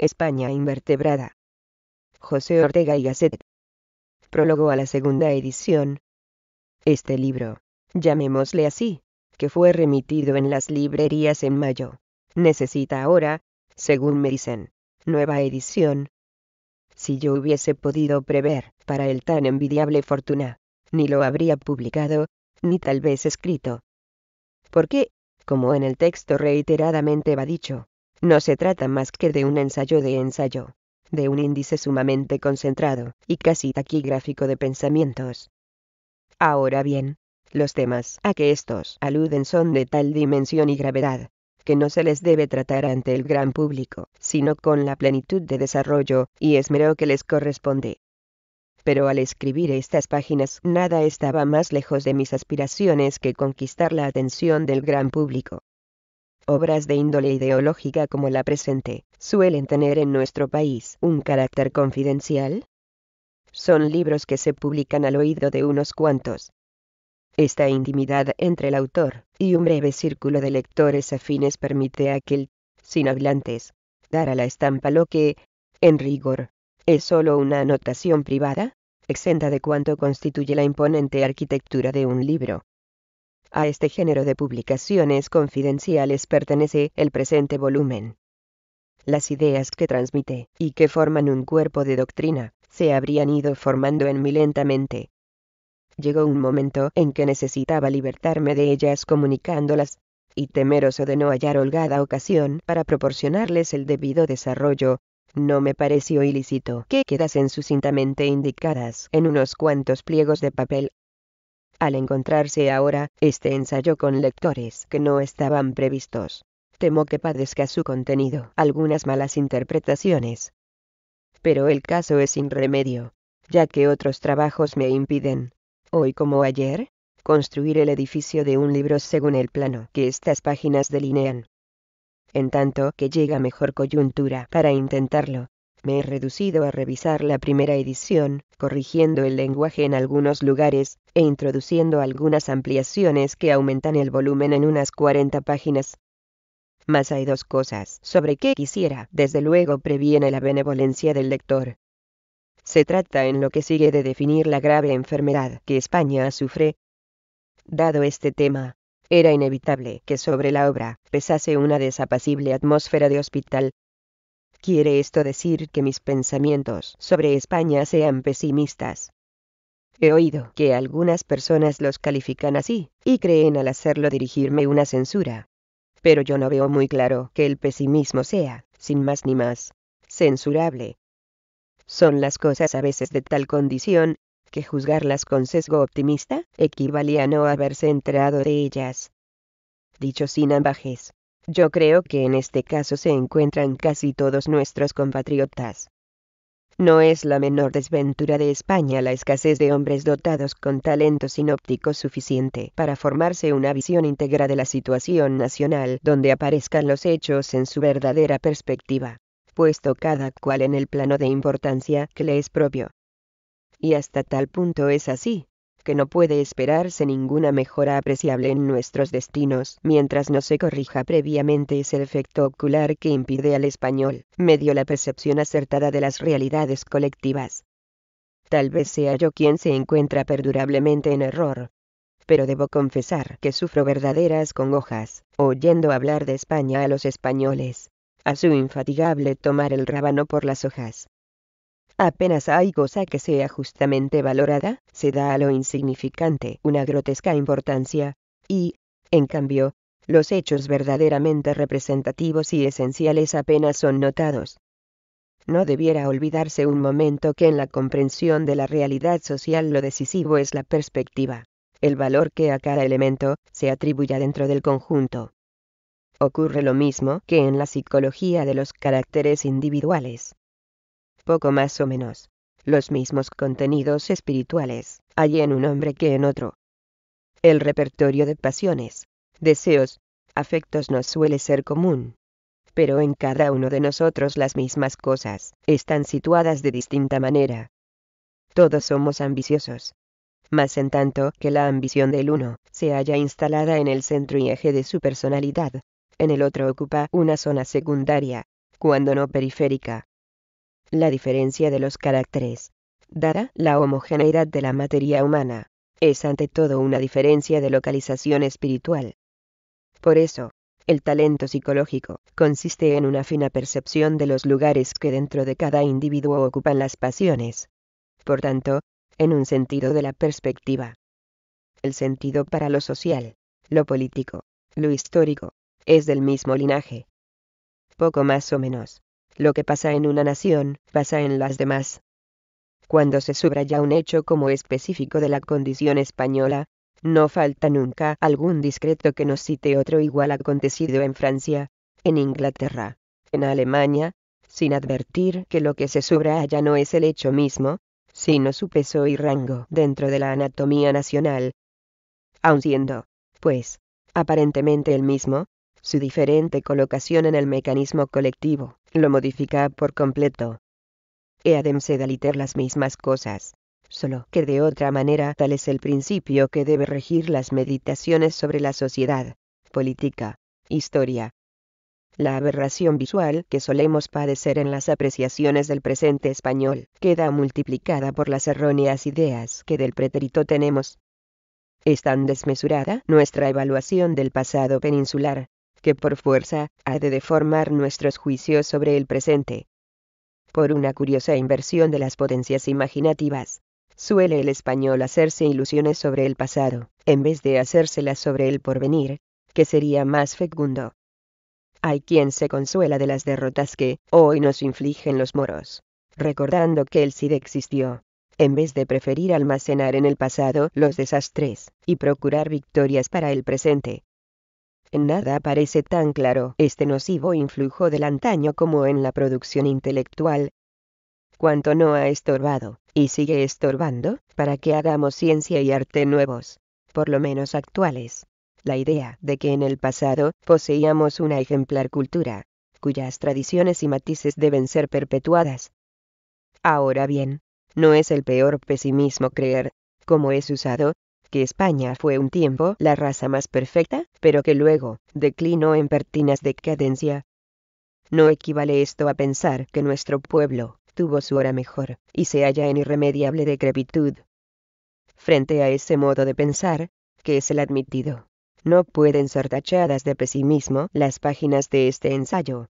España invertebrada. José Ortega y Gasset. Prólogo a la segunda edición. Este libro, llamémosle así, que fue remitido en las librerías en mayo, necesita ahora, según me dicen, nueva edición. Si yo hubiese podido prever, para el tan envidiable fortuna, ni lo habría publicado, ni tal vez escrito. Porque, como en el texto reiteradamente va dicho, no se trata más que de un ensayo de ensayo, de un índice sumamente concentrado y casi taquigráfico de pensamientos. Ahora bien, los temas a que estos aluden son de tal dimensión y gravedad, que no se les debe tratar ante el gran público, sino con la plenitud de desarrollo y esmero que les corresponde. Pero al escribir estas páginas nada estaba más lejos de mis aspiraciones que conquistar la atención del gran público obras de índole ideológica como la presente, suelen tener en nuestro país un carácter confidencial? Son libros que se publican al oído de unos cuantos. Esta intimidad entre el autor y un breve círculo de lectores afines permite a aquel, sin hablantes, dar a la estampa lo que, en rigor, es solo una anotación privada, exenta de cuanto constituye la imponente arquitectura de un libro. A este género de publicaciones confidenciales pertenece el presente volumen. Las ideas que transmite, y que forman un cuerpo de doctrina, se habrían ido formando en mí lentamente. Llegó un momento en que necesitaba libertarme de ellas comunicándolas, y temeroso de no hallar holgada ocasión para proporcionarles el debido desarrollo, no me pareció ilícito que quedasen sucintamente indicadas en unos cuantos pliegos de papel al encontrarse ahora este ensayo con lectores que no estaban previstos. Temo que padezca su contenido algunas malas interpretaciones. Pero el caso es sin remedio, ya que otros trabajos me impiden, hoy como ayer, construir el edificio de un libro según el plano que estas páginas delinean. En tanto que llega mejor coyuntura para intentarlo, me he reducido a revisar la primera edición, corrigiendo el lenguaje en algunos lugares e introduciendo algunas ampliaciones que aumentan el volumen en unas 40 páginas. Mas hay dos cosas sobre qué quisiera, desde luego previene la benevolencia del lector. Se trata en lo que sigue de definir la grave enfermedad que España sufre. Dado este tema, era inevitable que sobre la obra pesase una desapacible atmósfera de hospital, ¿Quiere esto decir que mis pensamientos sobre España sean pesimistas? He oído que algunas personas los califican así, y creen al hacerlo dirigirme una censura. Pero yo no veo muy claro que el pesimismo sea, sin más ni más, censurable. Son las cosas a veces de tal condición, que juzgarlas con sesgo optimista equivale a no haberse enterado de ellas. Dicho sin ambajes, yo creo que en este caso se encuentran casi todos nuestros compatriotas. No es la menor desventura de España la escasez de hombres dotados con talento sinóptico suficiente para formarse una visión íntegra de la situación nacional donde aparezcan los hechos en su verdadera perspectiva, puesto cada cual en el plano de importancia que le es propio. Y hasta tal punto es así, que no puede esperarse ninguna mejora apreciable en nuestros destinos mientras no se corrija previamente ese defecto ocular que impide al español medio la percepción acertada de las realidades colectivas. Tal vez sea yo quien se encuentra perdurablemente en error, pero debo confesar que sufro verdaderas congojas, oyendo hablar de España a los españoles, a su infatigable tomar el rábano por las hojas, Apenas hay cosa que sea justamente valorada, se da a lo insignificante una grotesca importancia, y, en cambio, los hechos verdaderamente representativos y esenciales apenas son notados. No debiera olvidarse un momento que en la comprensión de la realidad social lo decisivo es la perspectiva, el valor que a cada elemento se atribuya dentro del conjunto. Ocurre lo mismo que en la psicología de los caracteres individuales poco más o menos, los mismos contenidos espirituales, hay en un hombre que en otro. El repertorio de pasiones, deseos, afectos no suele ser común, pero en cada uno de nosotros las mismas cosas están situadas de distinta manera. Todos somos ambiciosos. Mas en tanto que la ambición del uno se haya instalada en el centro y eje de su personalidad, en el otro ocupa una zona secundaria, cuando no periférica la diferencia de los caracteres. Dada la homogeneidad de la materia humana, es ante todo una diferencia de localización espiritual. Por eso, el talento psicológico consiste en una fina percepción de los lugares que dentro de cada individuo ocupan las pasiones. Por tanto, en un sentido de la perspectiva. El sentido para lo social, lo político, lo histórico, es del mismo linaje. Poco más o menos. Lo que pasa en una nación, pasa en las demás. Cuando se subraya un hecho como específico de la condición española, no falta nunca algún discreto que nos cite otro igual acontecido en Francia, en Inglaterra, en Alemania, sin advertir que lo que se subraya no es el hecho mismo, sino su peso y rango dentro de la anatomía nacional. Aun siendo, pues, aparentemente el mismo, su diferente colocación en el mecanismo colectivo lo modifica por completo. E se las mismas cosas, solo que de otra manera tal es el principio que debe regir las meditaciones sobre la sociedad, política, historia. La aberración visual que solemos padecer en las apreciaciones del presente español queda multiplicada por las erróneas ideas que del pretérito tenemos. Es tan desmesurada nuestra evaluación del pasado peninsular, que por fuerza ha de deformar nuestros juicios sobre el presente. Por una curiosa inversión de las potencias imaginativas, suele el español hacerse ilusiones sobre el pasado, en vez de hacérselas sobre el porvenir, que sería más fecundo. Hay quien se consuela de las derrotas que hoy nos infligen los moros, recordando que el Cid existió, en vez de preferir almacenar en el pasado los desastres y procurar victorias para el presente. En nada parece tan claro este nocivo influjo del antaño como en la producción intelectual. Cuanto no ha estorbado, y sigue estorbando, para que hagamos ciencia y arte nuevos, por lo menos actuales. La idea de que en el pasado poseíamos una ejemplar cultura, cuyas tradiciones y matices deben ser perpetuadas. Ahora bien, no es el peor pesimismo creer, como es usado, que España fue un tiempo la raza más perfecta, pero que luego declinó en pertinas cadencia. No equivale esto a pensar que nuestro pueblo tuvo su hora mejor, y se halla en irremediable decrepitud. Frente a ese modo de pensar, que es el admitido, no pueden ser tachadas de pesimismo las páginas de este ensayo.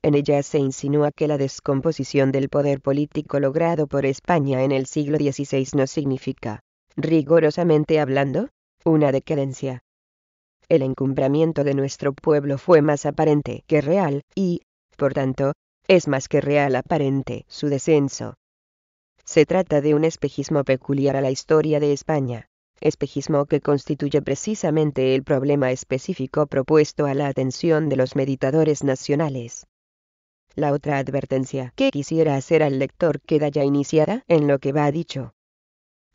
En ellas se insinúa que la descomposición del poder político logrado por España en el siglo XVI no significa rigorosamente hablando, una decadencia. El encumbramiento de nuestro pueblo fue más aparente que real, y, por tanto, es más que real aparente su descenso. Se trata de un espejismo peculiar a la historia de España, espejismo que constituye precisamente el problema específico propuesto a la atención de los meditadores nacionales. La otra advertencia que quisiera hacer al lector queda ya iniciada en lo que va dicho.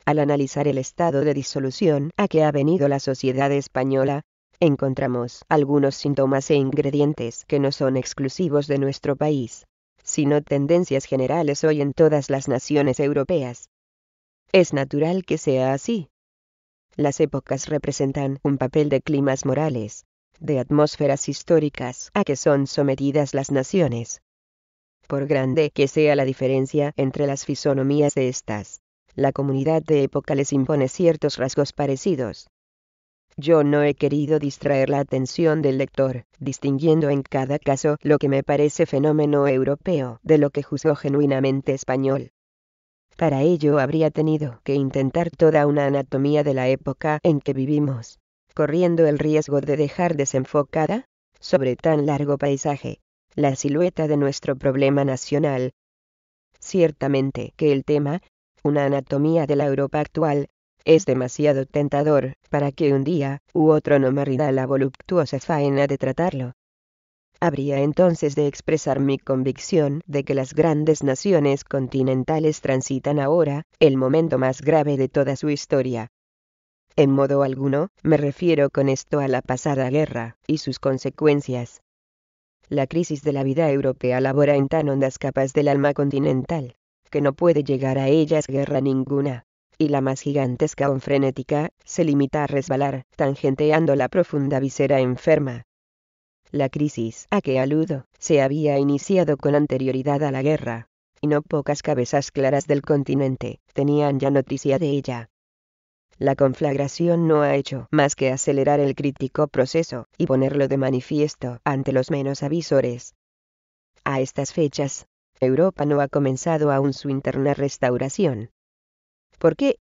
Al analizar el estado de disolución a que ha venido la sociedad española, encontramos algunos síntomas e ingredientes que no son exclusivos de nuestro país, sino tendencias generales hoy en todas las naciones europeas. Es natural que sea así. Las épocas representan un papel de climas morales, de atmósferas históricas a que son sometidas las naciones. Por grande que sea la diferencia entre las fisonomías de estas, la comunidad de época les impone ciertos rasgos parecidos. Yo no he querido distraer la atención del lector, distinguiendo en cada caso lo que me parece fenómeno europeo de lo que juzgo genuinamente español. Para ello habría tenido que intentar toda una anatomía de la época en que vivimos, corriendo el riesgo de dejar desenfocada, sobre tan largo paisaje, la silueta de nuestro problema nacional. Ciertamente que el tema una anatomía de la Europa actual, es demasiado tentador, para que un día u otro no me rinda la voluptuosa faena de tratarlo. Habría entonces de expresar mi convicción de que las grandes naciones continentales transitan ahora el momento más grave de toda su historia. En modo alguno, me refiero con esto a la pasada guerra y sus consecuencias. La crisis de la vida europea labora en tan hondas capas del alma continental que no puede llegar a ellas guerra ninguna. Y la más gigantesca o frenética, se limita a resbalar, tangenteando la profunda visera enferma. La crisis a que aludo, se había iniciado con anterioridad a la guerra, y no pocas cabezas claras del continente, tenían ya noticia de ella. La conflagración no ha hecho más que acelerar el crítico proceso, y ponerlo de manifiesto ante los menos avisores. A estas fechas, Europa no ha comenzado aún su interna restauración. ¿Por qué?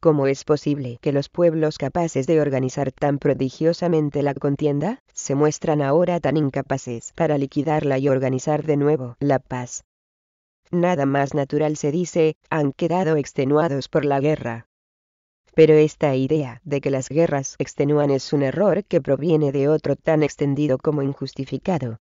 ¿Cómo es posible que los pueblos capaces de organizar tan prodigiosamente la contienda, se muestran ahora tan incapaces para liquidarla y organizar de nuevo la paz? Nada más natural se dice, han quedado extenuados por la guerra. Pero esta idea de que las guerras extenúan es un error que proviene de otro tan extendido como injustificado,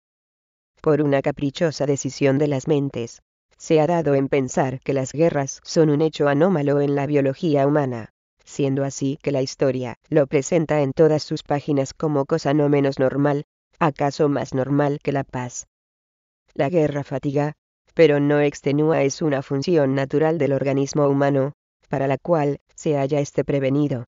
por una caprichosa decisión de las mentes. Se ha dado en pensar que las guerras son un hecho anómalo en la biología humana, siendo así que la historia lo presenta en todas sus páginas como cosa no menos normal, acaso más normal que la paz. La guerra fatiga, pero no extenúa es una función natural del organismo humano, para la cual se haya este prevenido.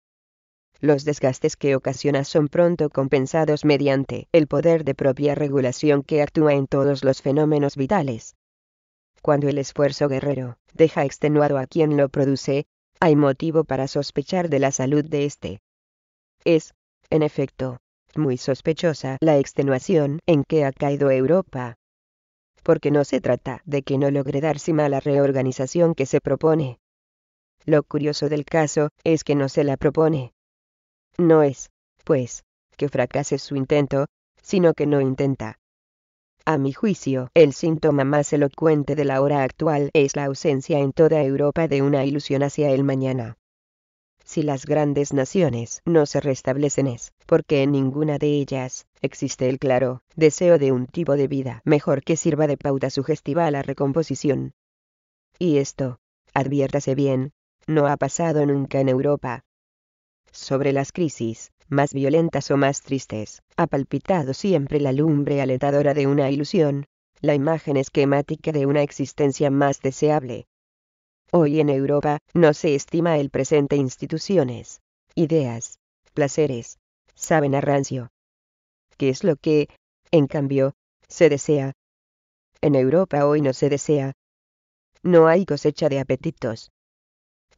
Los desgastes que ocasiona son pronto compensados mediante el poder de propia regulación que actúa en todos los fenómenos vitales. Cuando el esfuerzo guerrero deja extenuado a quien lo produce, hay motivo para sospechar de la salud de éste. Es, en efecto, muy sospechosa la extenuación en que ha caído Europa. Porque no se trata de que no logre dar cima mala reorganización que se propone. Lo curioso del caso es que no se la propone, no es, pues, que fracase su intento, sino que no intenta. A mi juicio, el síntoma más elocuente de la hora actual es la ausencia en toda Europa de una ilusión hacia el mañana. Si las grandes naciones no se restablecen es porque en ninguna de ellas existe el claro deseo de un tipo de vida mejor que sirva de pauta sugestiva a la recomposición. Y esto, adviértase bien, no ha pasado nunca en Europa, sobre las crisis, más violentas o más tristes, ha palpitado siempre la lumbre alentadora de una ilusión, la imagen esquemática de una existencia más deseable. Hoy en Europa, no se estima el presente instituciones, ideas, placeres, saben a rancio. ¿Qué es lo que, en cambio, se desea? En Europa hoy no se desea. No hay cosecha de apetitos,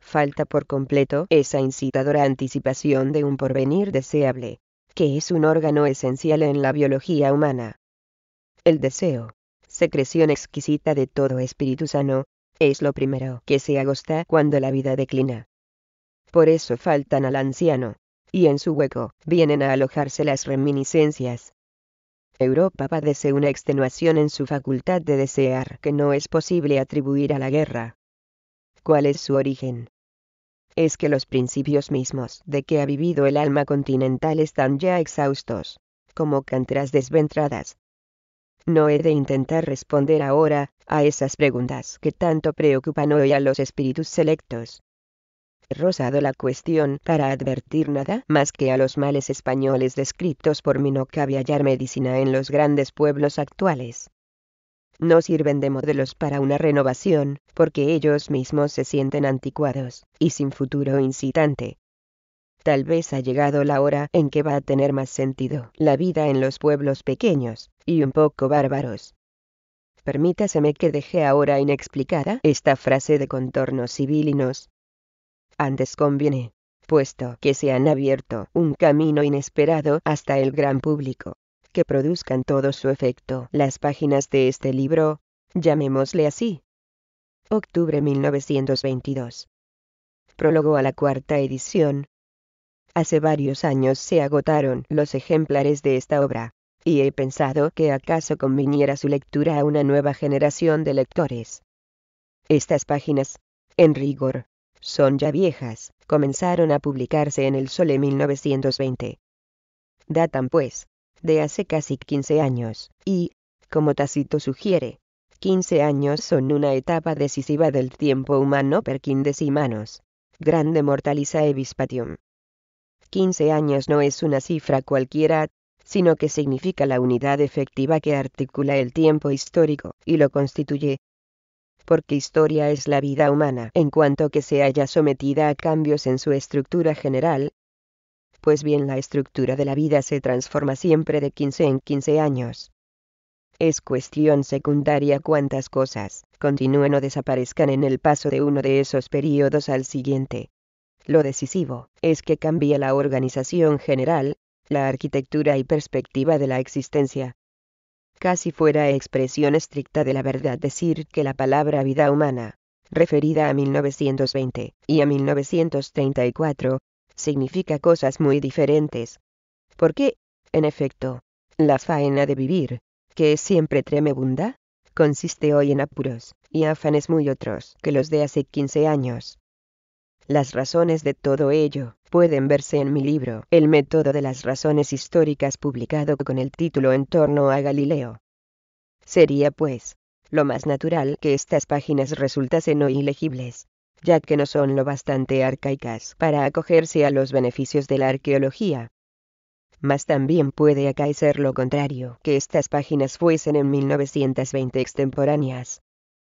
falta por completo esa incitadora anticipación de un porvenir deseable, que es un órgano esencial en la biología humana. El deseo, secreción exquisita de todo espíritu sano, es lo primero que se agosta cuando la vida declina. Por eso faltan al anciano, y en su hueco vienen a alojarse las reminiscencias. Europa padece una extenuación en su facultad de desear que no es posible atribuir a la guerra, ¿Cuál es su origen? Es que los principios mismos de que ha vivido el alma continental están ya exhaustos, como canteras desventradas. No he de intentar responder ahora a esas preguntas que tanto preocupan hoy a los espíritus selectos. He rozado la cuestión para advertir nada más que a los males españoles descritos por mi no cabe hallar medicina en los grandes pueblos actuales no sirven de modelos para una renovación, porque ellos mismos se sienten anticuados, y sin futuro incitante. Tal vez ha llegado la hora en que va a tener más sentido la vida en los pueblos pequeños, y un poco bárbaros. Permítaseme que deje ahora inexplicada esta frase de contornos civilinos. Antes conviene, puesto que se han abierto un camino inesperado hasta el gran público, que produzcan todo su efecto. Las páginas de este libro, llamémosle así. Octubre 1922. Prólogo a la cuarta edición. Hace varios años se agotaron los ejemplares de esta obra, y he pensado que acaso conviniera su lectura a una nueva generación de lectores. Estas páginas, en rigor, son ya viejas, comenzaron a publicarse en el Sole 1920. Datan pues, de hace casi 15 años, y, como Tacito sugiere, 15 años son una etapa decisiva del tiempo humano per quindes manos. Grande mortaliza evispatium. 15 años no es una cifra cualquiera, sino que significa la unidad efectiva que articula el tiempo histórico y lo constituye. Porque historia es la vida humana en cuanto que se haya sometida a cambios en su estructura general, pues bien, la estructura de la vida se transforma siempre de 15 en 15 años. Es cuestión secundaria cuántas cosas continúen o desaparezcan en el paso de uno de esos períodos al siguiente. Lo decisivo es que cambia la organización general, la arquitectura y perspectiva de la existencia. Casi fuera expresión estricta de la verdad decir que la palabra vida humana, referida a 1920 y a 1934, significa cosas muy diferentes. Porque, en efecto, la faena de vivir, que es siempre tremebunda, consiste hoy en apuros y afanes muy otros que los de hace 15 años. Las razones de todo ello pueden verse en mi libro El método de las razones históricas publicado con el título En torno a Galileo. Sería, pues, lo más natural que estas páginas resultasen hoy ilegibles, ya que no son lo bastante arcaicas para acogerse a los beneficios de la arqueología. Mas también puede acaecer lo contrario, que estas páginas fuesen en 1920 extemporáneas,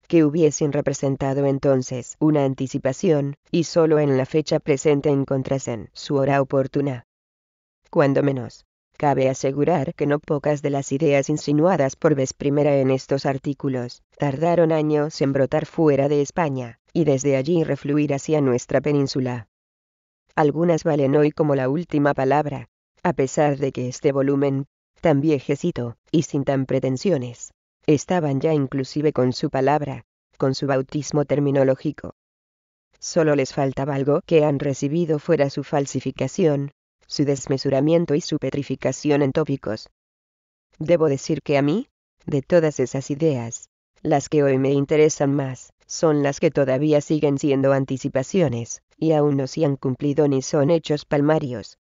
que hubiesen representado entonces una anticipación, y solo en la fecha presente encontrasen su hora oportuna. Cuando menos, Cabe asegurar que no pocas de las ideas insinuadas por vez primera en estos artículos tardaron años en brotar fuera de España, y desde allí refluir hacia nuestra península. Algunas valen hoy como la última palabra, a pesar de que este volumen, tan viejecito y sin tan pretensiones, estaban ya inclusive con su palabra, con su bautismo terminológico. Solo les faltaba algo que han recibido fuera su falsificación, su desmesuramiento y su petrificación en tópicos. Debo decir que a mí, de todas esas ideas, las que hoy me interesan más, son las que todavía siguen siendo anticipaciones, y aún no se han cumplido ni son hechos palmarios.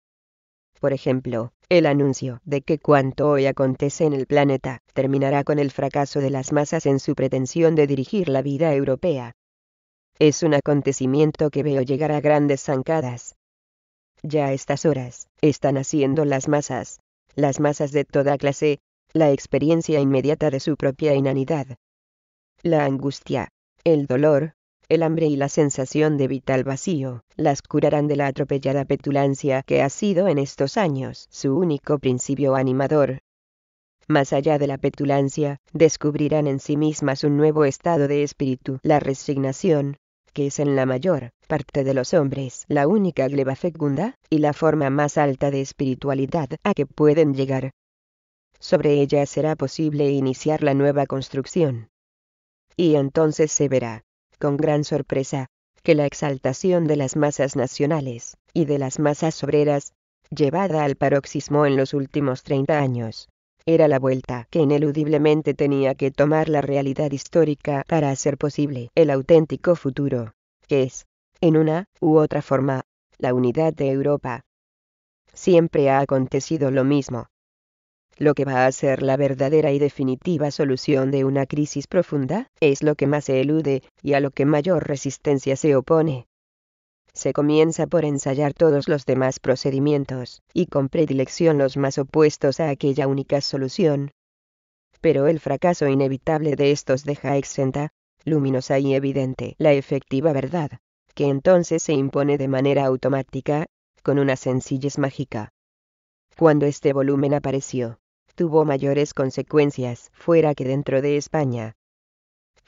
Por ejemplo, el anuncio de que cuanto hoy acontece en el planeta terminará con el fracaso de las masas en su pretensión de dirigir la vida europea. Es un acontecimiento que veo llegar a grandes zancadas, ya a estas horas, están haciendo las masas, las masas de toda clase, la experiencia inmediata de su propia inanidad. La angustia, el dolor, el hambre y la sensación de vital vacío, las curarán de la atropellada petulancia que ha sido en estos años su único principio animador. Más allá de la petulancia, descubrirán en sí mismas un nuevo estado de espíritu, la resignación, que es en la mayor parte de los hombres la única gleba fecunda y la forma más alta de espiritualidad a que pueden llegar. Sobre ella será posible iniciar la nueva construcción. Y entonces se verá, con gran sorpresa, que la exaltación de las masas nacionales y de las masas obreras, llevada al paroxismo en los últimos 30 años, era la vuelta que ineludiblemente tenía que tomar la realidad histórica para hacer posible el auténtico futuro, que es, en una u otra forma, la unidad de Europa. Siempre ha acontecido lo mismo. Lo que va a ser la verdadera y definitiva solución de una crisis profunda es lo que más se elude y a lo que mayor resistencia se opone se comienza por ensayar todos los demás procedimientos, y con predilección los más opuestos a aquella única solución. Pero el fracaso inevitable de estos deja exenta, luminosa y evidente, la efectiva verdad, que entonces se impone de manera automática, con una sencillez mágica. Cuando este volumen apareció, tuvo mayores consecuencias fuera que dentro de España,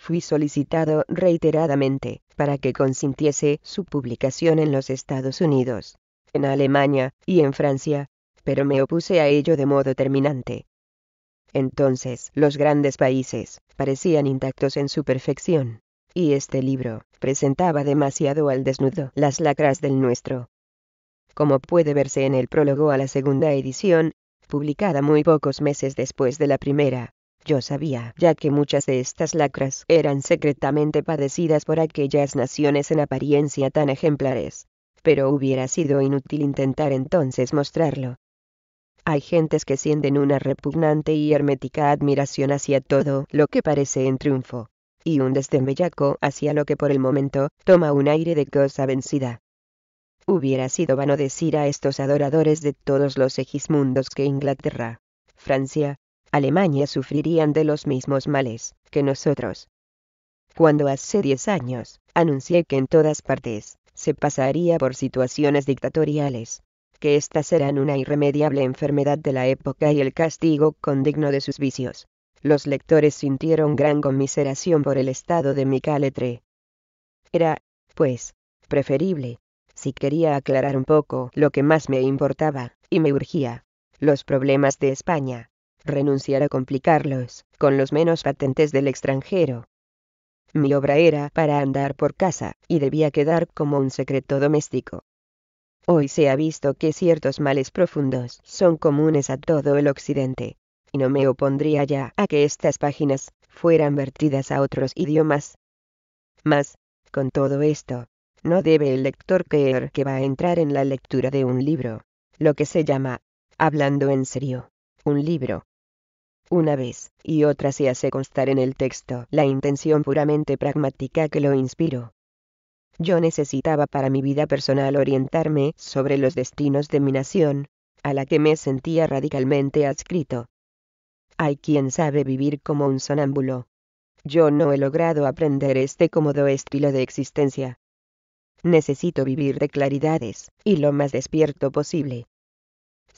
fui solicitado reiteradamente para que consintiese su publicación en los Estados Unidos, en Alemania y en Francia, pero me opuse a ello de modo terminante. Entonces, los grandes países parecían intactos en su perfección, y este libro presentaba demasiado al desnudo las lacras del nuestro. Como puede verse en el prólogo a la segunda edición, publicada muy pocos meses después de la primera, yo sabía, ya que muchas de estas lacras eran secretamente padecidas por aquellas naciones en apariencia tan ejemplares, pero hubiera sido inútil intentar entonces mostrarlo. Hay gentes que sienten una repugnante y hermética admiración hacia todo lo que parece en triunfo, y un desdén bellaco hacia lo que por el momento toma un aire de cosa vencida. Hubiera sido vano decir a estos adoradores de todos los egismundos que Inglaterra, Francia, Alemania sufrirían de los mismos males que nosotros. Cuando hace diez años, anuncié que en todas partes, se pasaría por situaciones dictatoriales, que éstas eran una irremediable enfermedad de la época y el castigo condigno de sus vicios. Los lectores sintieron gran conmiseración por el estado de mi caletre. Era, pues, preferible, si quería aclarar un poco lo que más me importaba, y me urgía, los problemas de España, renunciar a complicarlos, con los menos patentes del extranjero. Mi obra era para andar por casa, y debía quedar como un secreto doméstico. Hoy se ha visto que ciertos males profundos son comunes a todo el Occidente, y no me opondría ya a que estas páginas fueran vertidas a otros idiomas. Mas, con todo esto, no debe el lector creer que va a entrar en la lectura de un libro, lo que se llama, hablando en serio, un libro, una vez, y otra se hace constar en el texto la intención puramente pragmática que lo inspiró. Yo necesitaba para mi vida personal orientarme sobre los destinos de mi nación, a la que me sentía radicalmente adscrito. Hay quien sabe vivir como un sonámbulo. Yo no he logrado aprender este cómodo estilo de existencia. Necesito vivir de claridades, y lo más despierto posible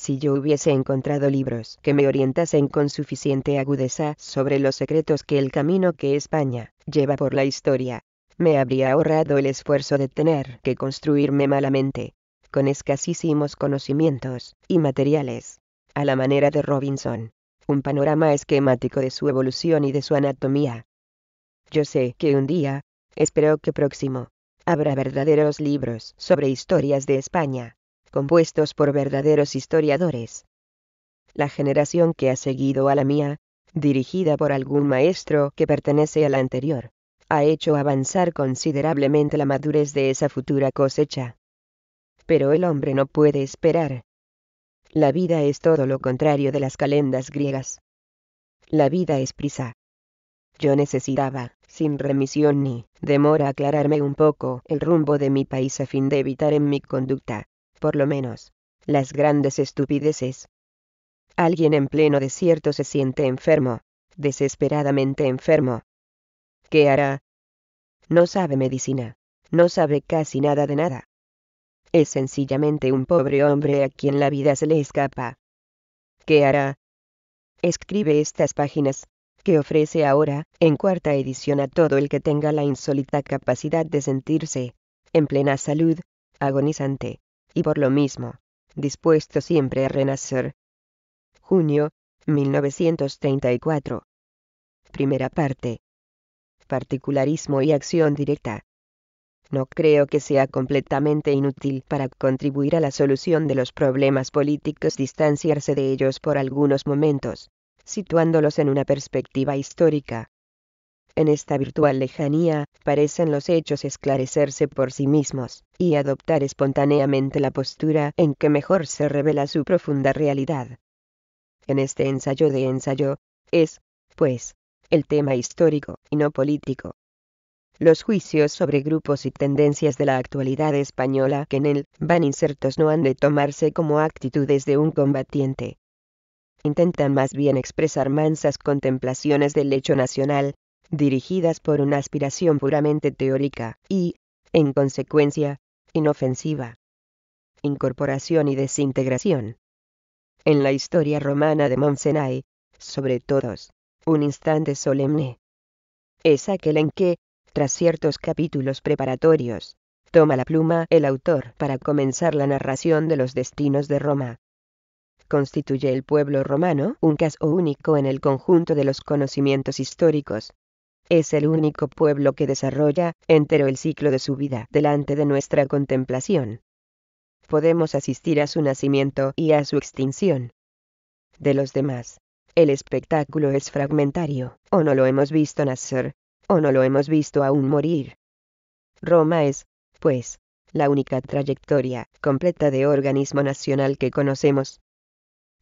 si yo hubiese encontrado libros que me orientasen con suficiente agudeza sobre los secretos que el camino que España lleva por la historia, me habría ahorrado el esfuerzo de tener que construirme malamente, con escasísimos conocimientos y materiales, a la manera de Robinson, un panorama esquemático de su evolución y de su anatomía. Yo sé que un día, espero que próximo, habrá verdaderos libros sobre historias de España, compuestos por verdaderos historiadores. La generación que ha seguido a la mía, dirigida por algún maestro que pertenece a la anterior, ha hecho avanzar considerablemente la madurez de esa futura cosecha. Pero el hombre no puede esperar. La vida es todo lo contrario de las calendas griegas. La vida es prisa. Yo necesitaba, sin remisión ni demora, aclararme un poco el rumbo de mi país a fin de evitar en mi conducta por lo menos, las grandes estupideces. Alguien en pleno desierto se siente enfermo, desesperadamente enfermo. ¿Qué hará? No sabe medicina, no sabe casi nada de nada. Es sencillamente un pobre hombre a quien la vida se le escapa. ¿Qué hará? Escribe estas páginas, que ofrece ahora, en cuarta edición a todo el que tenga la insólita capacidad de sentirse, en plena salud, agonizante, y por lo mismo, dispuesto siempre a renacer. Junio 1934. Primera parte. Particularismo y acción directa. No creo que sea completamente inútil para contribuir a la solución de los problemas políticos distanciarse de ellos por algunos momentos, situándolos en una perspectiva histórica, en esta virtual lejanía, parecen los hechos esclarecerse por sí mismos, y adoptar espontáneamente la postura en que mejor se revela su profunda realidad. En este ensayo de ensayo, es, pues, el tema histórico, y no político. Los juicios sobre grupos y tendencias de la actualidad española que en él van insertos no han de tomarse como actitudes de un combatiente. Intentan más bien expresar mansas contemplaciones del hecho nacional, dirigidas por una aspiración puramente teórica y, en consecuencia, inofensiva. Incorporación y desintegración. En la historia romana de Monsenay, sobre todos, un instante solemne. Es aquel en que, tras ciertos capítulos preparatorios, toma la pluma el autor para comenzar la narración de los destinos de Roma. Constituye el pueblo romano un caso único en el conjunto de los conocimientos históricos, es el único pueblo que desarrolla entero el ciclo de su vida delante de nuestra contemplación. Podemos asistir a su nacimiento y a su extinción. De los demás, el espectáculo es fragmentario, o no lo hemos visto nacer, o no lo hemos visto aún morir. Roma es, pues, la única trayectoria completa de organismo nacional que conocemos,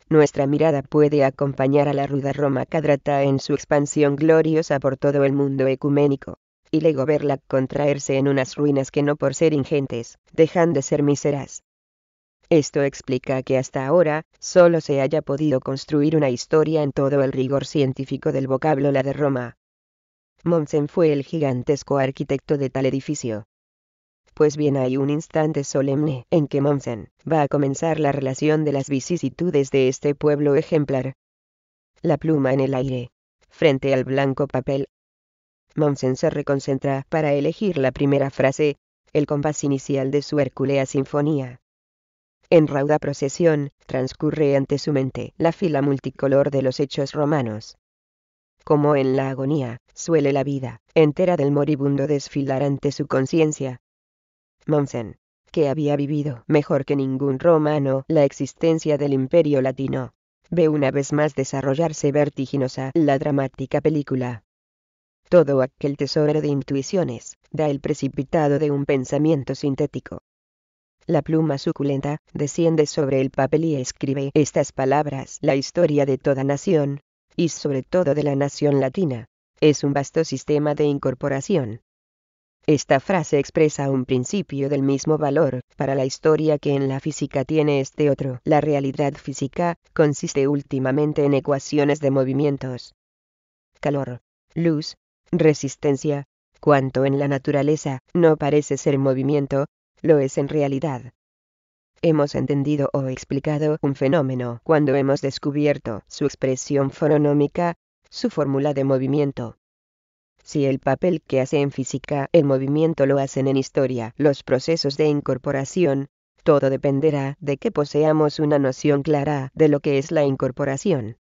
nuestra mirada puede acompañar a la ruda Roma cadrata en su expansión gloriosa por todo el mundo ecuménico, y luego verla contraerse en unas ruinas que no por ser ingentes, dejan de ser miseras. Esto explica que hasta ahora, solo se haya podido construir una historia en todo el rigor científico del vocablo la de Roma. Monsen fue el gigantesco arquitecto de tal edificio, pues bien hay un instante solemne en que Mommsen va a comenzar la relación de las vicisitudes de este pueblo ejemplar. La pluma en el aire. Frente al blanco papel. Mommsen se reconcentra para elegir la primera frase, el compás inicial de su Herculea Sinfonía. En rauda procesión, transcurre ante su mente la fila multicolor de los hechos romanos. Como en la agonía, suele la vida entera del moribundo desfilar ante su conciencia, Monsen, que había vivido mejor que ningún romano la existencia del imperio latino, ve una vez más desarrollarse vertiginosa la dramática película. Todo aquel tesoro de intuiciones da el precipitado de un pensamiento sintético. La pluma suculenta desciende sobre el papel y escribe estas palabras. La historia de toda nación, y sobre todo de la nación latina, es un vasto sistema de incorporación, esta frase expresa un principio del mismo valor para la historia que en la física tiene este otro. La realidad física consiste últimamente en ecuaciones de movimientos, calor, luz, resistencia, cuanto en la naturaleza no parece ser movimiento, lo es en realidad. Hemos entendido o explicado un fenómeno cuando hemos descubierto su expresión fononómica, su fórmula de movimiento. Si el papel que hace en física el movimiento lo hacen en historia los procesos de incorporación, todo dependerá de que poseamos una noción clara de lo que es la incorporación.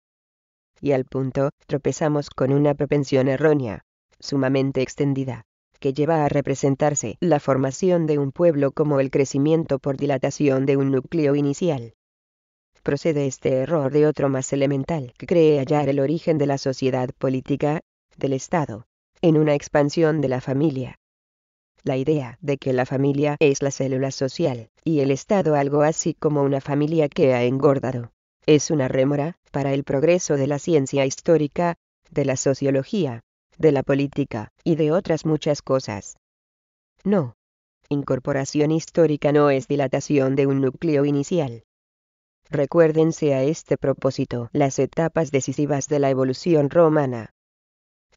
Y al punto, tropezamos con una propensión errónea, sumamente extendida, que lleva a representarse la formación de un pueblo como el crecimiento por dilatación de un núcleo inicial. Procede este error de otro más elemental que cree hallar el origen de la sociedad política, del Estado, en una expansión de la familia. La idea de que la familia es la célula social, y el Estado algo así como una familia que ha engordado, es una rémora para el progreso de la ciencia histórica, de la sociología, de la política, y de otras muchas cosas. No. Incorporación histórica no es dilatación de un núcleo inicial. Recuérdense a este propósito las etapas decisivas de la evolución romana.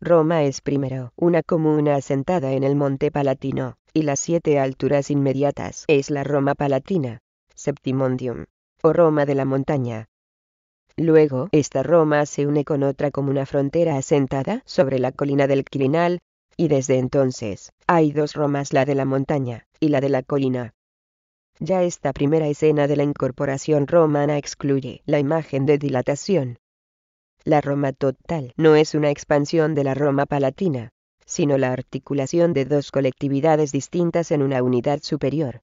Roma es primero una comuna asentada en el Monte Palatino, y las siete alturas inmediatas es la Roma Palatina, Septimondium, o Roma de la montaña. Luego, esta Roma se une con otra comuna frontera asentada sobre la colina del Quirinal, y desde entonces, hay dos Romas, la de la montaña y la de la colina. Ya esta primera escena de la incorporación romana excluye la imagen de dilatación, la Roma total no es una expansión de la Roma palatina, sino la articulación de dos colectividades distintas en una unidad superior.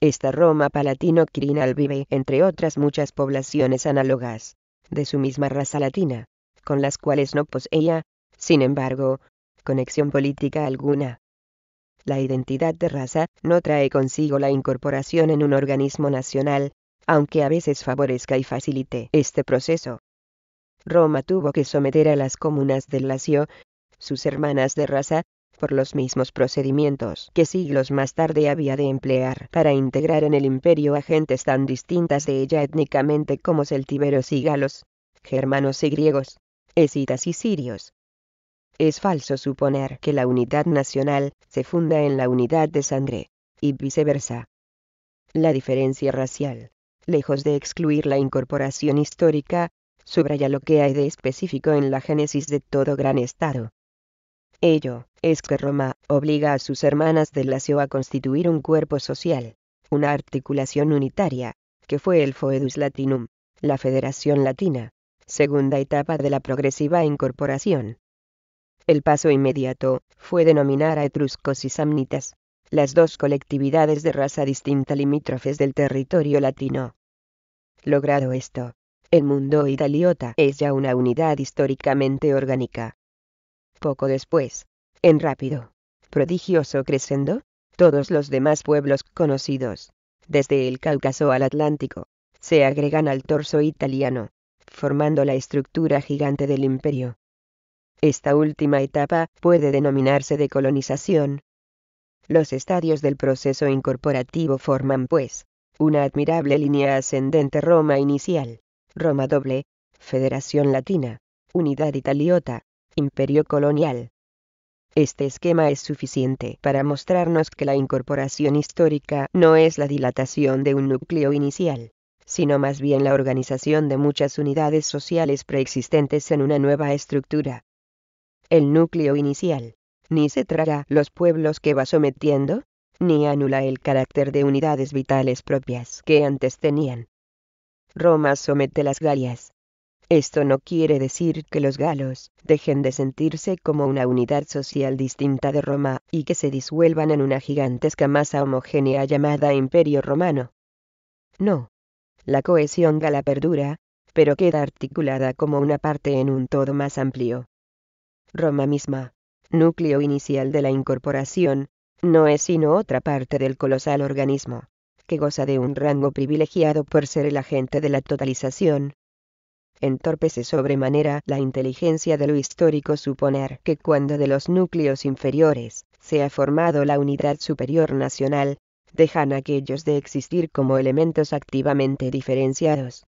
Esta Roma palatino crinal vive, entre otras muchas poblaciones análogas, de su misma raza latina, con las cuales no poseía, sin embargo, conexión política alguna. La identidad de raza no trae consigo la incorporación en un organismo nacional, aunque a veces favorezca y facilite este proceso. Roma tuvo que someter a las comunas del Lacio, sus hermanas de raza, por los mismos procedimientos que siglos más tarde había de emplear para integrar en el imperio a gentes tan distintas de ella étnicamente como celtíberos y galos, germanos y griegos, escitas y sirios. Es falso suponer que la unidad nacional se funda en la unidad de sangre, y viceversa. La diferencia racial, lejos de excluir la incorporación histórica, subraya lo que hay de específico en la génesis de todo gran Estado. Ello, es que Roma, obliga a sus hermanas de Lacio a constituir un cuerpo social, una articulación unitaria, que fue el Foedus Latinum, la Federación Latina, segunda etapa de la progresiva incorporación. El paso inmediato fue denominar a etruscos y samnitas, las dos colectividades de raza distinta limítrofes del territorio latino. Logrado esto, el mundo italiota es ya una unidad históricamente orgánica. Poco después, en rápido, prodigioso crescendo, todos los demás pueblos conocidos, desde el Cáucaso al Atlántico, se agregan al torso italiano, formando la estructura gigante del imperio. Esta última etapa puede denominarse de colonización. Los estadios del proceso incorporativo forman, pues, una admirable línea ascendente Roma inicial, Roma doble, Federación Latina, Unidad Italiota, Imperio Colonial. Este esquema es suficiente para mostrarnos que la incorporación histórica no es la dilatación de un núcleo inicial, sino más bien la organización de muchas unidades sociales preexistentes en una nueva estructura. El núcleo inicial, ni se traga los pueblos que va sometiendo, ni anula el carácter de unidades vitales propias que antes tenían. Roma somete las Galias. Esto no quiere decir que los galos dejen de sentirse como una unidad social distinta de Roma y que se disuelvan en una gigantesca masa homogénea llamada Imperio Romano. No. La cohesión gala perdura, pero queda articulada como una parte en un todo más amplio. Roma misma, núcleo inicial de la incorporación, no es sino otra parte del colosal organismo que goza de un rango privilegiado por ser el agente de la totalización. Entorpece sobremanera la inteligencia de lo histórico suponer que cuando de los núcleos inferiores se ha formado la unidad superior nacional, dejan aquellos de existir como elementos activamente diferenciados.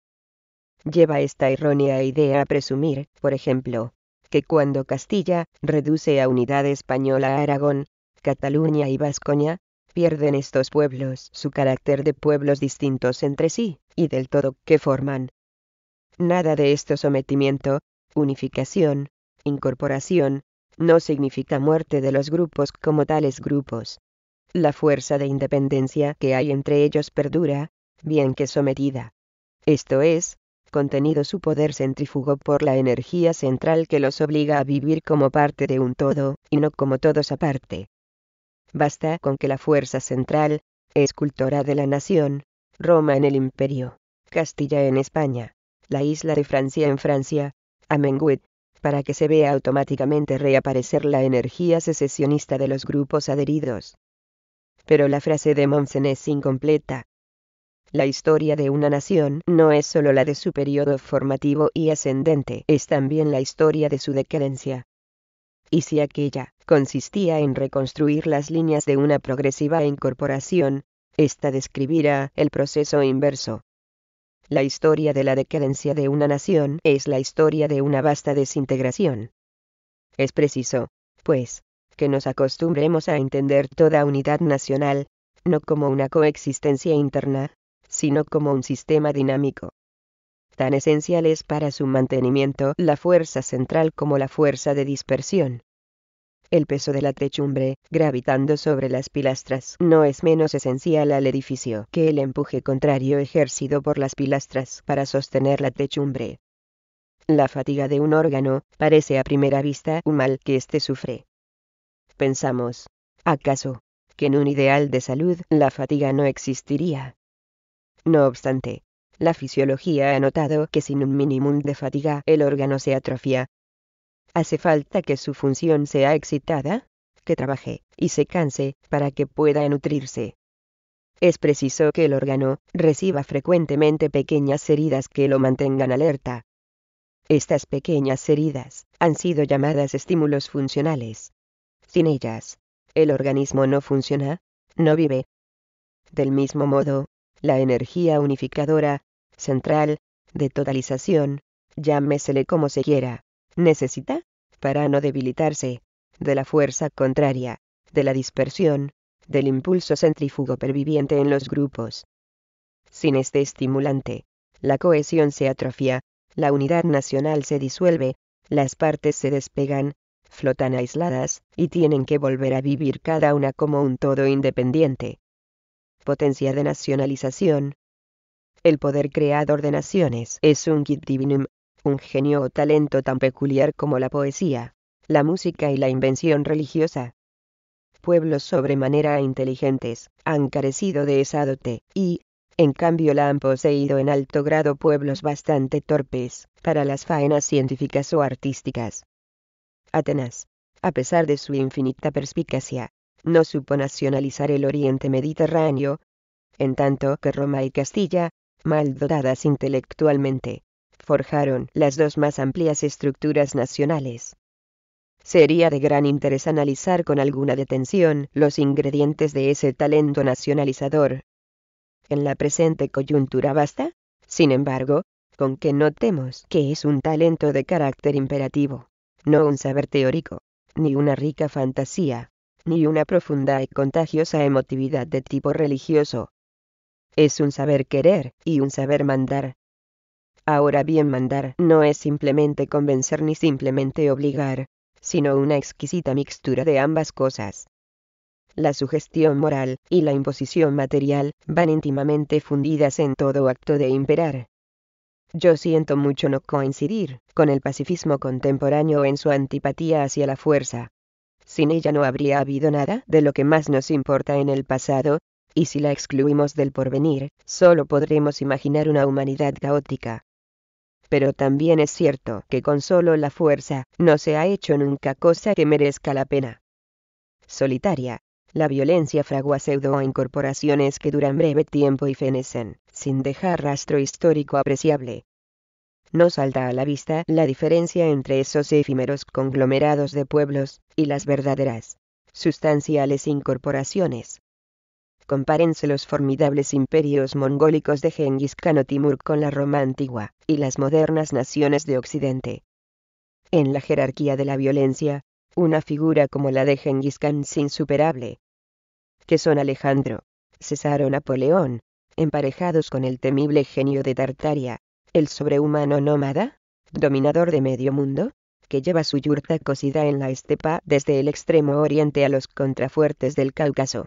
Lleva esta errónea idea a presumir, por ejemplo, que cuando Castilla reduce a unidad española a Aragón, Cataluña y Vascoña, pierden estos pueblos su carácter de pueblos distintos entre sí, y del todo que forman. Nada de esto sometimiento, unificación, incorporación, no significa muerte de los grupos como tales grupos. La fuerza de independencia que hay entre ellos perdura, bien que sometida. Esto es, contenido su poder centrífugo por la energía central que los obliga a vivir como parte de un todo, y no como todos aparte. Basta con que la fuerza central, escultora de la nación, Roma en el imperio, Castilla en España, la isla de Francia en Francia, Amenguet, para que se vea automáticamente reaparecer la energía secesionista de los grupos adheridos. Pero la frase de Monsen es incompleta. La historia de una nación no es solo la de su periodo formativo y ascendente, es también la historia de su decadencia, y si aquella consistía en reconstruir las líneas de una progresiva incorporación, esta describirá el proceso inverso. La historia de la decadencia de una nación es la historia de una vasta desintegración. Es preciso, pues, que nos acostumbremos a entender toda unidad nacional, no como una coexistencia interna, sino como un sistema dinámico, tan esenciales para su mantenimiento la fuerza central como la fuerza de dispersión. El peso de la techumbre, gravitando sobre las pilastras, no es menos esencial al edificio que el empuje contrario ejercido por las pilastras para sostener la techumbre. La fatiga de un órgano parece a primera vista un mal que éste sufre. Pensamos, ¿acaso, que en un ideal de salud la fatiga no existiría? No obstante, la fisiología ha notado que sin un mínimo de fatiga el órgano se atrofia. Hace falta que su función sea excitada, que trabaje y se canse para que pueda nutrirse. Es preciso que el órgano reciba frecuentemente pequeñas heridas que lo mantengan alerta. Estas pequeñas heridas han sido llamadas estímulos funcionales. Sin ellas, el organismo no funciona, no vive. Del mismo modo, la energía unificadora central, de totalización, llámesele como se quiera, necesita, para no debilitarse, de la fuerza contraria, de la dispersión, del impulso centrífugo perviviente en los grupos. Sin este estimulante, la cohesión se atrofia, la unidad nacional se disuelve, las partes se despegan, flotan aisladas, y tienen que volver a vivir cada una como un todo independiente. Potencia de nacionalización, el poder creador de naciones, es un git divinum, un genio o talento tan peculiar como la poesía, la música y la invención religiosa. Pueblos sobremanera inteligentes han carecido de esa dote, y, en cambio la han poseído en alto grado pueblos bastante torpes, para las faenas científicas o artísticas. Atenas, a pesar de su infinita perspicacia, no supo nacionalizar el oriente mediterráneo, en tanto que Roma y Castilla, maldoradas intelectualmente, forjaron las dos más amplias estructuras nacionales. Sería de gran interés analizar con alguna detención los ingredientes de ese talento nacionalizador. En la presente coyuntura basta, sin embargo, con que notemos que es un talento de carácter imperativo, no un saber teórico, ni una rica fantasía, ni una profunda y contagiosa emotividad de tipo religioso, es un saber querer y un saber mandar. Ahora bien, mandar no es simplemente convencer ni simplemente obligar, sino una exquisita mixtura de ambas cosas. La sugestión moral y la imposición material van íntimamente fundidas en todo acto de imperar. Yo siento mucho no coincidir con el pacifismo contemporáneo en su antipatía hacia la fuerza. Sin ella no habría habido nada de lo que más nos importa en el pasado, y si la excluimos del porvenir, solo podremos imaginar una humanidad caótica. Pero también es cierto que con solo la fuerza, no se ha hecho nunca cosa que merezca la pena. Solitaria, la violencia fragua pseudo incorporaciones que duran breve tiempo y fenecen, sin dejar rastro histórico apreciable. No salta a la vista la diferencia entre esos efímeros conglomerados de pueblos, y las verdaderas, sustanciales incorporaciones, compárense los formidables imperios mongólicos de Genghis Khan o Timur con la Roma antigua, y las modernas naciones de Occidente. En la jerarquía de la violencia, una figura como la de Genghis Khan es insuperable. Que son Alejandro, César o Napoleón, emparejados con el temible genio de Tartaria, el sobrehumano nómada, dominador de medio mundo, que lleva su yurta cosida en la estepa desde el extremo oriente a los contrafuertes del Cáucaso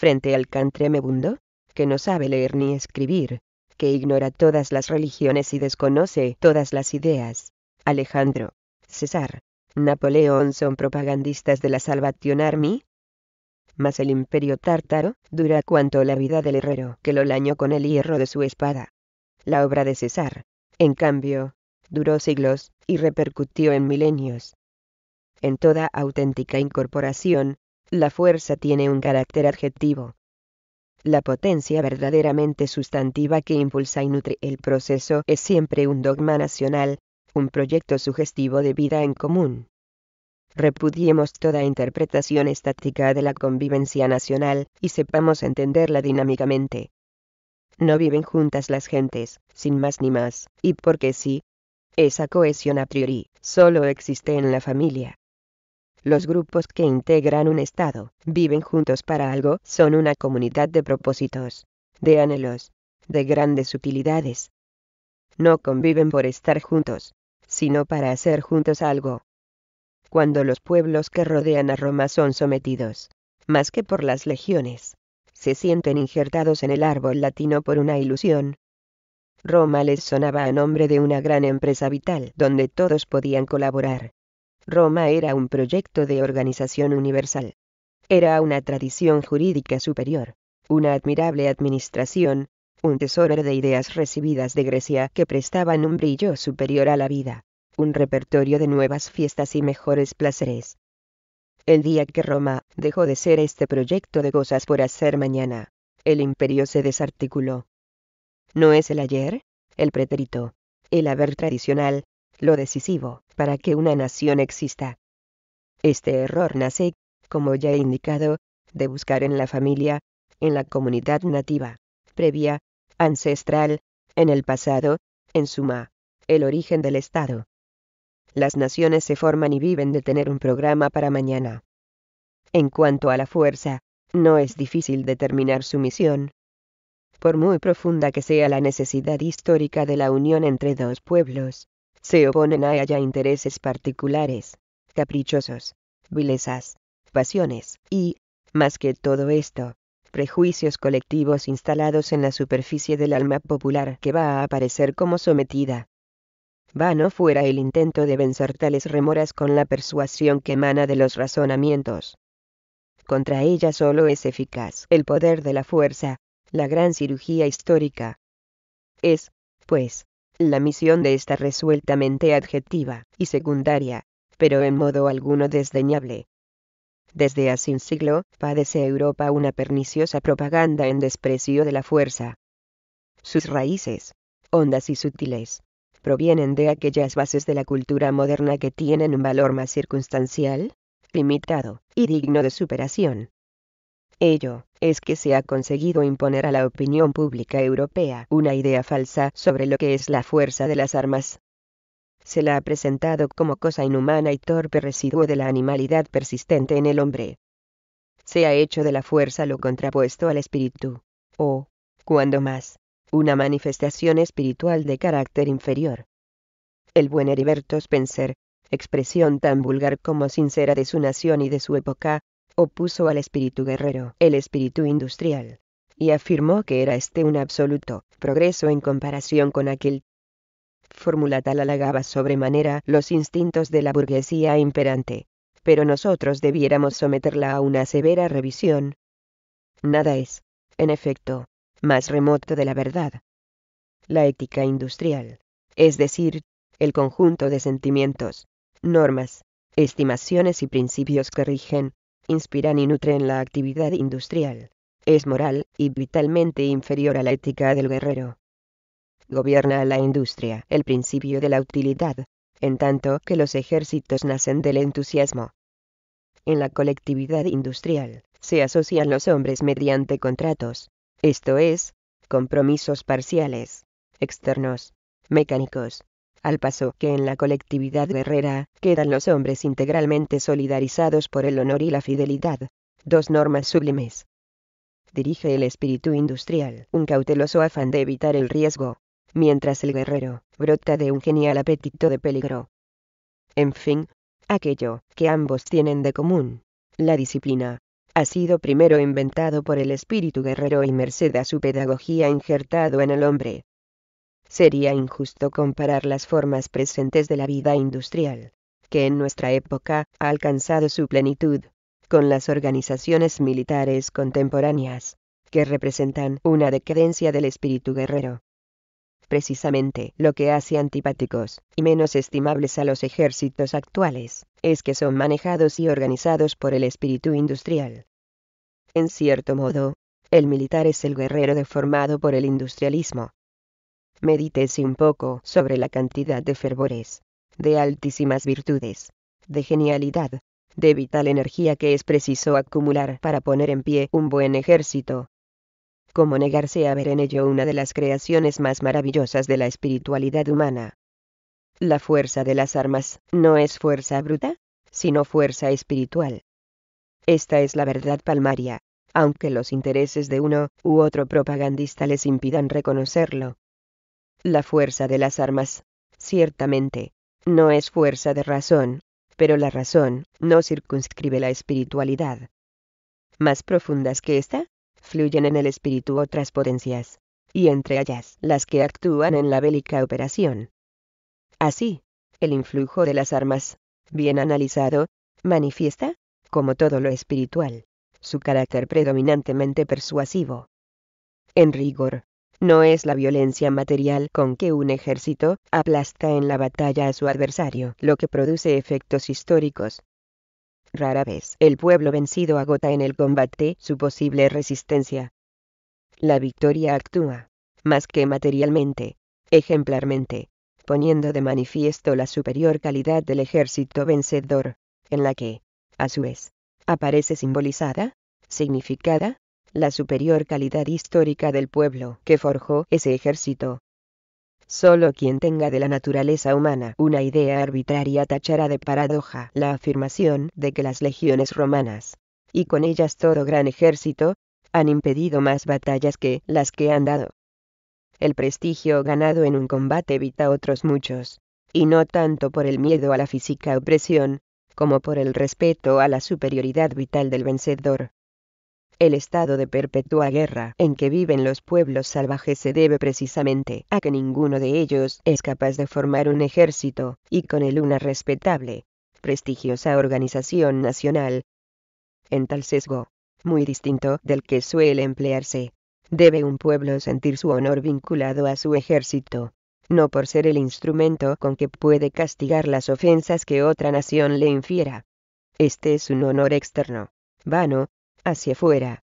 frente al cantremebundo, que no sabe leer ni escribir, que ignora todas las religiones y desconoce todas las ideas. Alejandro, César, Napoleón son propagandistas de la Salvation Army. Mas el imperio tártaro dura cuanto la vida del herrero que lo lañó con el hierro de su espada. La obra de César, en cambio, duró siglos y repercutió en milenios. En toda auténtica incorporación, la fuerza tiene un carácter adjetivo. La potencia verdaderamente sustantiva que impulsa y nutre el proceso es siempre un dogma nacional, un proyecto sugestivo de vida en común. Repudiemos toda interpretación estática de la convivencia nacional, y sepamos entenderla dinámicamente. No viven juntas las gentes, sin más ni más, y porque sí. Esa cohesión a priori, solo existe en la familia. Los grupos que integran un Estado, viven juntos para algo, son una comunidad de propósitos, de anhelos, de grandes utilidades. No conviven por estar juntos, sino para hacer juntos algo. Cuando los pueblos que rodean a Roma son sometidos, más que por las legiones, se sienten injertados en el árbol latino por una ilusión. Roma les sonaba a nombre de una gran empresa vital donde todos podían colaborar, Roma era un proyecto de organización universal. Era una tradición jurídica superior, una admirable administración, un tesoro de ideas recibidas de Grecia que prestaban un brillo superior a la vida, un repertorio de nuevas fiestas y mejores placeres. El día que Roma dejó de ser este proyecto de cosas por hacer mañana, el imperio se desarticuló. No es el ayer, el pretérito, el haber tradicional, lo decisivo, para que una nación exista. Este error nace, como ya he indicado, de buscar en la familia, en la comunidad nativa, previa, ancestral, en el pasado, en suma, el origen del Estado. Las naciones se forman y viven de tener un programa para mañana. En cuanto a la fuerza, no es difícil determinar su misión. Por muy profunda que sea la necesidad histórica de la unión entre dos pueblos, se oponen a ella intereses particulares, caprichosos, vilezas, pasiones, y, más que todo esto, prejuicios colectivos instalados en la superficie del alma popular que va a aparecer como sometida. Vano fuera el intento de vencer tales remoras con la persuasión que emana de los razonamientos. Contra ella solo es eficaz el poder de la fuerza, la gran cirugía histórica. Es, pues, la misión de esta resueltamente adjetiva, y secundaria, pero en modo alguno desdeñable. Desde hace un siglo, padece Europa una perniciosa propaganda en desprecio de la fuerza. Sus raíces, hondas y sutiles, provienen de aquellas bases de la cultura moderna que tienen un valor más circunstancial, limitado, y digno de superación, ello, es que se ha conseguido imponer a la opinión pública europea una idea falsa sobre lo que es la fuerza de las armas. Se la ha presentado como cosa inhumana y torpe residuo de la animalidad persistente en el hombre. Se ha hecho de la fuerza lo contrapuesto al espíritu, o, cuando más, una manifestación espiritual de carácter inferior. El buen Heriberto Spencer, expresión tan vulgar como sincera de su nación y de su época, opuso al espíritu guerrero el espíritu industrial, y afirmó que era este un absoluto progreso en comparación con aquel. Fórmula tal halagaba sobremanera los instintos de la burguesía imperante, pero nosotros debiéramos someterla a una severa revisión. Nada es, en efecto, más remoto de la verdad. La ética industrial, es decir, el conjunto de sentimientos, normas, estimaciones y principios que rigen inspiran y nutren la actividad industrial. Es moral y vitalmente inferior a la ética del guerrero. Gobierna la industria el principio de la utilidad, en tanto que los ejércitos nacen del entusiasmo. En la colectividad industrial, se asocian los hombres mediante contratos, esto es, compromisos parciales, externos, mecánicos, al paso que en la colectividad guerrera, quedan los hombres integralmente solidarizados por el honor y la fidelidad, dos normas sublimes. Dirige el espíritu industrial, un cauteloso afán de evitar el riesgo, mientras el guerrero, brota de un genial apetito de peligro. En fin, aquello que ambos tienen de común, la disciplina, ha sido primero inventado por el espíritu guerrero y merced a su pedagogía injertado en el hombre, Sería injusto comparar las formas presentes de la vida industrial, que en nuestra época ha alcanzado su plenitud, con las organizaciones militares contemporáneas, que representan una decadencia del espíritu guerrero. Precisamente lo que hace antipáticos y menos estimables a los ejércitos actuales, es que son manejados y organizados por el espíritu industrial. En cierto modo, el militar es el guerrero deformado por el industrialismo, medítese un poco sobre la cantidad de fervores, de altísimas virtudes, de genialidad, de vital energía que es preciso acumular para poner en pie un buen ejército. ¿Cómo negarse a ver en ello una de las creaciones más maravillosas de la espiritualidad humana? La fuerza de las armas no es fuerza bruta, sino fuerza espiritual. Esta es la verdad palmaria, aunque los intereses de uno u otro propagandista les impidan reconocerlo. La fuerza de las armas, ciertamente, no es fuerza de razón, pero la razón no circunscribe la espiritualidad. Más profundas que esta, fluyen en el espíritu otras potencias, y entre ellas las que actúan en la bélica operación. Así, el influjo de las armas, bien analizado, manifiesta, como todo lo espiritual, su carácter predominantemente persuasivo. En rigor, no es la violencia material con que un ejército aplasta en la batalla a su adversario lo que produce efectos históricos. Rara vez el pueblo vencido agota en el combate su posible resistencia. La victoria actúa, más que materialmente, ejemplarmente, poniendo de manifiesto la superior calidad del ejército vencedor, en la que, a su vez, aparece simbolizada, significada, la superior calidad histórica del pueblo que forjó ese ejército. Solo quien tenga de la naturaleza humana una idea arbitraria tachará de paradoja la afirmación de que las legiones romanas, y con ellas todo gran ejército, han impedido más batallas que las que han dado. El prestigio ganado en un combate evita otros muchos, y no tanto por el miedo a la física opresión, como por el respeto a la superioridad vital del vencedor. El estado de perpetua guerra en que viven los pueblos salvajes se debe precisamente a que ninguno de ellos es capaz de formar un ejército, y con él una respetable, prestigiosa organización nacional. En tal sesgo, muy distinto del que suele emplearse, debe un pueblo sentir su honor vinculado a su ejército, no por ser el instrumento con que puede castigar las ofensas que otra nación le infiera. Este es un honor externo, vano, hacia fuera.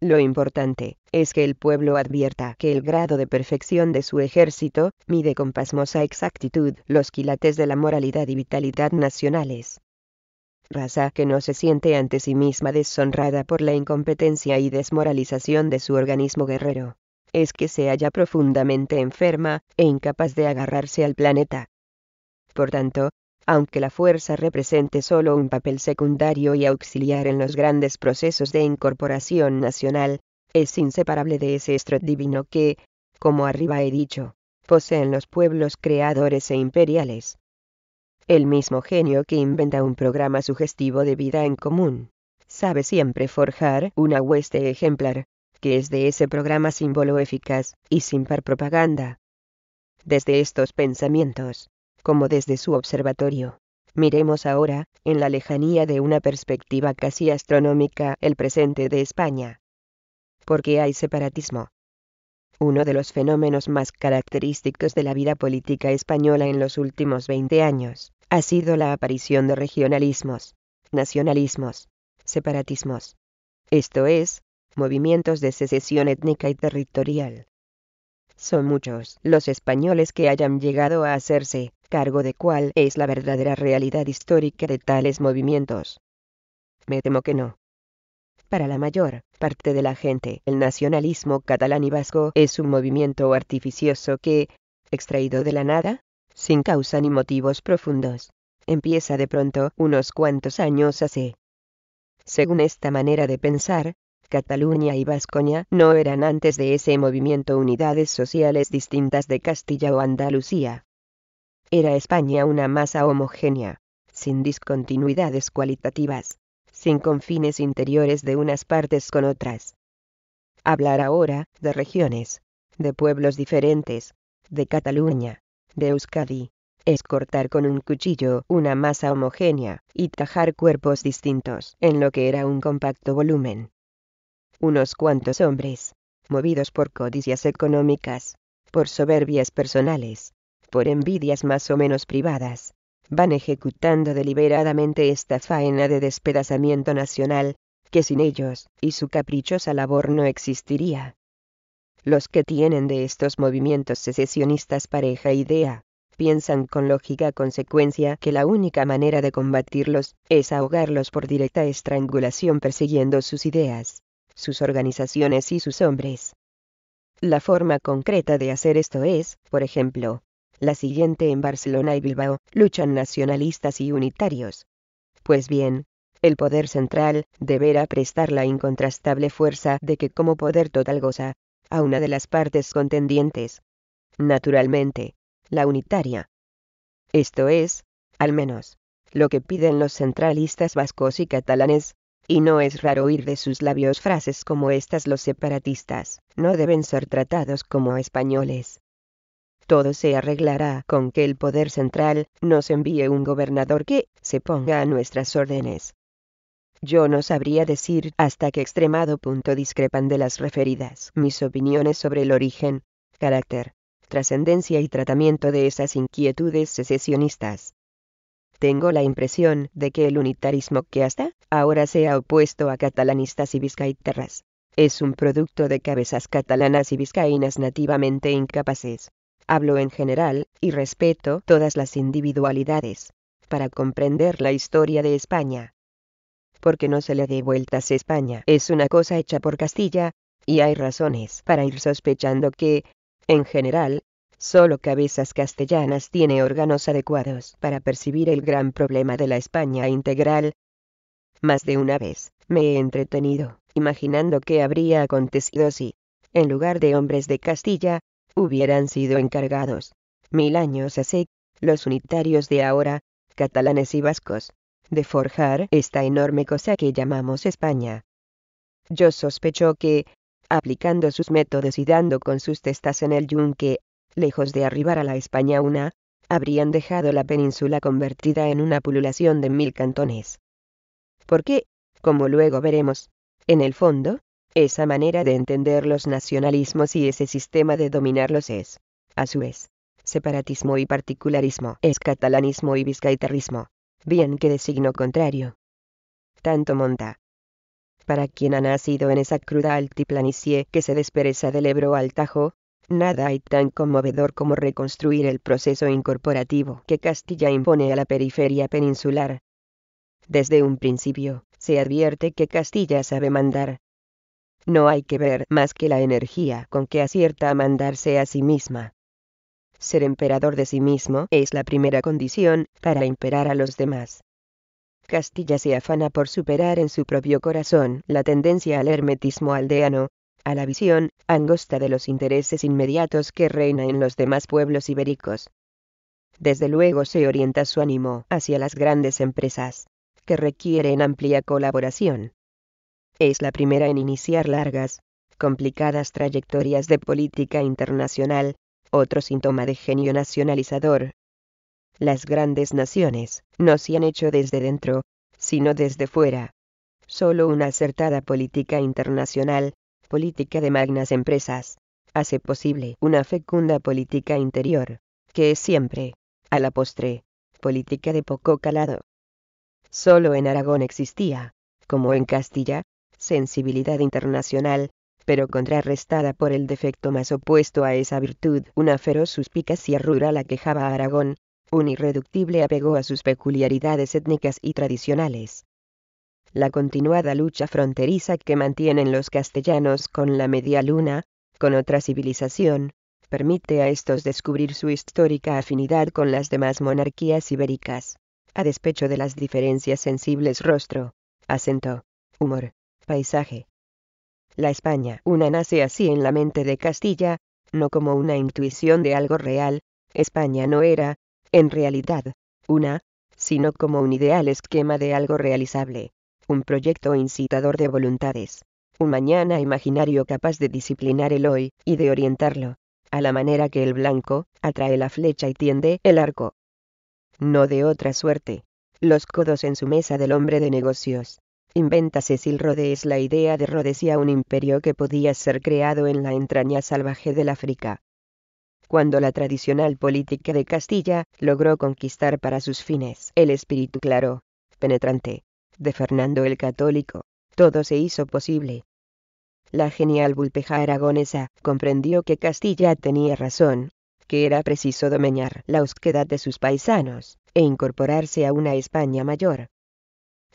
Lo importante es que el pueblo advierta que el grado de perfección de su ejército mide con pasmosa exactitud los quilates de la moralidad y vitalidad nacionales. Raza que no se siente ante sí misma deshonrada por la incompetencia y desmoralización de su organismo guerrero. Es que se halla profundamente enferma e incapaz de agarrarse al planeta. Por tanto, aunque la fuerza represente solo un papel secundario y auxiliar en los grandes procesos de incorporación nacional, es inseparable de ese estro divino que, como arriba he dicho, poseen los pueblos creadores e imperiales. El mismo genio que inventa un programa sugestivo de vida en común, sabe siempre forjar una hueste ejemplar, que es de ese programa símbolo eficaz y sin par propaganda. Desde estos pensamientos, como desde su observatorio. Miremos ahora, en la lejanía de una perspectiva casi astronómica, el presente de España. ¿Por qué hay separatismo. Uno de los fenómenos más característicos de la vida política española en los últimos 20 años, ha sido la aparición de regionalismos, nacionalismos, separatismos. Esto es, movimientos de secesión étnica y territorial. Son muchos los españoles que hayan llegado a hacerse cargo de cuál es la verdadera realidad histórica de tales movimientos. Me temo que no. Para la mayor parte de la gente, el nacionalismo catalán y vasco es un movimiento artificioso que, extraído de la nada, sin causa ni motivos profundos, empieza de pronto unos cuantos años hace. Según esta manera de pensar, Cataluña y Vascoña no eran antes de ese movimiento unidades sociales distintas de Castilla o Andalucía. Era España una masa homogénea, sin discontinuidades cualitativas, sin confines interiores de unas partes con otras. Hablar ahora de regiones, de pueblos diferentes, de Cataluña, de Euskadi, es cortar con un cuchillo una masa homogénea y tajar cuerpos distintos en lo que era un compacto volumen. Unos cuantos hombres, movidos por codicias económicas, por soberbias personales, por envidias más o menos privadas, van ejecutando deliberadamente esta faena de despedazamiento nacional, que sin ellos y su caprichosa labor no existiría. Los que tienen de estos movimientos secesionistas pareja e idea, piensan con lógica consecuencia que la única manera de combatirlos es ahogarlos por directa estrangulación persiguiendo sus ideas, sus organizaciones y sus hombres. La forma concreta de hacer esto es, por ejemplo, la siguiente en Barcelona y Bilbao, luchan nacionalistas y unitarios. Pues bien, el poder central deberá prestar la incontrastable fuerza de que como poder total goza, a una de las partes contendientes. Naturalmente, la unitaria. Esto es, al menos, lo que piden los centralistas vascos y catalanes, y no es raro oír de sus labios frases como estas los separatistas, no deben ser tratados como españoles, todo se arreglará con que el poder central nos envíe un gobernador que se ponga a nuestras órdenes. Yo no sabría decir hasta qué extremado punto discrepan de las referidas mis opiniones sobre el origen, carácter, trascendencia y tratamiento de esas inquietudes secesionistas. Tengo la impresión de que el unitarismo que hasta ahora se ha opuesto a catalanistas y vizcaíterras es un producto de cabezas catalanas y vizcaínas nativamente incapaces hablo en general, y respeto todas las individualidades, para comprender la historia de España. Porque no se le dé vueltas España es una cosa hecha por Castilla, y hay razones para ir sospechando que, en general, solo cabezas castellanas tiene órganos adecuados para percibir el gran problema de la España integral. Más de una vez, me he entretenido, imaginando qué habría acontecido si, en lugar de hombres de Castilla, hubieran sido encargados, mil años hace, los unitarios de ahora, catalanes y vascos, de forjar esta enorme cosa que llamamos España. Yo sospecho que, aplicando sus métodos y dando con sus testas en el yunque, lejos de arribar a la España una, habrían dejado la península convertida en una pululación de mil cantones. Porque, como luego veremos, en el fondo, esa manera de entender los nacionalismos y ese sistema de dominarlos es, a su vez, separatismo y particularismo, es catalanismo y vizcaiterrismo bien que de signo contrario. Tanto monta. Para quien ha nacido en esa cruda altiplanicie que se despereza del Ebro al Tajo, Nada hay tan conmovedor como reconstruir el proceso incorporativo que Castilla impone a la periferia peninsular. Desde un principio, se advierte que Castilla sabe mandar, no hay que ver más que la energía con que acierta a mandarse a sí misma. Ser emperador de sí mismo es la primera condición para imperar a los demás. Castilla se afana por superar en su propio corazón la tendencia al hermetismo aldeano, a la visión angosta de los intereses inmediatos que reina en los demás pueblos ibéricos. Desde luego se orienta su ánimo hacia las grandes empresas, que requieren amplia colaboración, es la primera en iniciar largas, complicadas trayectorias de política internacional, otro síntoma de genio nacionalizador. Las grandes naciones no se han hecho desde dentro, sino desde fuera. Solo una acertada política internacional, política de magnas empresas, hace posible una fecunda política interior, que es siempre, a la postre, política de poco calado. Solo en Aragón existía, como en Castilla, sensibilidad internacional, pero contrarrestada por el defecto más opuesto a esa virtud, una feroz suspicacia rural aquejaba a Aragón, un irreductible apego a sus peculiaridades étnicas y tradicionales. La continuada lucha fronteriza que mantienen los castellanos con la media luna, con otra civilización, permite a estos descubrir su histórica afinidad con las demás monarquías ibéricas, a despecho de las diferencias sensibles rostro, acento, humor, paisaje. La España una nace así en la mente de Castilla, no como una intuición de algo real, España no era, en realidad, una, sino como un ideal esquema de algo realizable, un proyecto incitador de voluntades, un mañana imaginario capaz de disciplinar el hoy y de orientarlo, a la manera que el blanco atrae la flecha y tiende el arco. No de otra suerte, los codos en su mesa del hombre de negocios, inventa Cecil Rhodes la idea de Rhodesia un imperio que podía ser creado en la entraña salvaje del África. Cuando la tradicional política de Castilla logró conquistar para sus fines el espíritu claro, penetrante, de Fernando el Católico, todo se hizo posible. La genial vulpeja aragonesa comprendió que Castilla tenía razón, que era preciso domeñar la osquedad de sus paisanos, e incorporarse a una España mayor,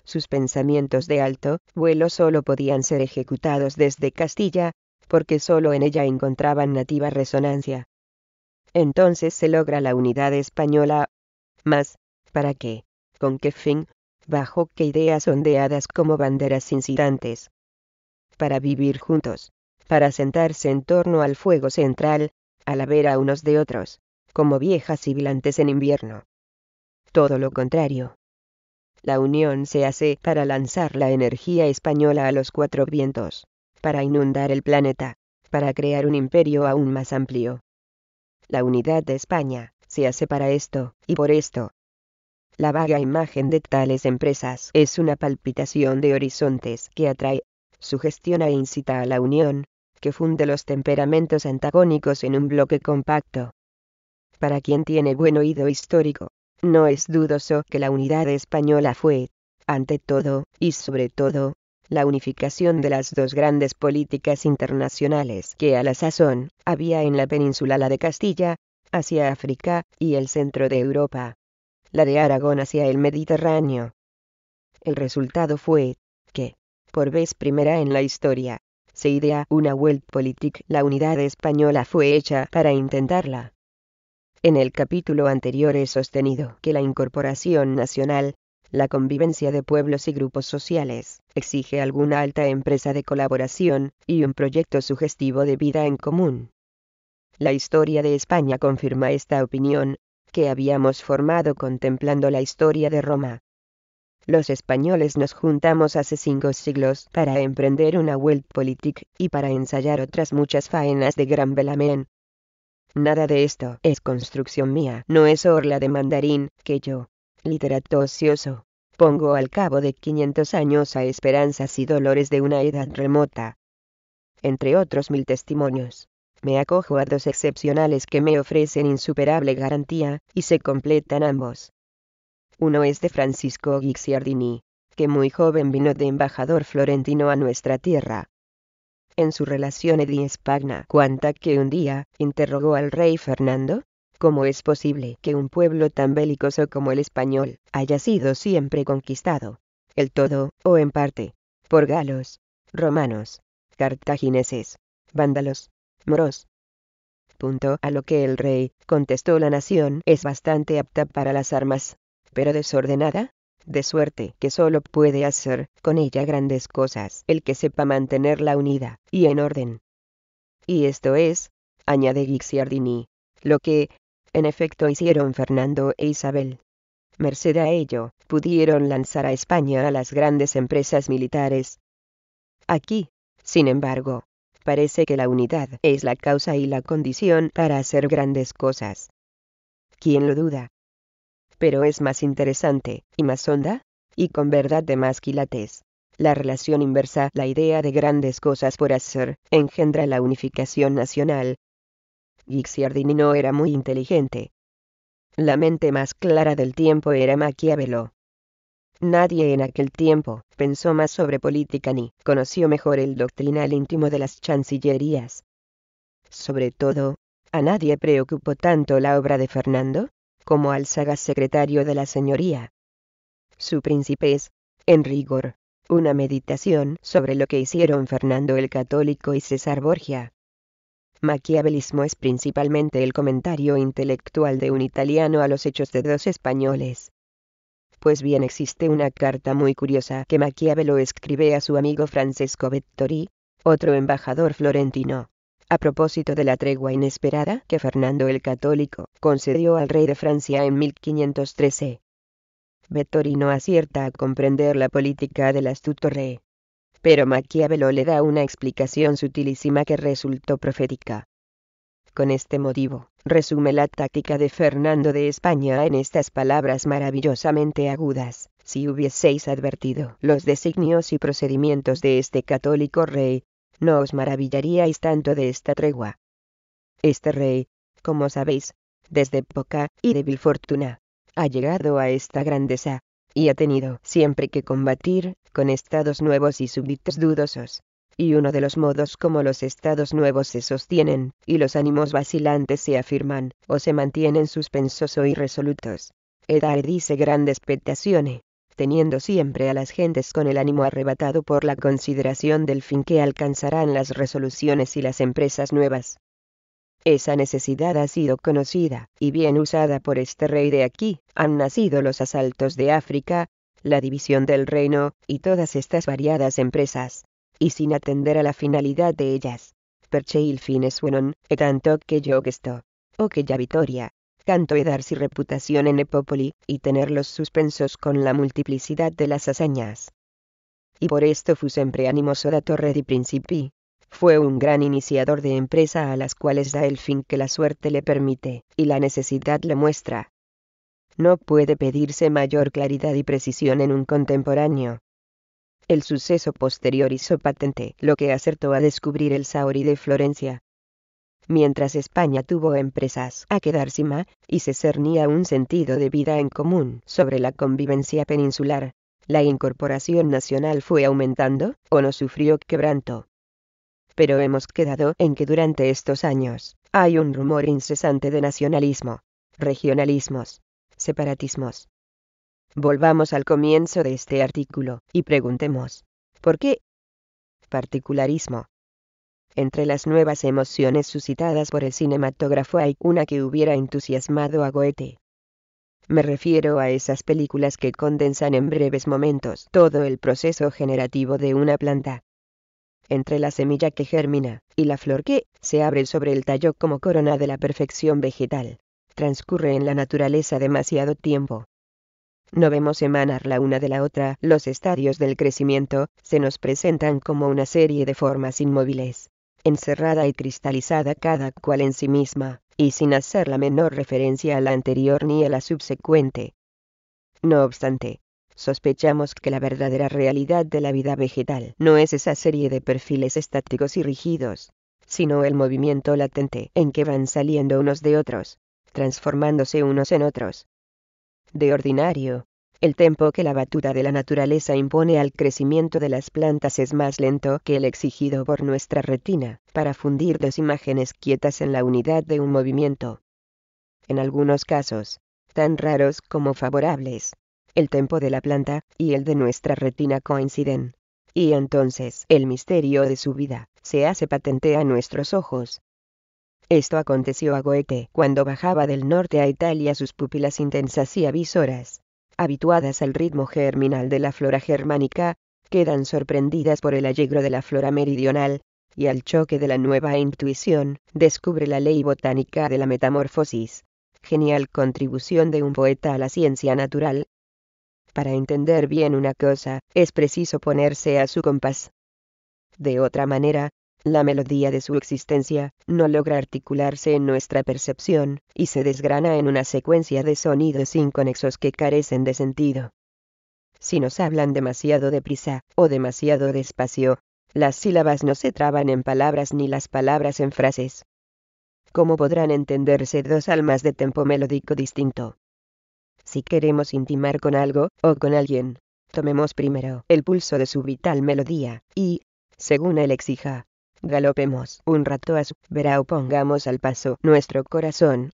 sus pensamientos de alto vuelo solo podían ser ejecutados desde Castilla, porque solo en ella encontraban nativa resonancia. Entonces se logra la unidad española. Mas, ¿para qué? ¿Con qué fin? ¿Bajo qué ideas ondeadas como banderas incitantes? Para vivir juntos, para sentarse en torno al fuego central, a la a unos de otros, como viejas y en invierno. Todo lo contrario, la unión se hace para lanzar la energía española a los cuatro vientos, para inundar el planeta, para crear un imperio aún más amplio. La unidad de España se hace para esto, y por esto. La vaga imagen de tales empresas es una palpitación de horizontes que atrae, sugestiona e incita a la unión, que funde los temperamentos antagónicos en un bloque compacto. Para quien tiene buen oído histórico, no es dudoso que la unidad española fue, ante todo, y sobre todo, la unificación de las dos grandes políticas internacionales que a la sazón había en la península la de Castilla, hacia África, y el centro de Europa, la de Aragón hacia el Mediterráneo. El resultado fue, que, por vez primera en la historia, se idea una Weltpolitik, la unidad española fue hecha para intentarla. En el capítulo anterior he sostenido que la incorporación nacional, la convivencia de pueblos y grupos sociales, exige alguna alta empresa de colaboración y un proyecto sugestivo de vida en común. La historia de España confirma esta opinión, que habíamos formado contemplando la historia de Roma. Los españoles nos juntamos hace cinco siglos para emprender una Weltpolitik y para ensayar otras muchas faenas de gran velamen, Nada de esto es construcción mía, no es orla de mandarín, que yo, literato ocioso, pongo al cabo de 500 años a esperanzas y dolores de una edad remota. Entre otros mil testimonios, me acojo a dos excepcionales que me ofrecen insuperable garantía, y se completan ambos. Uno es de Francisco Gixiardini, que muy joven vino de embajador florentino a nuestra tierra, en su relación Spagna cuanta que un día, interrogó al rey Fernando, ¿cómo es posible que un pueblo tan belicoso como el español haya sido siempre conquistado, el todo, o en parte, por galos, romanos, cartagineses, vándalos, moros? Punto a lo que el rey contestó la nación es bastante apta para las armas, pero desordenada, de suerte que solo puede hacer con ella grandes cosas el que sepa mantenerla unida y en orden. Y esto es, añade Gixiardini, lo que, en efecto, hicieron Fernando e Isabel. Merced a ello, pudieron lanzar a España a las grandes empresas militares. Aquí, sin embargo, parece que la unidad es la causa y la condición para hacer grandes cosas. ¿Quién lo duda? pero es más interesante, y más honda, y con verdad de más quilates. La relación inversa, la idea de grandes cosas por hacer, engendra la unificación nacional. Gixiardini no era muy inteligente. La mente más clara del tiempo era Maquiavelo. Nadie en aquel tiempo pensó más sobre política ni conoció mejor el doctrinal íntimo de las chancillerías. Sobre todo, a nadie preocupó tanto la obra de Fernando, como al secretario de la señoría. Su príncipe es, en rigor, una meditación sobre lo que hicieron Fernando el Católico y César Borgia. Maquiavelismo es principalmente el comentario intelectual de un italiano a los hechos de dos españoles. Pues bien existe una carta muy curiosa que Maquiavelo escribe a su amigo Francesco Vettori, otro embajador florentino a propósito de la tregua inesperada que Fernando el Católico concedió al rey de Francia en 1513. Vettorino acierta a comprender la política del astuto rey. Pero Maquiavelo le da una explicación sutilísima que resultó profética. Con este motivo, resume la táctica de Fernando de España en estas palabras maravillosamente agudas, si hubieseis advertido los designios y procedimientos de este católico rey, no os maravillaríais tanto de esta tregua. Este rey, como sabéis, desde poca y débil fortuna, ha llegado a esta grandeza, y ha tenido siempre que combatir con estados nuevos y súbditos dudosos. Y uno de los modos como los estados nuevos se sostienen, y los ánimos vacilantes se afirman, o se mantienen suspensos o irresolutos. Edar dice grandes expectaciones teniendo siempre a las gentes con el ánimo arrebatado por la consideración del fin que alcanzarán las resoluciones y las empresas nuevas. Esa necesidad ha sido conocida, y bien usada por este rey de aquí, han nacido los asaltos de África, la división del reino, y todas estas variadas empresas, y sin atender a la finalidad de ellas. Percheil il fine e tanto que yo esto, o que ya vitoria, canto y su reputación en Epópoli, y tenerlos suspensos con la multiplicidad de las hazañas. Y por esto fue siempre animoso da Torre di Principi. Fue un gran iniciador de empresa a las cuales da el fin que la suerte le permite, y la necesidad le muestra. No puede pedirse mayor claridad y precisión en un contemporáneo, el suceso posterior hizo patente lo que acertó a descubrir el Sauri de Florencia, mientras España tuvo empresas a quedar cima, y se cernía un sentido de vida en común sobre la convivencia peninsular, la incorporación nacional fue aumentando, o no sufrió quebranto. Pero hemos quedado en que durante estos años, hay un rumor incesante de nacionalismo, regionalismos, separatismos. Volvamos al comienzo de este artículo, y preguntemos, ¿por qué? Particularismo, entre las nuevas emociones suscitadas por el cinematógrafo hay una que hubiera entusiasmado a Goethe. Me refiero a esas películas que condensan en breves momentos todo el proceso generativo de una planta. Entre la semilla que germina y la flor que se abre sobre el tallo como corona de la perfección vegetal, transcurre en la naturaleza demasiado tiempo. No vemos emanar la una de la otra, los estadios del crecimiento se nos presentan como una serie de formas inmóviles, encerrada y cristalizada cada cual en sí misma, y sin hacer la menor referencia a la anterior ni a la subsecuente. No obstante, sospechamos que la verdadera realidad de la vida vegetal no es esa serie de perfiles estáticos y rígidos, sino el movimiento latente en que van saliendo unos de otros, transformándose unos en otros. De ordinario, el tempo que la batuta de la naturaleza impone al crecimiento de las plantas es más lento que el exigido por nuestra retina, para fundir dos imágenes quietas en la unidad de un movimiento. En algunos casos, tan raros como favorables, el tempo de la planta y el de nuestra retina coinciden. Y entonces el misterio de su vida se hace patente a nuestros ojos. Esto aconteció a Goethe cuando bajaba del norte a Italia sus pupilas intensas y avisoras habituadas al ritmo germinal de la flora germánica, quedan sorprendidas por el allegro de la flora meridional, y al choque de la nueva intuición, descubre la ley botánica de la metamorfosis, genial contribución de un poeta a la ciencia natural. Para entender bien una cosa, es preciso ponerse a su compás. De otra manera, la melodía de su existencia, no logra articularse en nuestra percepción, y se desgrana en una secuencia de sonidos inconexos que carecen de sentido. Si nos hablan demasiado deprisa, o demasiado despacio, las sílabas no se traban en palabras ni las palabras en frases. ¿Cómo podrán entenderse dos almas de tempo melódico distinto? Si queremos intimar con algo, o con alguien, tomemos primero el pulso de su vital melodía, y, según él exija, galopemos un rato a su vera o pongamos al paso nuestro corazón.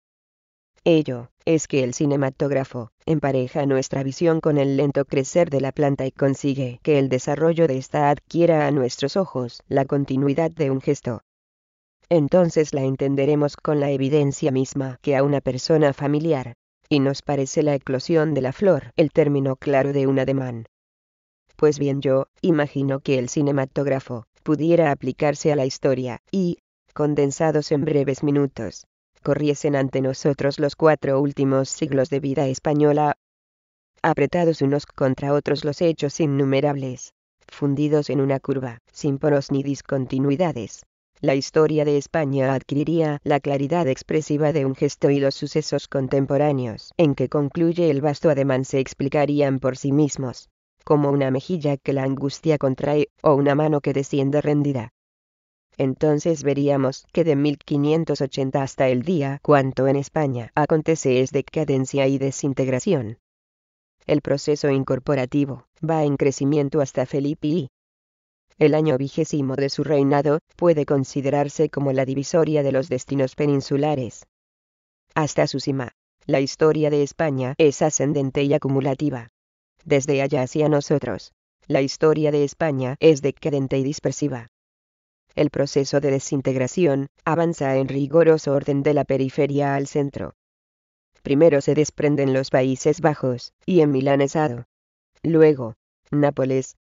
Ello, es que el cinematógrafo, empareja nuestra visión con el lento crecer de la planta y consigue que el desarrollo de esta adquiera a nuestros ojos la continuidad de un gesto. Entonces la entenderemos con la evidencia misma que a una persona familiar, y nos parece la eclosión de la flor el término claro de un ademán. Pues bien yo, imagino que el cinematógrafo, pudiera aplicarse a la historia, y, condensados en breves minutos, corriesen ante nosotros los cuatro últimos siglos de vida española, apretados unos contra otros los hechos innumerables, fundidos en una curva, sin poros ni discontinuidades. La historia de España adquiriría la claridad expresiva de un gesto y los sucesos contemporáneos en que concluye el vasto ademán se explicarían por sí mismos como una mejilla que la angustia contrae o una mano que desciende rendida. Entonces veríamos que de 1580 hasta el día cuanto en España acontece es decadencia y desintegración. El proceso incorporativo va en crecimiento hasta Felipe I. El año vigésimo de su reinado puede considerarse como la divisoria de los destinos peninsulares. Hasta su cima, la historia de España es ascendente y acumulativa desde allá hacia nosotros. La historia de España es decadente y dispersiva. El proceso de desintegración avanza en rigoroso orden de la periferia al centro. Primero se desprenden los Países Bajos, y en Milanesado. Luego, Nápoles.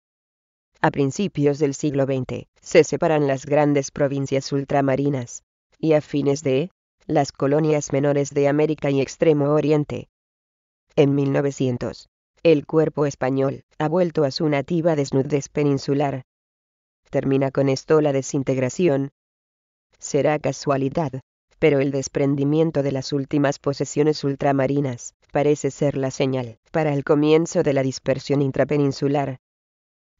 A principios del siglo XX, se separan las grandes provincias ultramarinas. Y a fines de, las colonias menores de América y Extremo Oriente. En 1900, el cuerpo español ha vuelto a su nativa desnudez peninsular. Termina con esto la desintegración. Será casualidad, pero el desprendimiento de las últimas posesiones ultramarinas parece ser la señal para el comienzo de la dispersión intrapeninsular.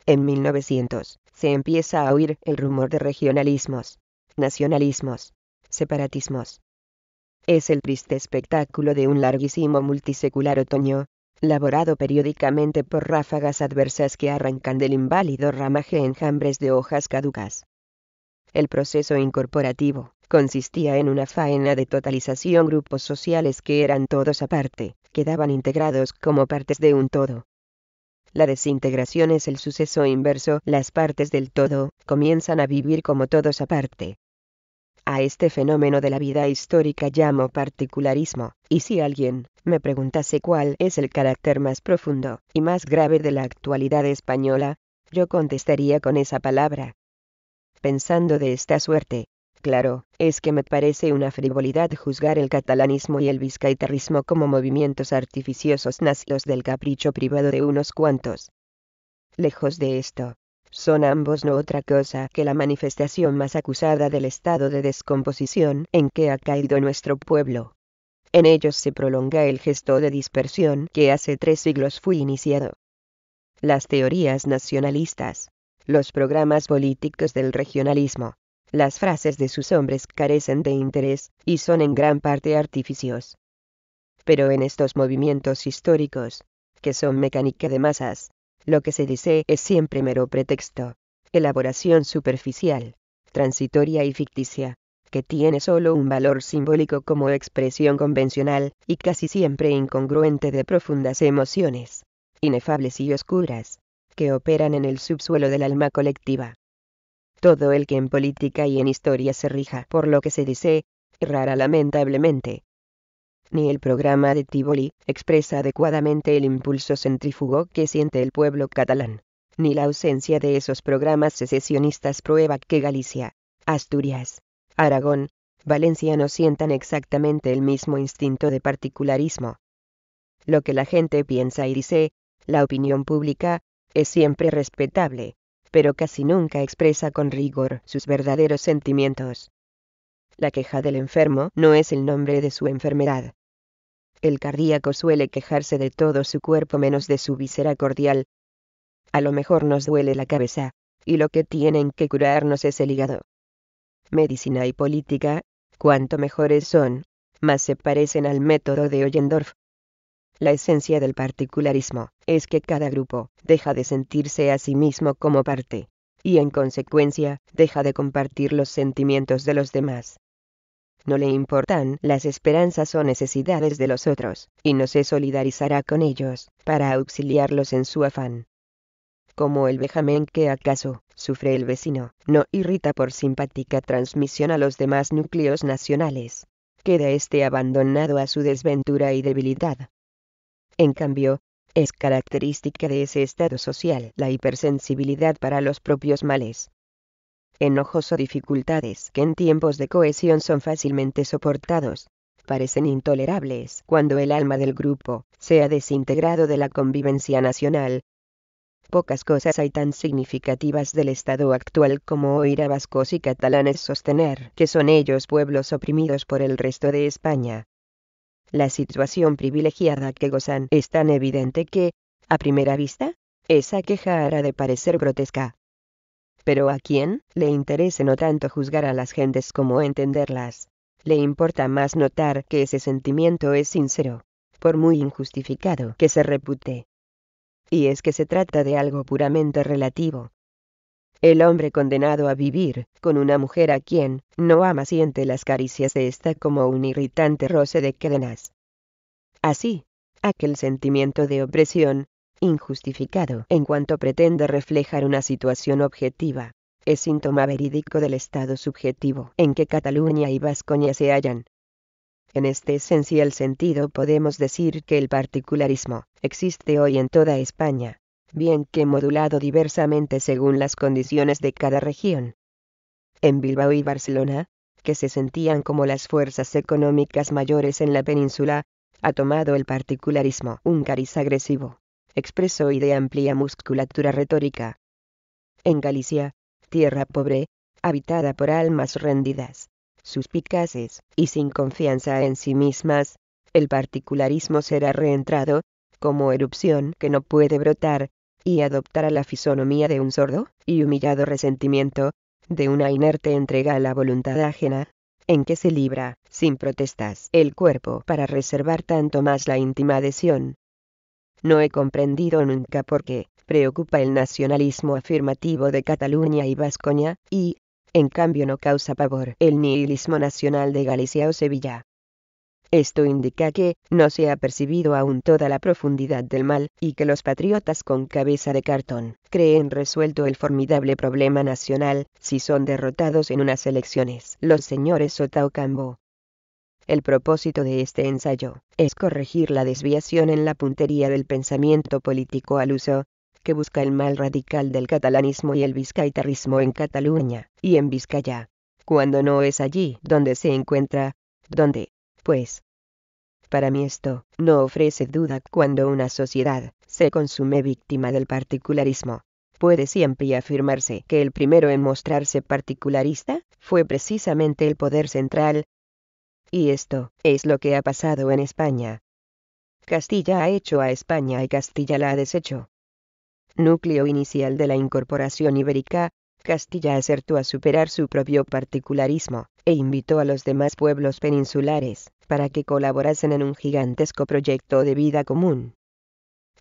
En 1900, se empieza a oír el rumor de regionalismos, nacionalismos, separatismos. Es el triste espectáculo de un larguísimo multisecular otoño, laborado periódicamente por ráfagas adversas que arrancan del inválido ramaje enjambres de hojas caducas. El proceso incorporativo consistía en una faena de totalización grupos sociales que eran todos aparte, quedaban integrados como partes de un todo. La desintegración es el suceso inverso, las partes del todo comienzan a vivir como todos aparte, a este fenómeno de la vida histórica llamo particularismo, y si alguien me preguntase cuál es el carácter más profundo y más grave de la actualidad española, yo contestaría con esa palabra. Pensando de esta suerte, claro, es que me parece una frivolidad juzgar el catalanismo y el vizcaiterrismo como movimientos artificiosos nacidos del capricho privado de unos cuantos. Lejos de esto, son ambos no otra cosa que la manifestación más acusada del estado de descomposición en que ha caído nuestro pueblo. En ellos se prolonga el gesto de dispersión que hace tres siglos fue iniciado. Las teorías nacionalistas, los programas políticos del regionalismo, las frases de sus hombres carecen de interés, y son en gran parte artificios. Pero en estos movimientos históricos, que son mecánica de masas, lo que se dice es siempre mero pretexto. Elaboración superficial, transitoria y ficticia, que tiene solo un valor simbólico como expresión convencional, y casi siempre incongruente de profundas emociones, inefables y oscuras, que operan en el subsuelo del alma colectiva. Todo el que en política y en historia se rija por lo que se dice, rara lamentablemente, ni el programa de Tivoli, expresa adecuadamente el impulso centrífugo que siente el pueblo catalán. Ni la ausencia de esos programas secesionistas prueba que Galicia, Asturias, Aragón, Valencia no sientan exactamente el mismo instinto de particularismo. Lo que la gente piensa y dice, la opinión pública, es siempre respetable, pero casi nunca expresa con rigor sus verdaderos sentimientos. La queja del enfermo no es el nombre de su enfermedad, el cardíaco suele quejarse de todo su cuerpo menos de su visera cordial. A lo mejor nos duele la cabeza, y lo que tienen que curarnos es el hígado. Medicina y política, cuanto mejores son, más se parecen al método de Ollendorf. La esencia del particularismo es que cada grupo deja de sentirse a sí mismo como parte, y en consecuencia deja de compartir los sentimientos de los demás no le importan las esperanzas o necesidades de los otros, y no se solidarizará con ellos, para auxiliarlos en su afán. Como el vejamen que acaso sufre el vecino, no irrita por simpática transmisión a los demás núcleos nacionales. Queda este abandonado a su desventura y debilidad. En cambio, es característica de ese estado social la hipersensibilidad para los propios males, enojos o dificultades que en tiempos de cohesión son fácilmente soportados, parecen intolerables cuando el alma del grupo se ha desintegrado de la convivencia nacional. Pocas cosas hay tan significativas del estado actual como oír a vascos y catalanes sostener que son ellos pueblos oprimidos por el resto de España. La situación privilegiada que gozan es tan evidente que, a primera vista, esa queja hará de parecer grotesca. Pero a quien le interese no tanto juzgar a las gentes como entenderlas. Le importa más notar que ese sentimiento es sincero, por muy injustificado que se repute. Y es que se trata de algo puramente relativo. El hombre condenado a vivir con una mujer a quien no ama siente las caricias de esta como un irritante roce de cadenas. Así, aquel sentimiento de opresión injustificado en cuanto pretende reflejar una situación objetiva. Es síntoma verídico del estado subjetivo en que Cataluña y Vascoña se hallan. En este esencial sentido podemos decir que el particularismo existe hoy en toda España, bien que modulado diversamente según las condiciones de cada región. En Bilbao y Barcelona, que se sentían como las fuerzas económicas mayores en la península, ha tomado el particularismo un cariz agresivo, expreso y de amplia musculatura retórica. En Galicia, tierra pobre, habitada por almas rendidas, suspicaces y sin confianza en sí mismas, el particularismo será reentrado, como erupción que no puede brotar, y adoptará la fisonomía de un sordo y humillado resentimiento, de una inerte entrega a la voluntad ajena, en que se libra, sin protestas, el cuerpo para reservar tanto más la íntima adhesión, no he comprendido nunca por qué preocupa el nacionalismo afirmativo de Cataluña y Vascoña, y, en cambio, no causa pavor el nihilismo nacional de Galicia o Sevilla. Esto indica que no se ha percibido aún toda la profundidad del mal y que los patriotas con cabeza de cartón creen resuelto el formidable problema nacional si son derrotados en unas elecciones. Los señores Cambo. El propósito de este ensayo es corregir la desviación en la puntería del pensamiento político al uso, que busca el mal radical del catalanismo y el vizcaitarrismo en Cataluña y en Vizcaya, cuando no es allí donde se encuentra, ¿dónde? pues, para mí esto no ofrece duda cuando una sociedad se consume víctima del particularismo. Puede siempre afirmarse que el primero en mostrarse particularista fue precisamente el poder central, y esto es lo que ha pasado en España. Castilla ha hecho a España y Castilla la ha deshecho. Núcleo inicial de la incorporación ibérica, Castilla acertó a superar su propio particularismo, e invitó a los demás pueblos peninsulares, para que colaborasen en un gigantesco proyecto de vida común.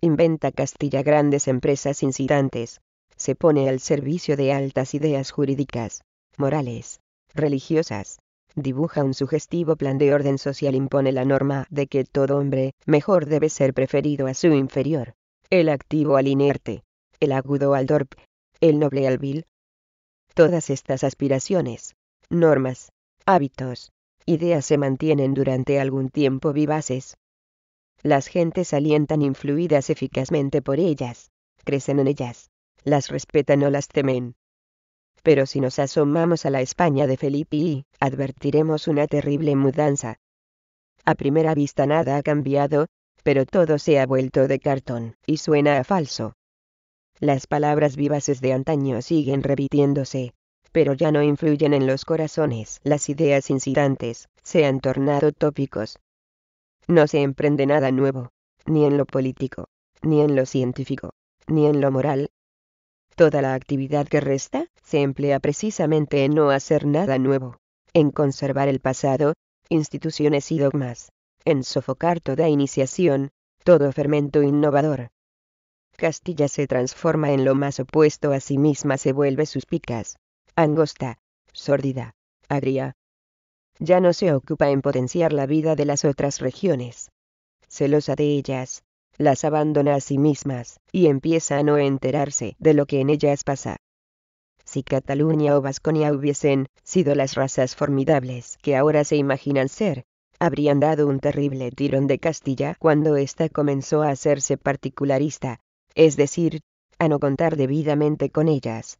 Inventa Castilla grandes empresas incitantes, se pone al servicio de altas ideas jurídicas, morales, religiosas, dibuja un sugestivo plan de orden social impone la norma de que todo hombre mejor debe ser preferido a su inferior, el activo al inerte, el agudo al dorp, el noble al vil. Todas estas aspiraciones, normas, hábitos, ideas se mantienen durante algún tiempo vivaces. Las gentes alientan influidas eficazmente por ellas, crecen en ellas, las respetan o las temen, pero si nos asomamos a la España de Felipe I, advertiremos una terrible mudanza. A primera vista nada ha cambiado, pero todo se ha vuelto de cartón, y suena a falso. Las palabras vivaces de antaño siguen repitiéndose, pero ya no influyen en los corazones. Las ideas incitantes se han tornado tópicos. No se emprende nada nuevo, ni en lo político, ni en lo científico, ni en lo moral, Toda la actividad que resta se emplea precisamente en no hacer nada nuevo, en conservar el pasado, instituciones y dogmas, en sofocar toda iniciación, todo fermento innovador. Castilla se transforma en lo más opuesto a sí misma, se vuelve sus picas, angosta, sórdida, agria. Ya no se ocupa en potenciar la vida de las otras regiones. Celosa de ellas, las abandona a sí mismas, y empieza a no enterarse de lo que en ellas pasa. Si Cataluña o Vasconia hubiesen sido las razas formidables que ahora se imaginan ser, habrían dado un terrible tirón de Castilla cuando ésta comenzó a hacerse particularista, es decir, a no contar debidamente con ellas.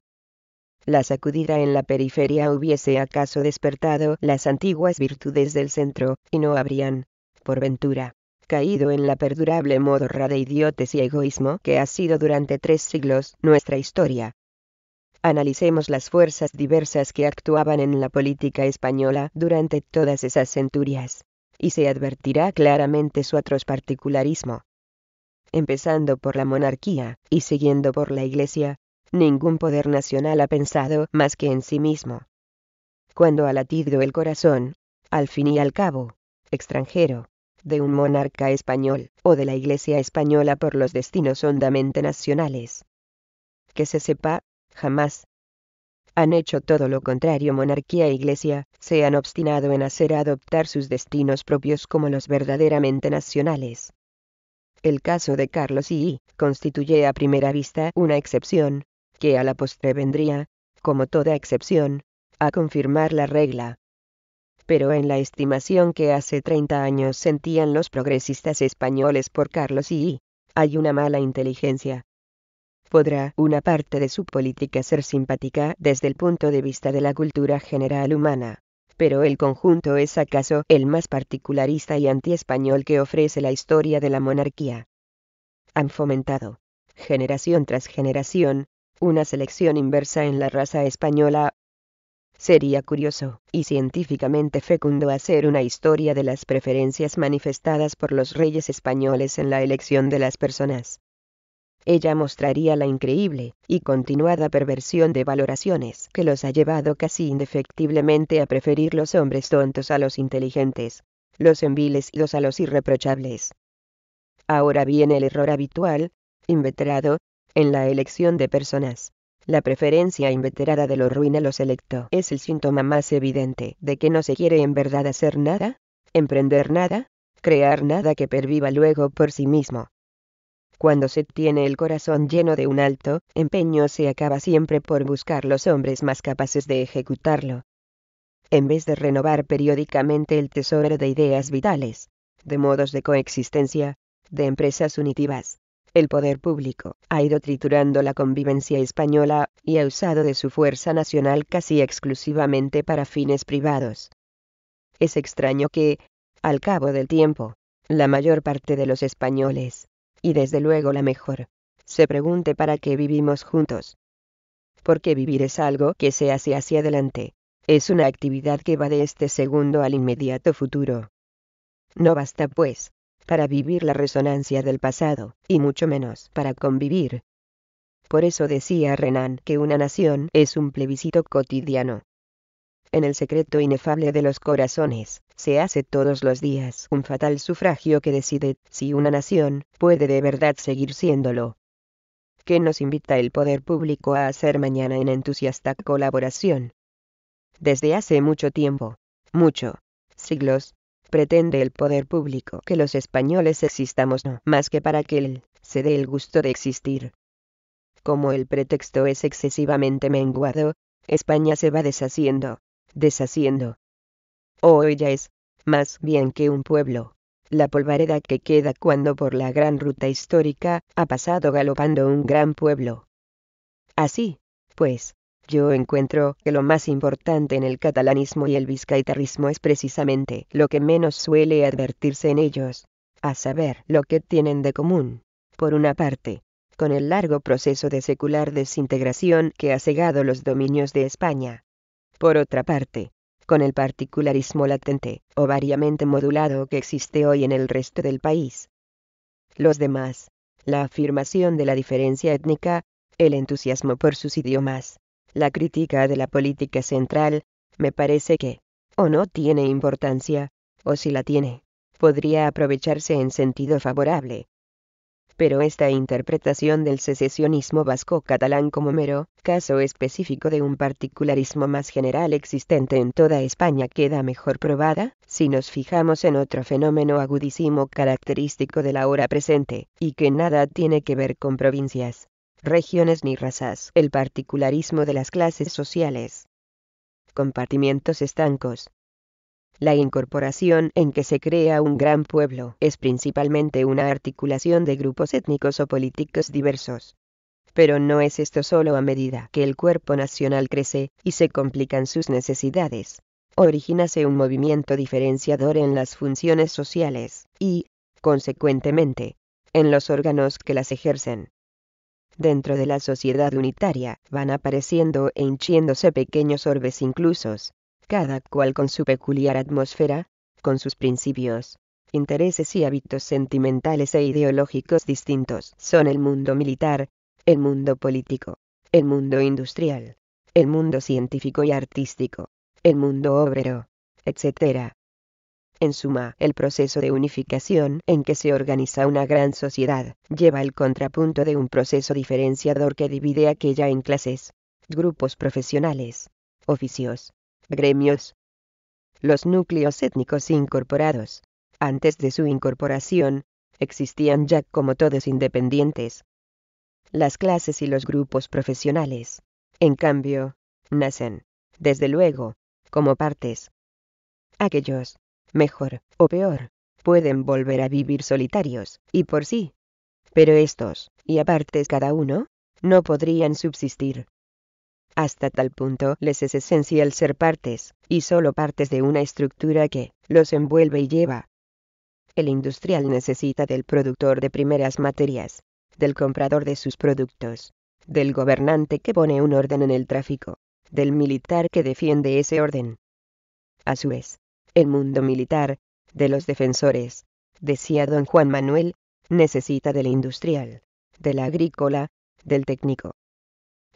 La sacudida en la periferia hubiese acaso despertado las antiguas virtudes del centro, y no habrían, por ventura, caído en la perdurable modorra de idiotes y egoísmo que ha sido durante tres siglos nuestra historia. Analicemos las fuerzas diversas que actuaban en la política española durante todas esas centurias, y se advertirá claramente su atroz particularismo. Empezando por la monarquía, y siguiendo por la Iglesia, ningún poder nacional ha pensado más que en sí mismo. Cuando ha latido el corazón, al fin y al cabo, extranjero, de un monarca español, o de la Iglesia española por los destinos hondamente nacionales. Que se sepa, jamás. Han hecho todo lo contrario monarquía e iglesia, se han obstinado en hacer adoptar sus destinos propios como los verdaderamente nacionales. El caso de Carlos I constituye a primera vista una excepción, que a la postre vendría, como toda excepción, a confirmar la regla pero en la estimación que hace 30 años sentían los progresistas españoles por Carlos y, hay una mala inteligencia. Podrá una parte de su política ser simpática desde el punto de vista de la cultura general humana, pero el conjunto es acaso el más particularista y anti-español que ofrece la historia de la monarquía. Han fomentado, generación tras generación, una selección inversa en la raza española, Sería curioso y científicamente fecundo hacer una historia de las preferencias manifestadas por los reyes españoles en la elección de las personas. Ella mostraría la increíble y continuada perversión de valoraciones que los ha llevado casi indefectiblemente a preferir los hombres tontos a los inteligentes, los los a los irreprochables. Ahora viene el error habitual, inveterado, en la elección de personas la preferencia inveterada de lo ruin a lo selecto es el síntoma más evidente de que no se quiere en verdad hacer nada, emprender nada, crear nada que perviva luego por sí mismo. Cuando se tiene el corazón lleno de un alto empeño se acaba siempre por buscar los hombres más capaces de ejecutarlo. En vez de renovar periódicamente el tesoro de ideas vitales, de modos de coexistencia, de empresas unitivas, el poder público ha ido triturando la convivencia española y ha usado de su fuerza nacional casi exclusivamente para fines privados. Es extraño que, al cabo del tiempo, la mayor parte de los españoles, y desde luego la mejor, se pregunte para qué vivimos juntos. Porque vivir es algo que se hace hacia adelante, es una actividad que va de este segundo al inmediato futuro. No basta, pues, para vivir la resonancia del pasado, y mucho menos para convivir. Por eso decía Renan que una nación es un plebiscito cotidiano. En el secreto inefable de los corazones, se hace todos los días un fatal sufragio que decide si una nación puede de verdad seguir siéndolo. ¿Qué nos invita el poder público a hacer mañana en entusiasta colaboración? Desde hace mucho tiempo, mucho, siglos, pretende el poder público que los españoles existamos no más que para que él se dé el gusto de existir. Como el pretexto es excesivamente menguado, España se va deshaciendo, deshaciendo. O ella es, más bien que un pueblo, la polvareda que queda cuando por la gran ruta histórica ha pasado galopando un gran pueblo. Así, pues, yo encuentro que lo más importante en el catalanismo y el vizcaitarrismo es precisamente lo que menos suele advertirse en ellos, a saber, lo que tienen de común. Por una parte, con el largo proceso de secular desintegración que ha cegado los dominios de España. Por otra parte, con el particularismo latente, o variamente modulado que existe hoy en el resto del país. Los demás, la afirmación de la diferencia étnica, el entusiasmo por sus idiomas, la crítica de la política central me parece que, o no tiene importancia, o si la tiene, podría aprovecharse en sentido favorable. Pero esta interpretación del secesionismo vasco-catalán como mero caso específico de un particularismo más general existente en toda España queda mejor probada si nos fijamos en otro fenómeno agudísimo característico de la hora presente, y que nada tiene que ver con provincias, regiones ni razas, el particularismo de las clases sociales, compartimientos estancos. La incorporación en que se crea un gran pueblo es principalmente una articulación de grupos étnicos o políticos diversos. Pero no es esto solo a medida que el cuerpo nacional crece y se complican sus necesidades. Origínase un movimiento diferenciador en las funciones sociales y, consecuentemente, en los órganos que las ejercen. Dentro de la sociedad unitaria, van apareciendo e hinchiéndose pequeños orbes inclusos, cada cual con su peculiar atmósfera, con sus principios, intereses y hábitos sentimentales e ideológicos distintos. Son el mundo militar, el mundo político, el mundo industrial, el mundo científico y artístico, el mundo obrero, etc. En suma, el proceso de unificación, en que se organiza una gran sociedad, lleva el contrapunto de un proceso diferenciador que divide aquella en clases, grupos profesionales, oficios, gremios. Los núcleos étnicos incorporados, antes de su incorporación, existían ya como todos independientes. Las clases y los grupos profesionales, en cambio, nacen, desde luego, como partes. Aquellos, mejor o peor, pueden volver a vivir solitarios, y por sí. Pero estos, y aparte cada uno, no podrían subsistir. Hasta tal punto les es esencial ser partes, y solo partes de una estructura que los envuelve y lleva. El industrial necesita del productor de primeras materias, del comprador de sus productos, del gobernante que pone un orden en el tráfico, del militar que defiende ese orden. A su vez, el mundo militar, de los defensores, decía don Juan Manuel, necesita del industrial, del agrícola, del técnico.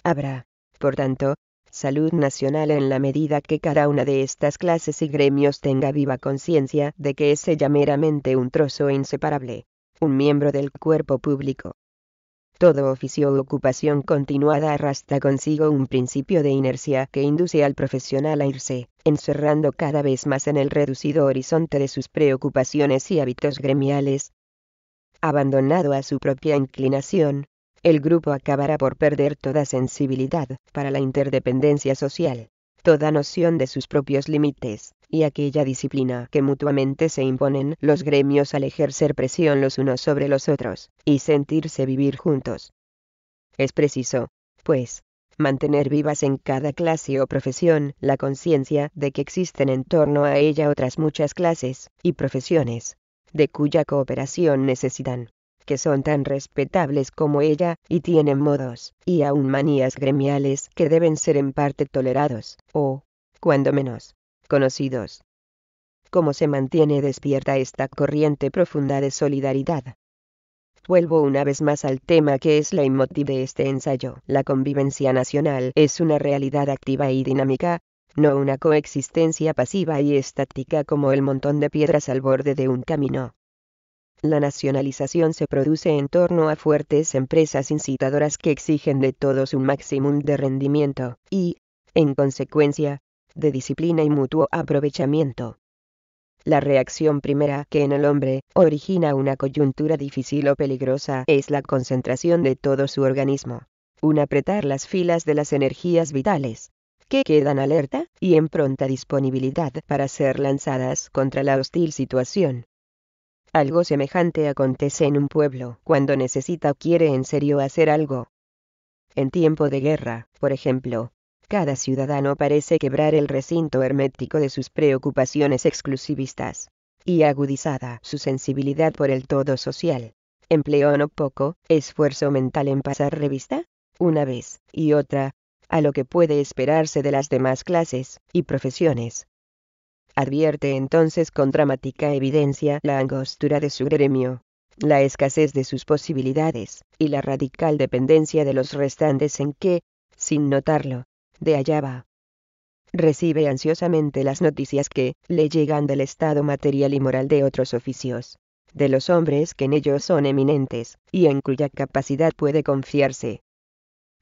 Habrá, por tanto, salud nacional en la medida que cada una de estas clases y gremios tenga viva conciencia de que es ella meramente un trozo inseparable, un miembro del cuerpo público, todo oficio o ocupación continuada arrastra consigo un principio de inercia que induce al profesional a irse, encerrando cada vez más en el reducido horizonte de sus preocupaciones y hábitos gremiales. Abandonado a su propia inclinación, el grupo acabará por perder toda sensibilidad para la interdependencia social, toda noción de sus propios límites, y aquella disciplina que mutuamente se imponen los gremios al ejercer presión los unos sobre los otros, y sentirse vivir juntos. Es preciso, pues, mantener vivas en cada clase o profesión la conciencia de que existen en torno a ella otras muchas clases y profesiones, de cuya cooperación necesitan, que son tan respetables como ella, y tienen modos, y aun manías gremiales que deben ser en parte tolerados, o, cuando menos, conocidos. ¿Cómo se mantiene despierta esta corriente profunda de solidaridad? Vuelvo una vez más al tema que es la emotive de este ensayo. La convivencia nacional es una realidad activa y dinámica, no una coexistencia pasiva y estática como el montón de piedras al borde de un camino. La nacionalización se produce en torno a fuertes empresas incitadoras que exigen de todos un máximo de rendimiento, y, en consecuencia, de disciplina y mutuo aprovechamiento. La reacción primera que en el hombre origina una coyuntura difícil o peligrosa es la concentración de todo su organismo, un apretar las filas de las energías vitales, que quedan alerta y en pronta disponibilidad para ser lanzadas contra la hostil situación. Algo semejante acontece en un pueblo cuando necesita o quiere en serio hacer algo. En tiempo de guerra, por ejemplo, cada ciudadano parece quebrar el recinto hermético de sus preocupaciones exclusivistas. Y agudizada su sensibilidad por el todo social. Empleó no poco esfuerzo mental en pasar revista, una vez y otra, a lo que puede esperarse de las demás clases y profesiones. Advierte entonces con dramática evidencia la angostura de su gremio, la escasez de sus posibilidades, y la radical dependencia de los restantes en que, sin notarlo, de allá va. Recibe ansiosamente las noticias que le llegan del estado material y moral de otros oficios, de los hombres que en ellos son eminentes, y en cuya capacidad puede confiarse.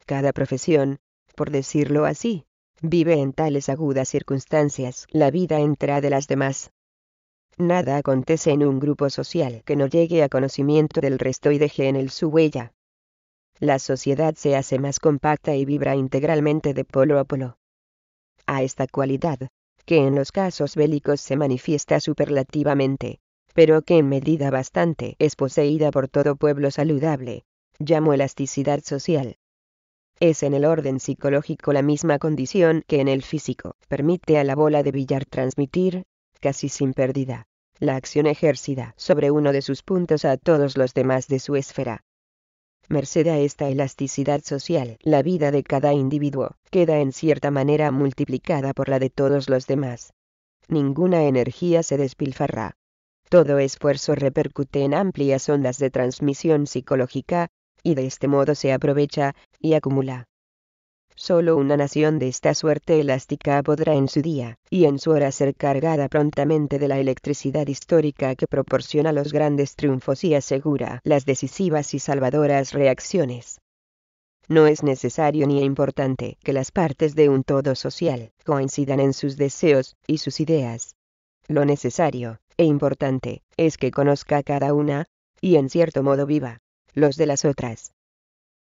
Cada profesión, por decirlo así, vive en tales agudas circunstancias la vida entra de las demás. Nada acontece en un grupo social que no llegue a conocimiento del resto y deje en él su huella la sociedad se hace más compacta y vibra integralmente de polo a polo. A esta cualidad, que en los casos bélicos se manifiesta superlativamente, pero que en medida bastante es poseída por todo pueblo saludable, llamo elasticidad social. Es en el orden psicológico la misma condición que en el físico, permite a la bola de billar transmitir, casi sin pérdida, la acción ejercida sobre uno de sus puntos a todos los demás de su esfera, merced a esta elasticidad social, la vida de cada individuo queda en cierta manera multiplicada por la de todos los demás. Ninguna energía se despilfarra. Todo esfuerzo repercute en amplias ondas de transmisión psicológica, y de este modo se aprovecha y acumula Sólo una nación de esta suerte elástica podrá en su día, y en su hora ser cargada prontamente de la electricidad histórica que proporciona los grandes triunfos y asegura las decisivas y salvadoras reacciones. No es necesario ni importante que las partes de un todo social coincidan en sus deseos y sus ideas. Lo necesario e importante es que conozca cada una, y en cierto modo viva, los de las otras.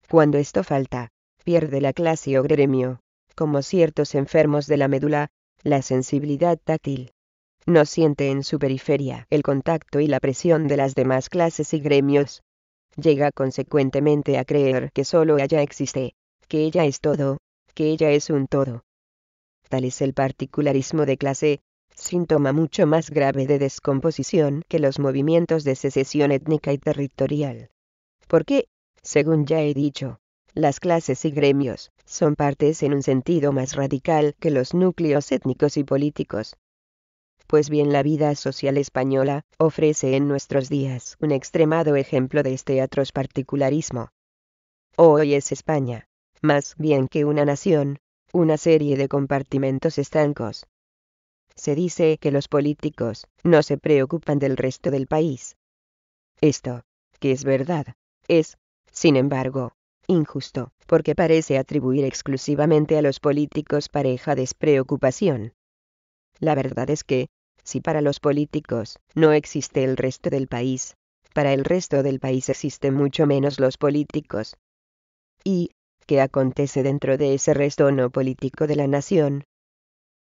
Cuando esto falta, pierde la clase o gremio, como ciertos enfermos de la médula, la sensibilidad táctil. No siente en su periferia el contacto y la presión de las demás clases y gremios. Llega consecuentemente a creer que solo ella existe, que ella es todo, que ella es un todo. Tal es el particularismo de clase, síntoma mucho más grave de descomposición que los movimientos de secesión étnica y territorial. Porque, según ya he dicho, las clases y gremios son partes en un sentido más radical que los núcleos étnicos y políticos. Pues bien la vida social española ofrece en nuestros días un extremado ejemplo de este atroz particularismo. Hoy es España, más bien que una nación, una serie de compartimentos estancos. Se dice que los políticos no se preocupan del resto del país. Esto, que es verdad, es, sin embargo, injusto, porque parece atribuir exclusivamente a los políticos pareja despreocupación. La verdad es que, si para los políticos no existe el resto del país, para el resto del país existe mucho menos los políticos. ¿Y qué acontece dentro de ese resto no político de la nación?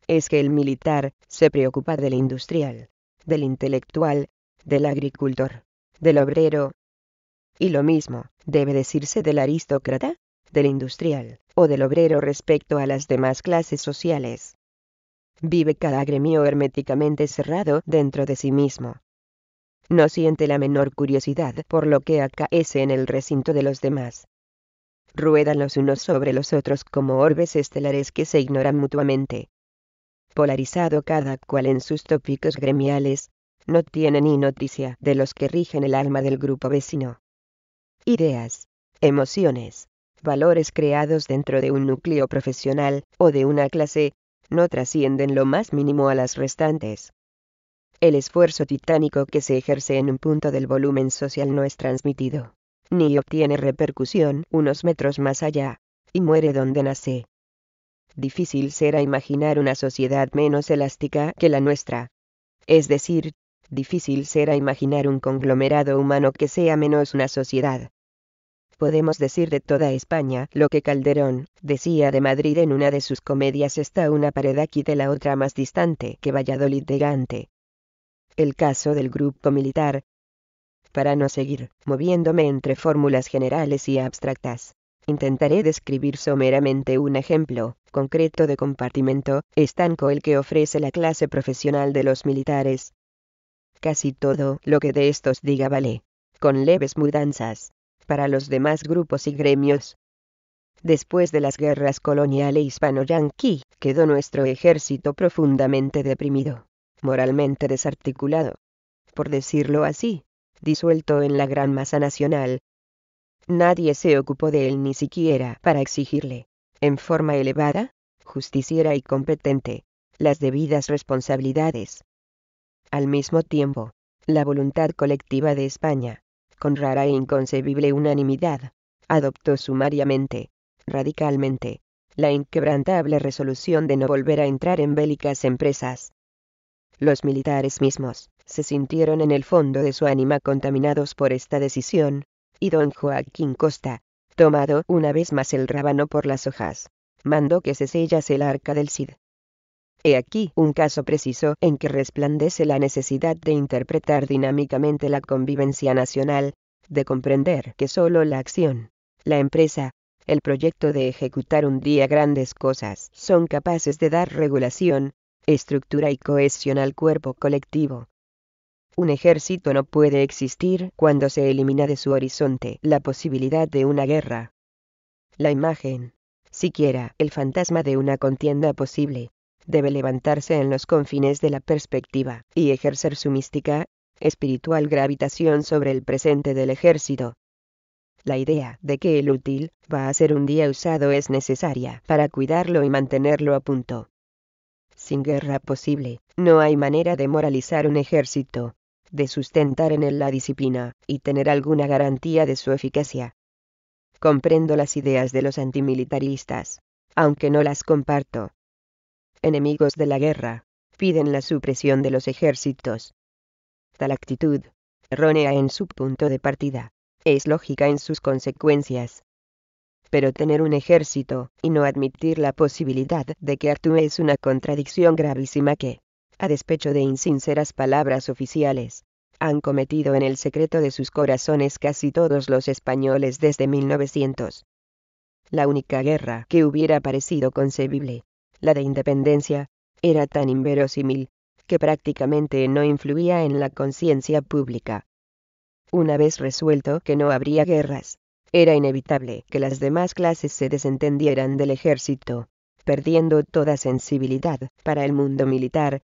Es que el militar se preocupa del industrial, del intelectual, del agricultor, del obrero, y lo mismo debe decirse del aristócrata, del industrial o del obrero respecto a las demás clases sociales. Vive cada gremio herméticamente cerrado dentro de sí mismo. No siente la menor curiosidad por lo que acaece en el recinto de los demás. Ruedan los unos sobre los otros como orbes estelares que se ignoran mutuamente. Polarizado cada cual en sus tópicos gremiales, no tiene ni noticia de los que rigen el alma del grupo vecino ideas, emociones, valores creados dentro de un núcleo profesional o de una clase, no trascienden lo más mínimo a las restantes. El esfuerzo titánico que se ejerce en un punto del volumen social no es transmitido, ni obtiene repercusión unos metros más allá, y muere donde nace. Difícil será imaginar una sociedad menos elástica que la nuestra. Es decir, difícil será imaginar un conglomerado humano que sea menos una sociedad podemos decir de toda España. Lo que Calderón decía de Madrid en una de sus comedias está una pared aquí de la otra más distante que Valladolid de Gante. El caso del grupo militar. Para no seguir moviéndome entre fórmulas generales y abstractas, intentaré describir someramente un ejemplo concreto de compartimento estanco el que ofrece la clase profesional de los militares. Casi todo lo que de estos diga vale, con leves mudanzas, para los demás grupos y gremios. Después de las guerras colonial e hispano-yanqui, quedó nuestro ejército profundamente deprimido, moralmente desarticulado, por decirlo así, disuelto en la gran masa nacional. Nadie se ocupó de él ni siquiera para exigirle, en forma elevada, justiciera y competente, las debidas responsabilidades. Al mismo tiempo, la voluntad colectiva de España, con rara e inconcebible unanimidad, adoptó sumariamente, radicalmente, la inquebrantable resolución de no volver a entrar en bélicas empresas. Los militares mismos se sintieron en el fondo de su ánima contaminados por esta decisión, y don Joaquín Costa, tomado una vez más el rábano por las hojas, mandó que se sellase el arca del Cid, He aquí un caso preciso en que resplandece la necesidad de interpretar dinámicamente la convivencia nacional, de comprender que solo la acción, la empresa, el proyecto de ejecutar un día grandes cosas son capaces de dar regulación, estructura y cohesión al cuerpo colectivo. Un ejército no puede existir cuando se elimina de su horizonte la posibilidad de una guerra. La imagen, siquiera el fantasma de una contienda posible, debe levantarse en los confines de la perspectiva y ejercer su mística, espiritual gravitación sobre el presente del ejército. La idea de que el útil va a ser un día usado es necesaria para cuidarlo y mantenerlo a punto. Sin guerra posible, no hay manera de moralizar un ejército, de sustentar en él la disciplina y tener alguna garantía de su eficacia. Comprendo las ideas de los antimilitaristas, aunque no las comparto, enemigos de la guerra, piden la supresión de los ejércitos. Tal actitud, errónea en su punto de partida, es lógica en sus consecuencias. Pero tener un ejército y no admitir la posibilidad de que actúe es una contradicción gravísima que, a despecho de insinceras palabras oficiales, han cometido en el secreto de sus corazones casi todos los españoles desde 1900. La única guerra que hubiera parecido concebible la de independencia, era tan inverosímil que prácticamente no influía en la conciencia pública. Una vez resuelto que no habría guerras, era inevitable que las demás clases se desentendieran del ejército, perdiendo toda sensibilidad para el mundo militar.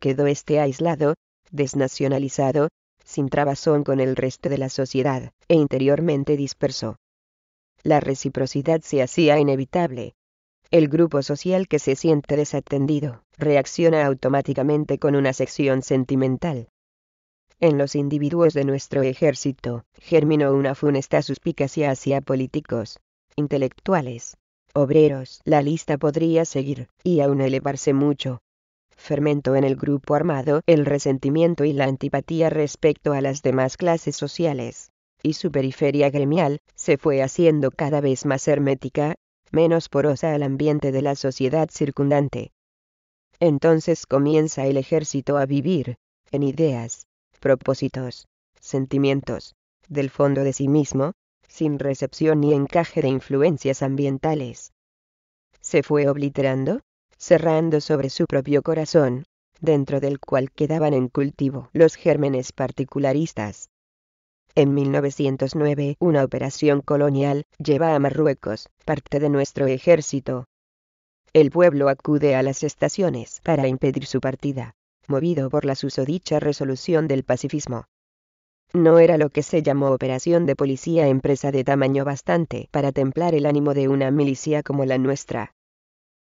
Quedó este aislado, desnacionalizado, sin trabazón con el resto de la sociedad, e interiormente disperso. La reciprocidad se hacía inevitable, el grupo social que se siente desatendido reacciona automáticamente con una sección sentimental. En los individuos de nuestro ejército, germinó una funesta suspicacia hacia políticos, intelectuales, obreros. La lista podría seguir, y aún elevarse mucho. Fermentó en el grupo armado el resentimiento y la antipatía respecto a las demás clases sociales, y su periferia gremial se fue haciendo cada vez más hermética, menos porosa al ambiente de la sociedad circundante. Entonces comienza el ejército a vivir, en ideas, propósitos, sentimientos, del fondo de sí mismo, sin recepción ni encaje de influencias ambientales. Se fue obliterando, cerrando sobre su propio corazón, dentro del cual quedaban en cultivo los gérmenes particularistas, en 1909, una operación colonial lleva a Marruecos parte de nuestro ejército. El pueblo acude a las estaciones para impedir su partida, movido por la susodicha resolución del pacifismo. No era lo que se llamó operación de policía empresa de tamaño bastante para templar el ánimo de una milicia como la nuestra.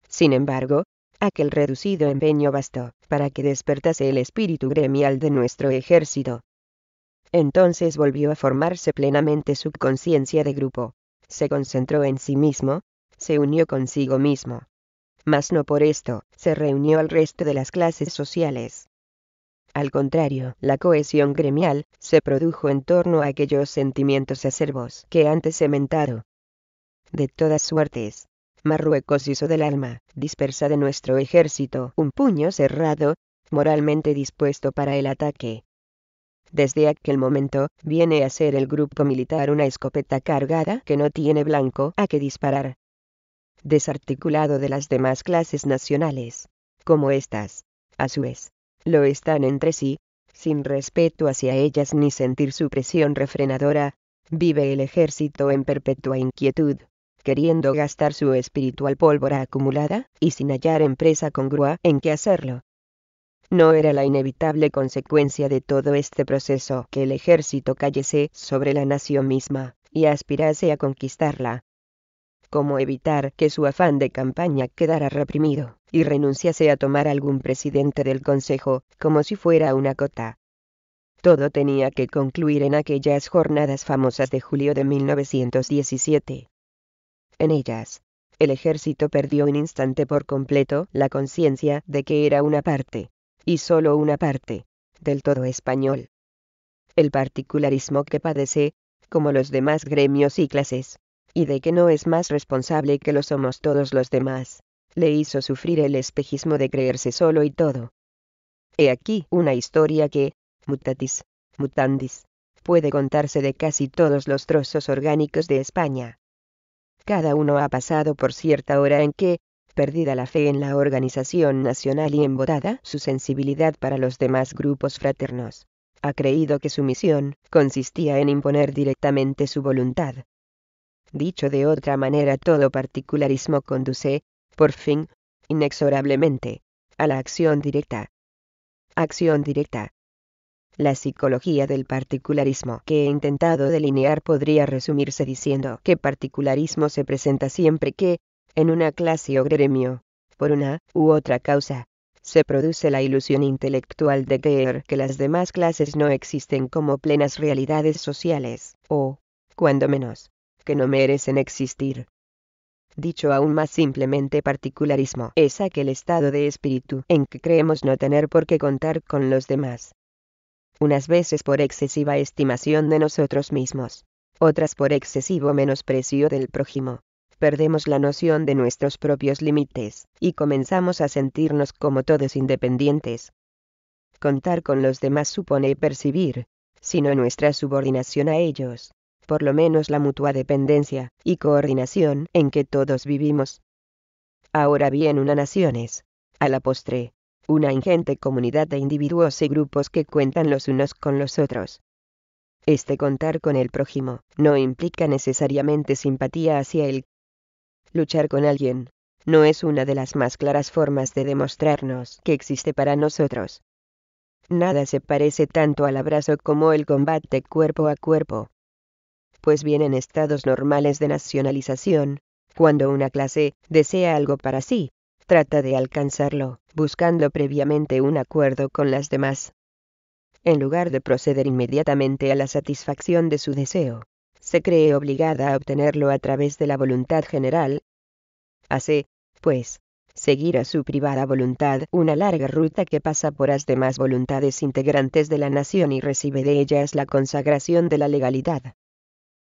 Sin embargo, aquel reducido empeño bastó para que despertase el espíritu gremial de nuestro ejército, entonces volvió a formarse plenamente su conciencia de grupo, se concentró en sí mismo, se unió consigo mismo. Mas no por esto, se reunió al resto de las clases sociales. Al contrario, la cohesión gremial se produjo en torno a aquellos sentimientos acervos que antes he De todas suertes, Marruecos hizo del alma, dispersa de nuestro ejército, un puño cerrado, moralmente dispuesto para el ataque. Desde aquel momento, viene a ser el grupo militar una escopeta cargada que no tiene blanco a que disparar. Desarticulado de las demás clases nacionales. Como estas, a su vez, lo están entre sí, sin respeto hacia ellas ni sentir su presión refrenadora, vive el ejército en perpetua inquietud, queriendo gastar su espiritual pólvora acumulada, y sin hallar empresa congrua en qué hacerlo. No era la inevitable consecuencia de todo este proceso que el ejército cayese sobre la nación misma, y aspirase a conquistarla. ¿Cómo evitar que su afán de campaña quedara reprimido, y renunciase a tomar algún presidente del Consejo, como si fuera una cota? Todo tenía que concluir en aquellas jornadas famosas de julio de 1917. En ellas, el ejército perdió un instante por completo la conciencia de que era una parte, y solo una parte, del todo español. El particularismo que padece, como los demás gremios y clases, y de que no es más responsable que lo somos todos los demás, le hizo sufrir el espejismo de creerse solo y todo. He aquí una historia que, mutatis, mutandis, puede contarse de casi todos los trozos orgánicos de España. Cada uno ha pasado por cierta hora en que, perdida la fe en la organización nacional y embotada su sensibilidad para los demás grupos fraternos. Ha creído que su misión consistía en imponer directamente su voluntad. Dicho de otra manera, todo particularismo conduce, por fin, inexorablemente, a la acción directa. Acción directa. La psicología del particularismo que he intentado delinear podría resumirse diciendo que particularismo se presenta siempre que, en una clase o gremio, por una u otra causa, se produce la ilusión intelectual de creer que las demás clases no existen como plenas realidades sociales, o, cuando menos, que no merecen existir. Dicho aún más simplemente particularismo es aquel estado de espíritu en que creemos no tener por qué contar con los demás. Unas veces por excesiva estimación de nosotros mismos, otras por excesivo menosprecio del prójimo, perdemos la noción de nuestros propios límites, y comenzamos a sentirnos como todos independientes. Contar con los demás supone percibir, sino nuestra subordinación a ellos, por lo menos la mutua dependencia y coordinación en que todos vivimos. Ahora bien, una nación es, a la postre, una ingente comunidad de individuos y grupos que cuentan los unos con los otros. Este contar con el prójimo no implica necesariamente simpatía hacia el luchar con alguien, no es una de las más claras formas de demostrarnos que existe para nosotros. Nada se parece tanto al abrazo como el combate cuerpo a cuerpo. Pues bien, en estados normales de nacionalización, cuando una clase desea algo para sí, trata de alcanzarlo, buscando previamente un acuerdo con las demás. En lugar de proceder inmediatamente a la satisfacción de su deseo, se cree obligada a obtenerlo a través de la voluntad general, hace, pues, seguir a su privada voluntad una larga ruta que pasa por las demás voluntades integrantes de la nación y recibe de ellas la consagración de la legalidad.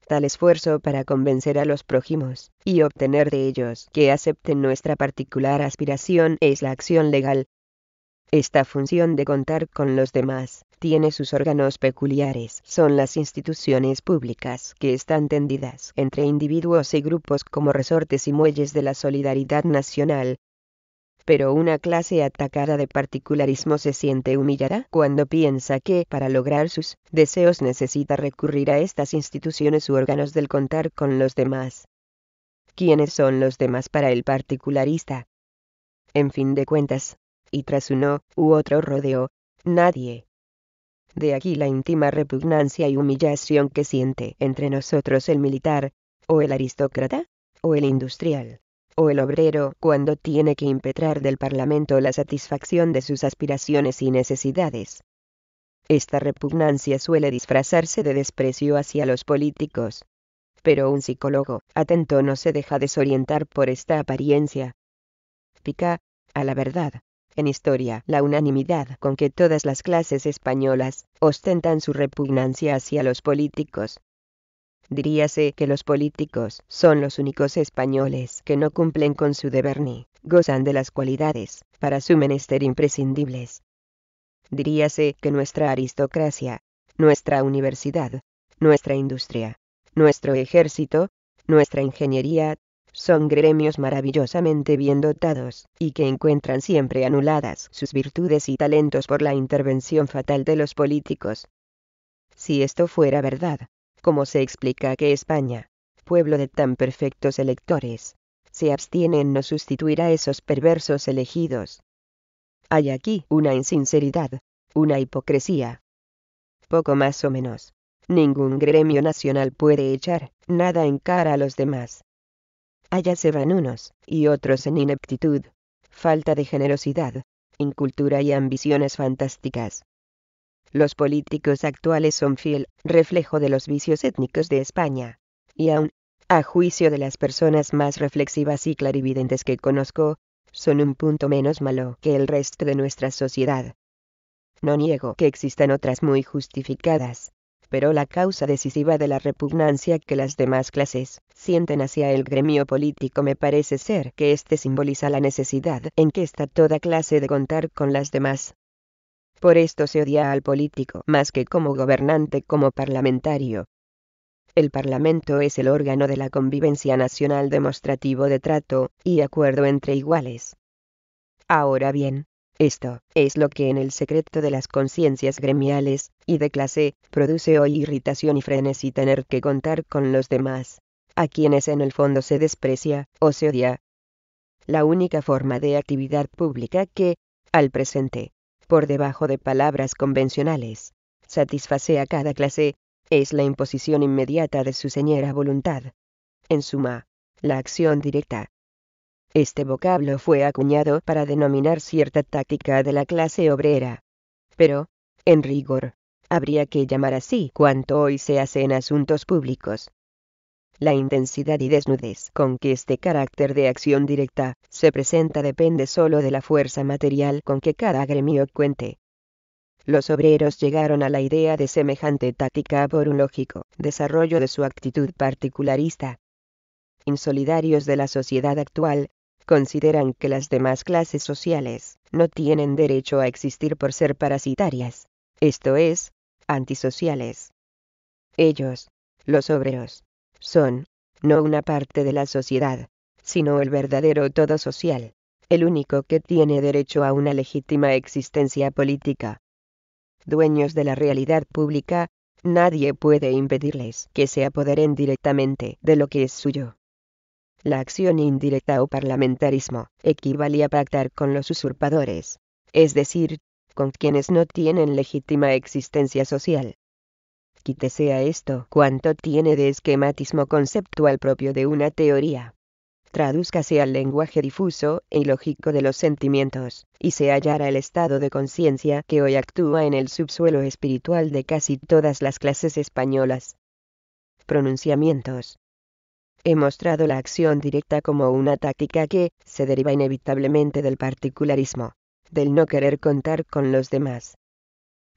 Tal esfuerzo para convencer a los prójimos y obtener de ellos que acepten nuestra particular aspiración es la acción legal, esta función de contar con los demás tiene sus órganos peculiares. Son las instituciones públicas que están tendidas entre individuos y grupos como resortes y muelles de la solidaridad nacional. Pero una clase atacada de particularismo se siente humillada cuando piensa que, para lograr sus deseos, necesita recurrir a estas instituciones u órganos del contar con los demás. ¿Quiénes son los demás para el particularista? En fin de cuentas, y tras uno u otro rodeo, nadie. De aquí la íntima repugnancia y humillación que siente entre nosotros el militar, o el aristócrata, o el industrial, o el obrero cuando tiene que impetrar del Parlamento la satisfacción de sus aspiraciones y necesidades. Esta repugnancia suele disfrazarse de desprecio hacia los políticos. Pero un psicólogo atento no se deja desorientar por esta apariencia. Pica, a la verdad, en historia, la unanimidad con que todas las clases españolas ostentan su repugnancia hacia los políticos. Diríase que los políticos son los únicos españoles que no cumplen con su deber ni gozan de las cualidades para su menester imprescindibles. Diríase que nuestra aristocracia, nuestra universidad, nuestra industria, nuestro ejército, nuestra ingeniería son gremios maravillosamente bien dotados, y que encuentran siempre anuladas sus virtudes y talentos por la intervención fatal de los políticos. Si esto fuera verdad, ¿cómo se explica que España, pueblo de tan perfectos electores, se abstiene en no sustituir a esos perversos elegidos? Hay aquí una insinceridad, una hipocresía. Poco más o menos. Ningún gremio nacional puede echar nada en cara a los demás allá se van unos, y otros en ineptitud, falta de generosidad, incultura y ambiciones fantásticas. Los políticos actuales son fiel reflejo de los vicios étnicos de España, y aun, a juicio de las personas más reflexivas y clarividentes que conozco, son un punto menos malo que el resto de nuestra sociedad. No niego que existan otras muy justificadas, pero la causa decisiva de la repugnancia que las demás clases sienten hacia el gremio político me parece ser que éste simboliza la necesidad en que está toda clase de contar con las demás. Por esto se odia al político más que como gobernante como parlamentario. El Parlamento es el órgano de la convivencia nacional demostrativo de trato y acuerdo entre iguales. Ahora bien, esto es lo que en el secreto de las conciencias gremiales y de clase produce hoy irritación y frenesí tener que contar con los demás, a quienes en el fondo se desprecia o se odia. La única forma de actividad pública que, al presente, por debajo de palabras convencionales, satisface a cada clase, es la imposición inmediata de su señera voluntad. En suma, la acción directa, este vocablo fue acuñado para denominar cierta táctica de la clase obrera. Pero, en rigor, habría que llamar así cuanto hoy se hace en asuntos públicos. La intensidad y desnudez con que este carácter de acción directa se presenta depende solo de la fuerza material con que cada gremio cuente. Los obreros llegaron a la idea de semejante táctica por un lógico desarrollo de su actitud particularista. Insolidarios de la sociedad actual, consideran que las demás clases sociales no tienen derecho a existir por ser parasitarias, esto es, antisociales. Ellos, los obreros, son, no una parte de la sociedad, sino el verdadero todo social, el único que tiene derecho a una legítima existencia política. Dueños de la realidad pública, nadie puede impedirles que se apoderen directamente de lo que es suyo. La acción indirecta o parlamentarismo equivalía a pactar con los usurpadores, es decir, con quienes no tienen legítima existencia social. Quítese a esto cuanto tiene de esquematismo conceptual propio de una teoría. Tradúzcase al lenguaje difuso e ilógico de los sentimientos, y se hallará el estado de conciencia que hoy actúa en el subsuelo espiritual de casi todas las clases españolas. Pronunciamientos. He mostrado la acción directa como una táctica que se deriva inevitablemente del particularismo, del no querer contar con los demás.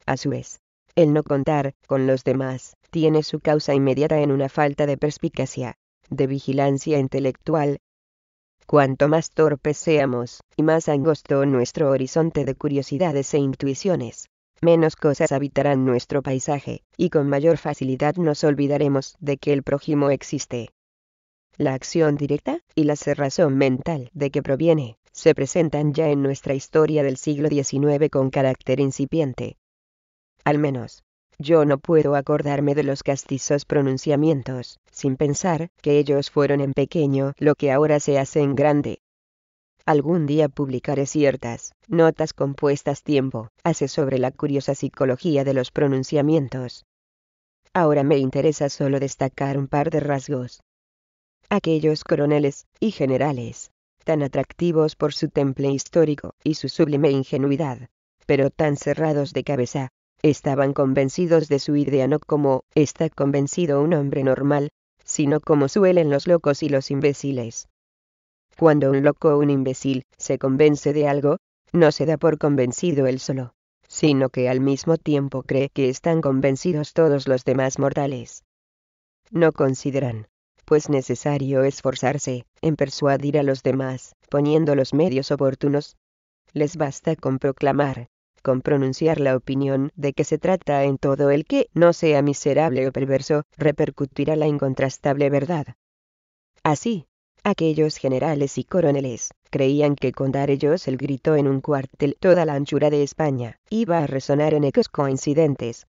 A su vez, el no contar con los demás tiene su causa inmediata en una falta de perspicacia, de vigilancia intelectual. Cuanto más torpes seamos, y más angosto nuestro horizonte de curiosidades e intuiciones, menos cosas habitarán nuestro paisaje, y con mayor facilidad nos olvidaremos de que el prójimo existe la acción directa y la cerrazón mental de que proviene, se presentan ya en nuestra historia del siglo XIX con carácter incipiente. Al menos, yo no puedo acordarme de los castizos pronunciamientos, sin pensar que ellos fueron en pequeño lo que ahora se hace en grande. Algún día publicaré ciertas notas compuestas tiempo hace sobre la curiosa psicología de los pronunciamientos. Ahora me interesa solo destacar un par de rasgos aquellos coroneles y generales, tan atractivos por su temple histórico y su sublime ingenuidad, pero tan cerrados de cabeza, estaban convencidos de su idea no como está convencido un hombre normal, sino como suelen los locos y los imbéciles. Cuando un loco o un imbécil se convence de algo, no se da por convencido él solo, sino que al mismo tiempo cree que están convencidos todos los demás mortales. No consideran, pues necesario esforzarse en persuadir a los demás, poniendo los medios oportunos. Les basta con proclamar, con pronunciar la opinión de que se trata en todo el que no sea miserable o perverso, repercutirá la incontrastable verdad. Así, aquellos generales y coroneles creían que con dar ellos el grito en un cuartel toda la anchura de España iba a resonar en ecos coincidentes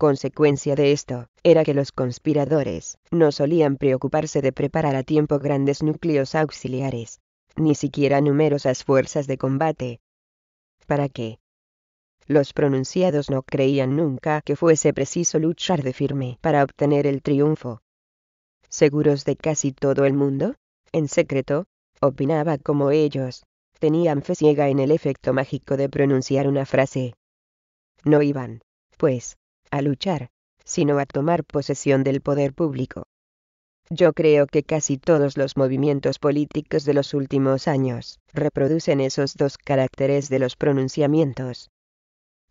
Consecuencia de esto, era que los conspiradores, no solían preocuparse de preparar a tiempo grandes núcleos auxiliares, ni siquiera numerosas fuerzas de combate. ¿Para qué? Los pronunciados no creían nunca que fuese preciso luchar de firme para obtener el triunfo. Seguros de casi todo el mundo, en secreto, opinaba como ellos, tenían fe ciega en el efecto mágico de pronunciar una frase. No iban, pues, a luchar, sino a tomar posesión del poder público. Yo creo que casi todos los movimientos políticos de los últimos años reproducen esos dos caracteres de los pronunciamientos.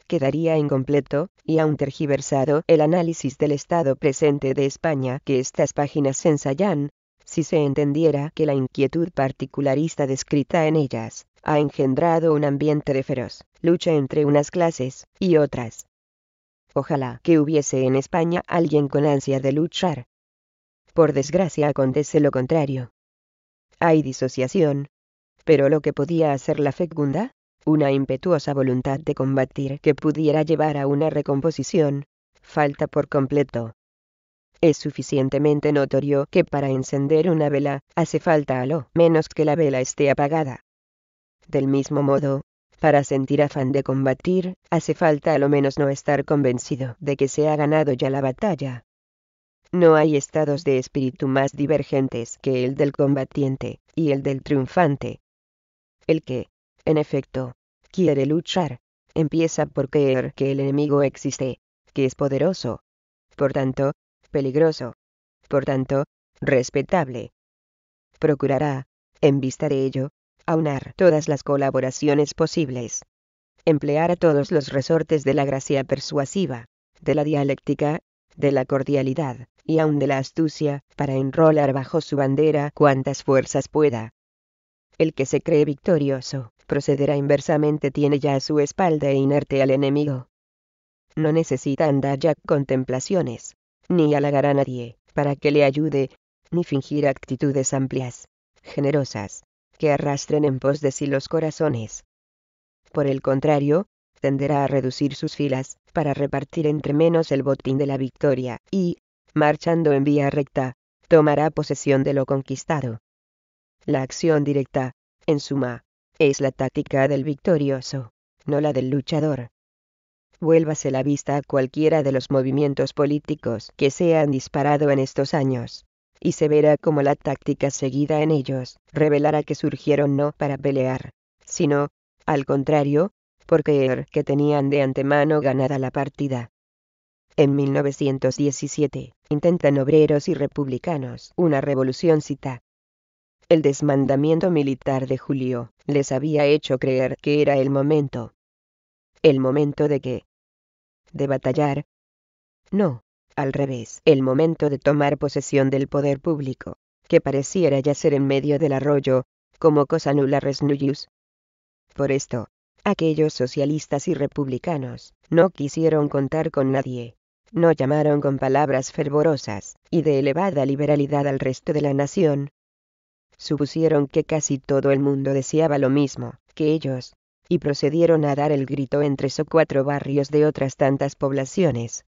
Quedaría incompleto, y aún tergiversado, el análisis del estado presente de España que estas páginas ensayan, si se entendiera que la inquietud particularista descrita en ellas ha engendrado un ambiente de feroz lucha entre unas clases y otras, Ojalá que hubiese en España alguien con ansia de luchar. Por desgracia acontece lo contrario. Hay disociación. Pero lo que podía hacer la fecunda, una impetuosa voluntad de combatir que pudiera llevar a una recomposición, falta por completo. Es suficientemente notorio que para encender una vela hace falta a lo menos que la vela esté apagada. Del mismo modo, para sentir afán de combatir, hace falta a lo menos no estar convencido de que se ha ganado ya la batalla. No hay estados de espíritu más divergentes que el del combatiente y el del triunfante. El que, en efecto, quiere luchar, empieza por creer que el enemigo existe, que es poderoso, por tanto, peligroso, por tanto, respetable. Procurará, en vista de ello, aunar todas las colaboraciones posibles. Emplear a todos los resortes de la gracia persuasiva, de la dialéctica, de la cordialidad, y aun de la astucia, para enrolar bajo su bandera cuantas fuerzas pueda. El que se cree victorioso, procederá inversamente tiene ya a su espalda e inerte al enemigo. No necesita andar ya contemplaciones, ni halagar a nadie, para que le ayude, ni fingir actitudes amplias, generosas, que arrastren en pos de sí los corazones. Por el contrario, tenderá a reducir sus filas, para repartir entre menos el botín de la victoria, y, marchando en vía recta, tomará posesión de lo conquistado. La acción directa, en suma, es la táctica del victorioso, no la del luchador. Vuélvase la vista a cualquiera de los movimientos políticos que se han disparado en estos años, y se verá como la táctica seguida en ellos revelará que surgieron no para pelear, sino, al contrario, por creer que tenían de antemano ganada la partida. En 1917, intentan obreros y republicanos una revolución cita. El desmandamiento militar de Julio les había hecho creer que era el momento. El momento de que... De batallar. No, al revés, el momento de tomar posesión del poder público, que pareciera yacer en medio del arroyo, como cosa nula res Por esto, aquellos socialistas y republicanos no quisieron contar con nadie, no llamaron con palabras fervorosas y de elevada liberalidad al resto de la nación. Supusieron que casi todo el mundo deseaba lo mismo que ellos, y procedieron a dar el grito en tres o cuatro barrios de otras tantas poblaciones,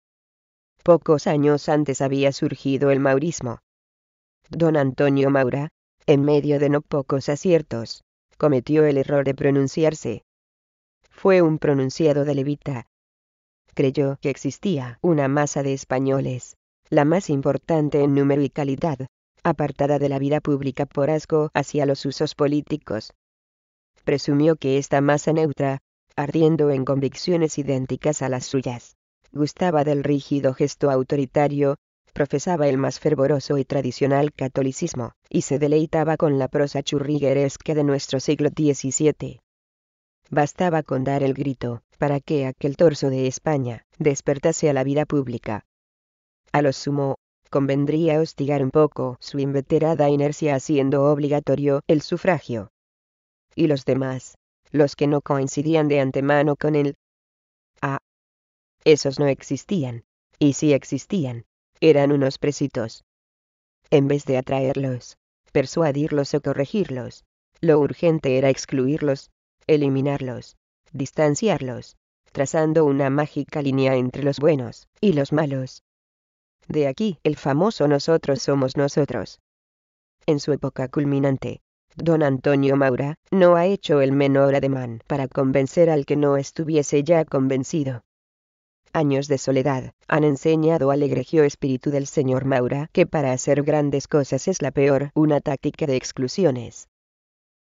Pocos años antes había surgido el maurismo. Don Antonio Maura, en medio de no pocos aciertos, cometió el error de pronunciarse. Fue un pronunciado de levita. Creyó que existía una masa de españoles, la más importante en número y calidad, apartada de la vida pública por asco hacia los usos políticos. Presumió que esta masa neutra, ardiendo en convicciones idénticas a las suyas, gustaba del rígido gesto autoritario, profesaba el más fervoroso y tradicional catolicismo, y se deleitaba con la prosa churrigueresca de nuestro siglo XVII. Bastaba con dar el grito, para que aquel torso de España despertase a la vida pública. A lo sumo, convendría hostigar un poco su inveterada inercia haciendo obligatorio el sufragio. Y los demás, los que no coincidían de antemano con él, esos no existían, y si existían, eran unos presitos. En vez de atraerlos, persuadirlos o corregirlos, lo urgente era excluirlos, eliminarlos, distanciarlos, trazando una mágica línea entre los buenos y los malos. De aquí el famoso nosotros somos nosotros. En su época culminante, don Antonio Maura no ha hecho el menor ademán para convencer al que no estuviese ya convencido años de soledad, han enseñado al egregio espíritu del señor Maura que para hacer grandes cosas es la peor una táctica de exclusiones.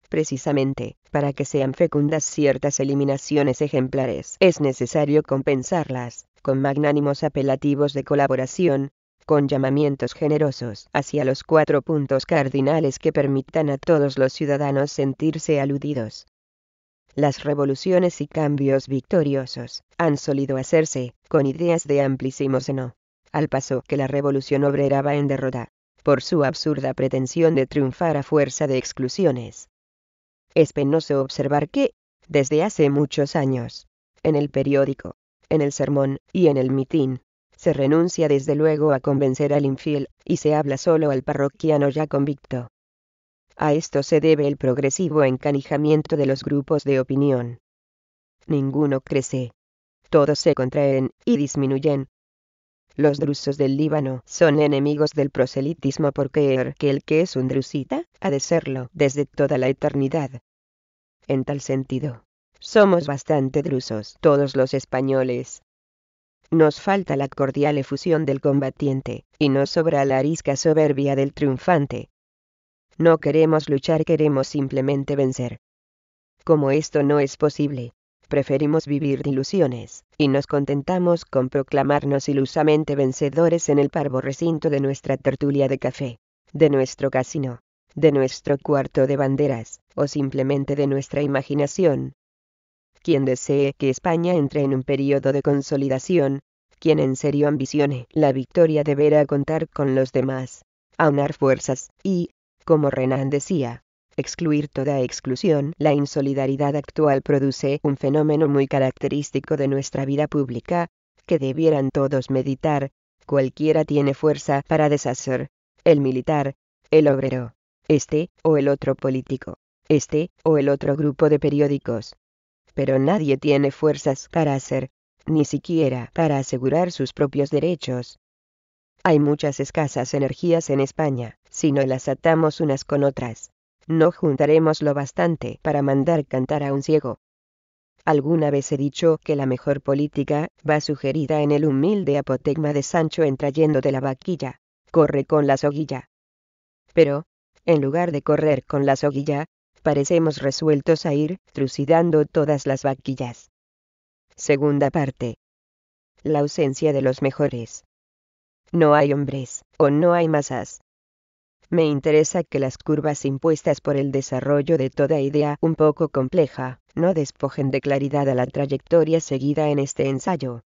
Precisamente, para que sean fecundas ciertas eliminaciones ejemplares es necesario compensarlas, con magnánimos apelativos de colaboración, con llamamientos generosos hacia los cuatro puntos cardinales que permitan a todos los ciudadanos sentirse aludidos, las revoluciones y cambios victoriosos han solido hacerse con ideas de amplísimo seno, al paso que la revolución obrera va en derrota, por su absurda pretensión de triunfar a fuerza de exclusiones. Es penoso observar que, desde hace muchos años, en el periódico, en el sermón y en el mitin, se renuncia desde luego a convencer al infiel, y se habla solo al parroquiano ya convicto. A esto se debe el progresivo encanijamiento de los grupos de opinión. Ninguno crece. Todos se contraen y disminuyen. Los drusos del Líbano son enemigos del proselitismo porque creer que el que es un drusita ha de serlo desde toda la eternidad. En tal sentido, somos bastante drusos todos los españoles. Nos falta la cordial efusión del combatiente, y nos sobra la arisca soberbia del triunfante. No queremos luchar, queremos simplemente vencer. Como esto no es posible, preferimos vivir de ilusiones, y nos contentamos con proclamarnos ilusamente vencedores en el parvo recinto de nuestra tertulia de café, de nuestro casino, de nuestro cuarto de banderas, o simplemente de nuestra imaginación. Quien desee que España entre en un periodo de consolidación, quien en serio ambicione la victoria deberá contar con los demás, aunar fuerzas, y, como Renan decía, excluir toda exclusión, la insolidaridad actual produce un fenómeno muy característico de nuestra vida pública, que debieran todos meditar, cualquiera tiene fuerza para deshacer, el militar, el obrero, este o el otro político, este o el otro grupo de periódicos. Pero nadie tiene fuerzas para hacer, ni siquiera para asegurar sus propios derechos. Hay muchas escasas energías en España, si no las atamos unas con otras. No juntaremos lo bastante para mandar cantar a un ciego. Alguna vez he dicho que la mejor política va sugerida en el humilde apotegma de Sancho en trayendo de la vaquilla. Corre con la soguilla. Pero, en lugar de correr con la soguilla, parecemos resueltos a ir trucidando todas las vaquillas. Segunda parte. La ausencia de los mejores no hay hombres, o no hay masas. Me interesa que las curvas impuestas por el desarrollo de toda idea un poco compleja, no despojen de claridad a la trayectoria seguida en este ensayo.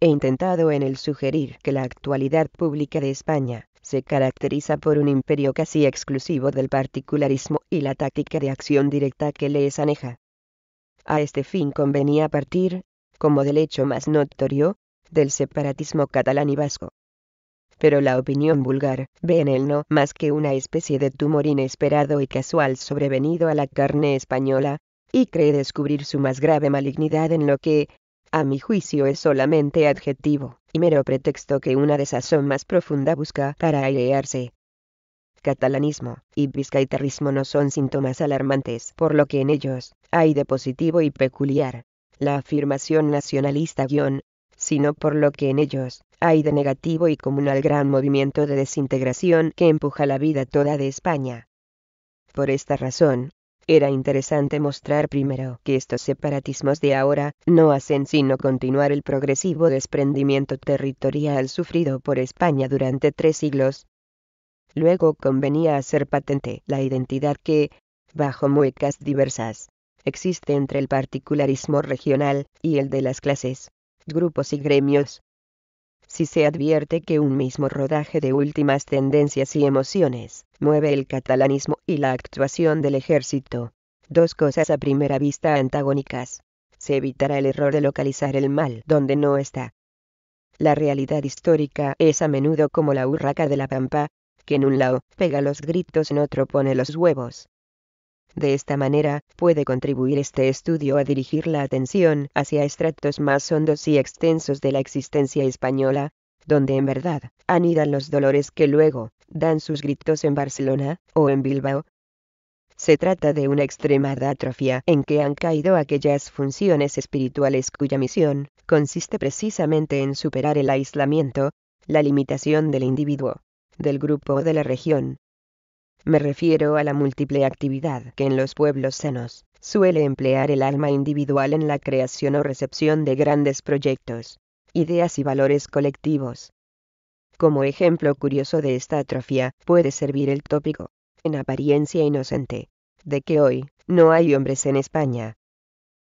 He intentado en el sugerir que la actualidad pública de España se caracteriza por un imperio casi exclusivo del particularismo y la táctica de acción directa que le es aneja. A este fin convenía partir, como del hecho más notorio, del separatismo catalán y vasco pero la opinión vulgar ve en él no más que una especie de tumor inesperado y casual sobrevenido a la carne española, y cree descubrir su más grave malignidad en lo que, a mi juicio, es solamente adjetivo, y mero pretexto que una desazón más profunda busca para airearse catalanismo y vizcaitarrismo no son síntomas alarmantes, por lo que en ellos hay de positivo y peculiar. La afirmación nacionalista guión, sino por lo que en ellos hay de negativo y común al gran movimiento de desintegración que empuja la vida toda de España. Por esta razón, era interesante mostrar primero que estos separatismos de ahora no hacen sino continuar el progresivo desprendimiento territorial sufrido por España durante tres siglos. Luego convenía hacer patente la identidad que, bajo muecas diversas, existe entre el particularismo regional y el de las clases, grupos y gremios, si se advierte que un mismo rodaje de últimas tendencias y emociones mueve el catalanismo y la actuación del ejército. Dos cosas a primera vista antagónicas. Se evitará el error de localizar el mal donde no está. La realidad histórica es a menudo como la urraca de la pampa, que en un lado pega los gritos en otro pone los huevos. De esta manera, puede contribuir este estudio a dirigir la atención hacia extractos más hondos y extensos de la existencia española, donde en verdad anidan los dolores que luego dan sus gritos en Barcelona o en Bilbao. Se trata de una extremada atrofia en que han caído aquellas funciones espirituales cuya misión consiste precisamente en superar el aislamiento, la limitación del individuo, del grupo o de la región, me refiero a la múltiple actividad que en los pueblos senos suele emplear el alma individual en la creación o recepción de grandes proyectos, ideas y valores colectivos. Como ejemplo curioso de esta atrofia puede servir el tópico, en apariencia inocente, de que hoy no hay hombres en España.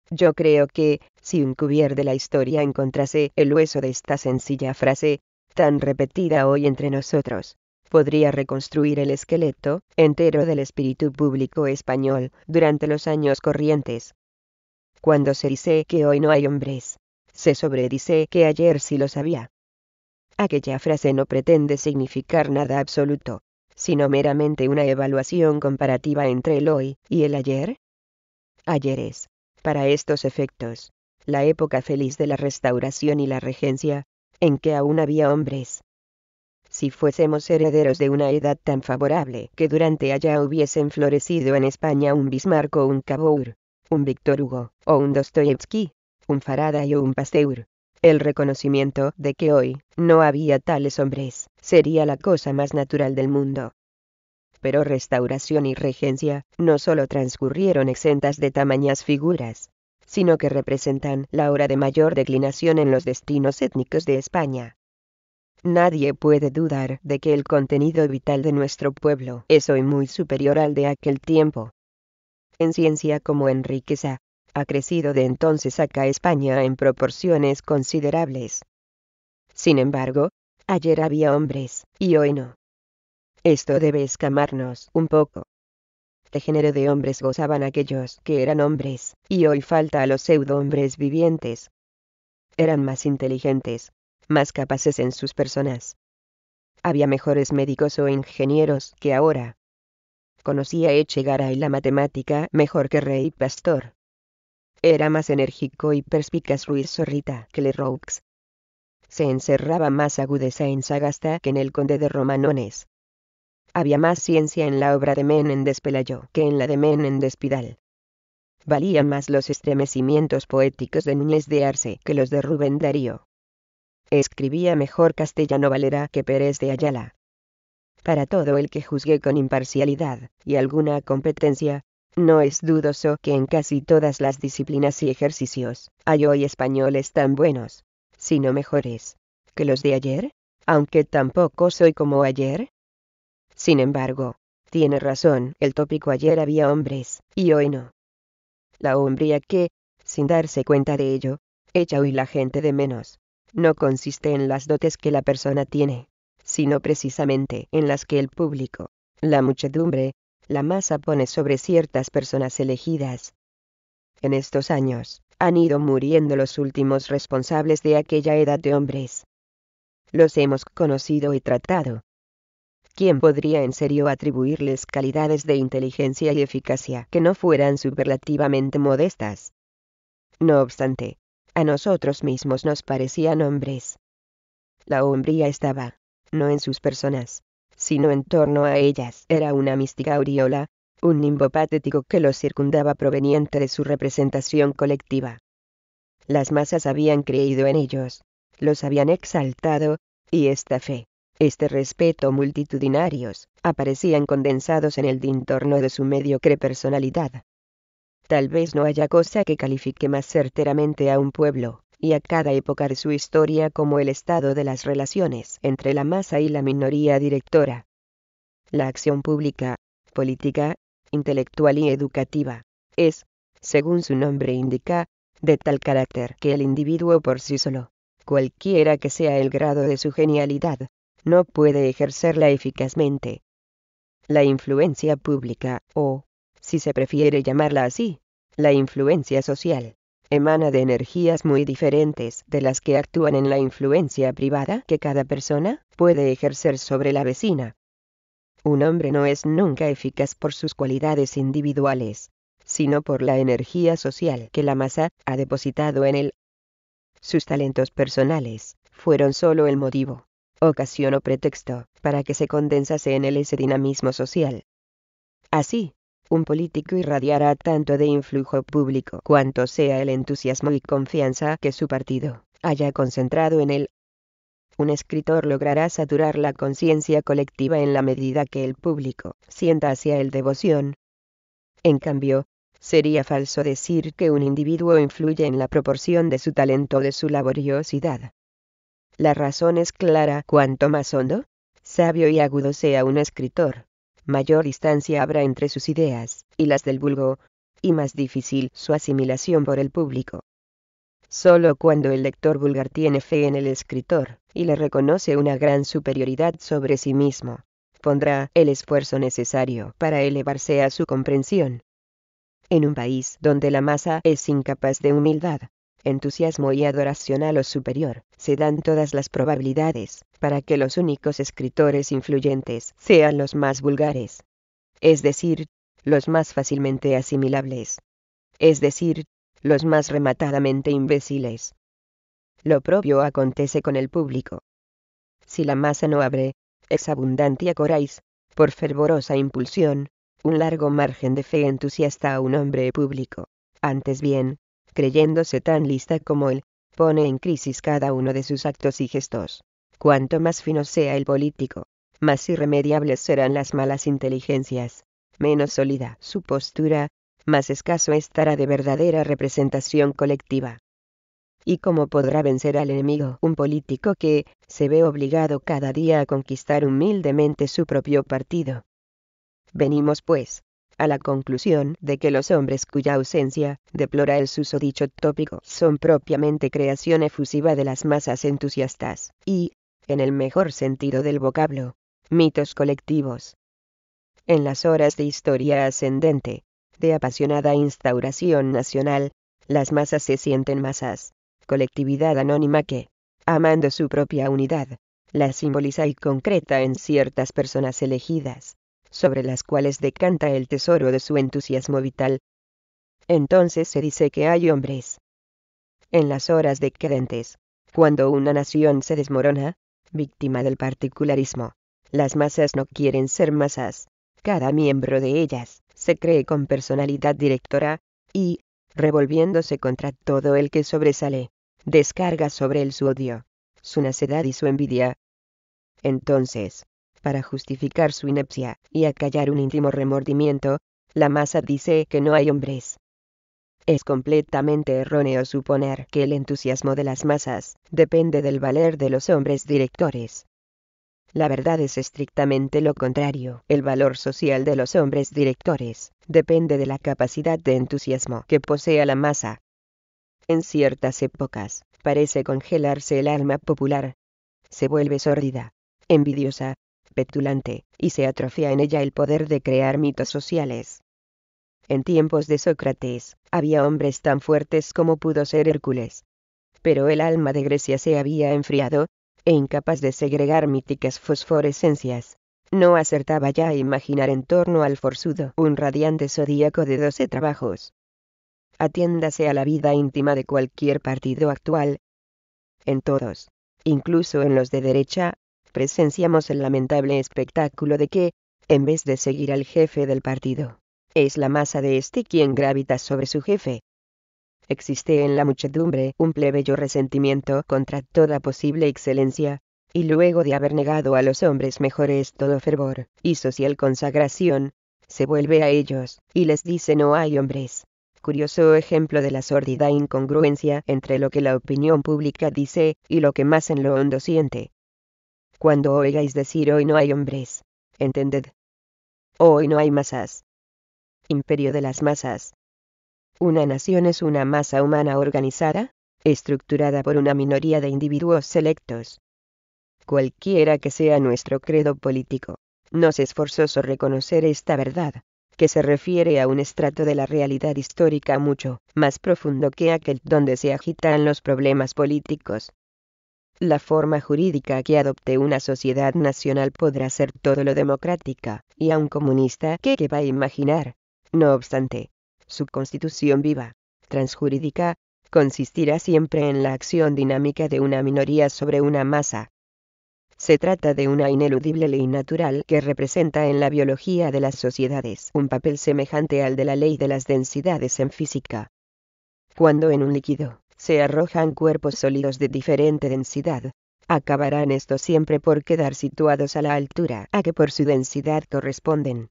Yo creo que, si un cubierto de la historia encontrase el hueso de esta sencilla frase, tan repetida hoy entre nosotros, podría reconstruir el esqueleto entero del espíritu público español durante los años corrientes. Cuando se dice que hoy no hay hombres, se sobredice que ayer sí los había. Aquella frase no pretende significar nada absoluto, sino meramente una evaluación comparativa entre el hoy y el ayer. Ayer es, para estos efectos, la época feliz de la restauración y la regencia, en que aún había hombres, si fuésemos herederos de una edad tan favorable que durante allá hubiesen florecido en España un Bismarck o un Cabour, un Víctor Hugo, o un Dostoyevsky, un Faraday o un Pasteur. El reconocimiento de que hoy no había tales hombres sería la cosa más natural del mundo. Pero restauración y regencia no solo transcurrieron exentas de tamañas figuras, sino que representan la hora de mayor declinación en los destinos étnicos de España Nadie puede dudar de que el contenido vital de nuestro pueblo es hoy muy superior al de aquel tiempo. En ciencia como en riqueza, ha crecido de entonces acá España en proporciones considerables. Sin embargo, ayer había hombres, y hoy no. Esto debe escamarnos un poco. De género de hombres gozaban aquellos que eran hombres, y hoy falta a los pseudo hombres vivientes. Eran más inteligentes, más capaces en sus personas. Había mejores médicos o ingenieros que ahora. Conocía y la matemática mejor que Rey Pastor. Era más enérgico y perspicaz Ruiz Zorrita que Le Roux. Se encerraba más agudeza en Sagasta que en el conde de Romanones. Había más ciencia en la obra de Menendez Pelayo que en la de Menendez Pidal. Valían más los estremecimientos poéticos de Núñez de Arce que los de Rubén Darío escribía mejor castellano Valera que Pérez de Ayala. Para todo el que juzgue con imparcialidad, y alguna competencia, no es dudoso que en casi todas las disciplinas y ejercicios, hay hoy españoles tan buenos, sino mejores, que los de ayer, aunque tampoco soy como ayer. Sin embargo, tiene razón, el tópico ayer había hombres, y hoy no. La hombría que, sin darse cuenta de ello, echa hoy la gente de menos no consiste en las dotes que la persona tiene, sino precisamente en las que el público, la muchedumbre, la masa pone sobre ciertas personas elegidas. En estos años, han ido muriendo los últimos responsables de aquella edad de hombres. Los hemos conocido y tratado. ¿Quién podría en serio atribuirles calidades de inteligencia y eficacia que no fueran superlativamente modestas? No obstante, a nosotros mismos nos parecían hombres. La hombría estaba, no en sus personas, sino en torno a ellas. Era una mística aureola, un nimbo patético que los circundaba proveniente de su representación colectiva. Las masas habían creído en ellos, los habían exaltado, y esta fe, este respeto multitudinarios, aparecían condensados en el dintorno de su mediocre personalidad. Tal vez no haya cosa que califique más certeramente a un pueblo, y a cada época de su historia como el estado de las relaciones entre la masa y la minoría directora. La acción pública, política, intelectual y educativa, es, según su nombre indica, de tal carácter que el individuo por sí solo, cualquiera que sea el grado de su genialidad, no puede ejercerla eficazmente. La influencia pública, o, si se prefiere llamarla así, la influencia social emana de energías muy diferentes de las que actúan en la influencia privada que cada persona puede ejercer sobre la vecina. Un hombre no es nunca eficaz por sus cualidades individuales, sino por la energía social que la masa ha depositado en él. Sus talentos personales fueron solo el motivo, ocasión o pretexto para que se condensase en él ese dinamismo social. Así, un político irradiará tanto de influjo público cuanto sea el entusiasmo y confianza que su partido haya concentrado en él. Un escritor logrará saturar la conciencia colectiva en la medida que el público sienta hacia él devoción. En cambio, sería falso decir que un individuo influye en la proporción de su talento de su laboriosidad. La razón es clara, cuanto más hondo, sabio y agudo sea un escritor, mayor distancia habrá entre sus ideas y las del vulgo, y más difícil su asimilación por el público. Solo cuando el lector vulgar tiene fe en el escritor, y le reconoce una gran superioridad sobre sí mismo, pondrá el esfuerzo necesario para elevarse a su comprensión. En un país donde la masa es incapaz de humildad, entusiasmo y adoración a lo superior, se dan todas las probabilidades, para que los únicos escritores influyentes sean los más vulgares. Es decir, los más fácilmente asimilables. Es decir, los más rematadamente imbéciles. Lo propio acontece con el público. Si la masa no abre, es abundante y acoráis, por fervorosa impulsión, un largo margen de fe entusiasta a un hombre público, antes bien, creyéndose tan lista como él, pone en crisis cada uno de sus actos y gestos. Cuanto más fino sea el político, más irremediables serán las malas inteligencias, menos sólida su postura, más escaso estará de verdadera representación colectiva. ¿Y cómo podrá vencer al enemigo un político que se ve obligado cada día a conquistar humildemente su propio partido? Venimos pues, a la conclusión de que los hombres cuya ausencia deplora el dicho tópico son propiamente creación efusiva de las masas entusiastas, y, en el mejor sentido del vocablo, mitos colectivos. En las horas de historia ascendente, de apasionada instauración nacional, las masas se sienten masas, colectividad anónima que, amando su propia unidad, la simboliza y concreta en ciertas personas elegidas, sobre las cuales decanta el tesoro de su entusiasmo vital. Entonces se dice que hay hombres. En las horas decadentes, cuando una nación se desmorona, víctima del particularismo, las masas no quieren ser masas, cada miembro de ellas se cree con personalidad directora, y, revolviéndose contra todo el que sobresale, descarga sobre él su odio, su nacedad y su envidia. Entonces, para justificar su inepcia y acallar un íntimo remordimiento, la masa dice que no hay hombres. Es completamente erróneo suponer que el entusiasmo de las masas depende del valer de los hombres directores. La verdad es estrictamente lo contrario. El valor social de los hombres directores depende de la capacidad de entusiasmo que posea la masa. En ciertas épocas, parece congelarse el alma popular. Se vuelve sórdida, envidiosa, petulante, y se atrofia en ella el poder de crear mitos sociales. En tiempos de Sócrates, había hombres tan fuertes como pudo ser Hércules. Pero el alma de Grecia se había enfriado, e incapaz de segregar míticas fosforescencias. No acertaba ya a imaginar en torno al forzudo un radiante zodíaco de doce trabajos. Atiéndase a la vida íntima de cualquier partido actual. En todos, incluso en los de derecha, presenciamos el lamentable espectáculo de que, en vez de seguir al jefe del partido, es la masa de este quien gravita sobre su jefe. Existe en la muchedumbre un plebeyo resentimiento contra toda posible excelencia, y luego de haber negado a los hombres mejores todo fervor y social consagración, se vuelve a ellos, y les dice no hay hombres. Curioso ejemplo de la sórdida incongruencia entre lo que la opinión pública dice y lo que más en lo hondo siente cuando oigáis decir hoy no hay hombres, entended. Hoy no hay masas. Imperio de las masas. Una nación es una masa humana organizada, estructurada por una minoría de individuos selectos. Cualquiera que sea nuestro credo político, nos es forzoso reconocer esta verdad, que se refiere a un estrato de la realidad histórica mucho más profundo que aquel donde se agitan los problemas políticos, la forma jurídica que adopte una sociedad nacional podrá ser todo lo democrática, y un comunista que a imaginar. No obstante, su constitución viva, transjurídica, consistirá siempre en la acción dinámica de una minoría sobre una masa. Se trata de una ineludible ley natural que representa en la biología de las sociedades un papel semejante al de la ley de las densidades en física. Cuando en un líquido se arrojan cuerpos sólidos de diferente densidad, acabarán estos siempre por quedar situados a la altura a que por su densidad corresponden.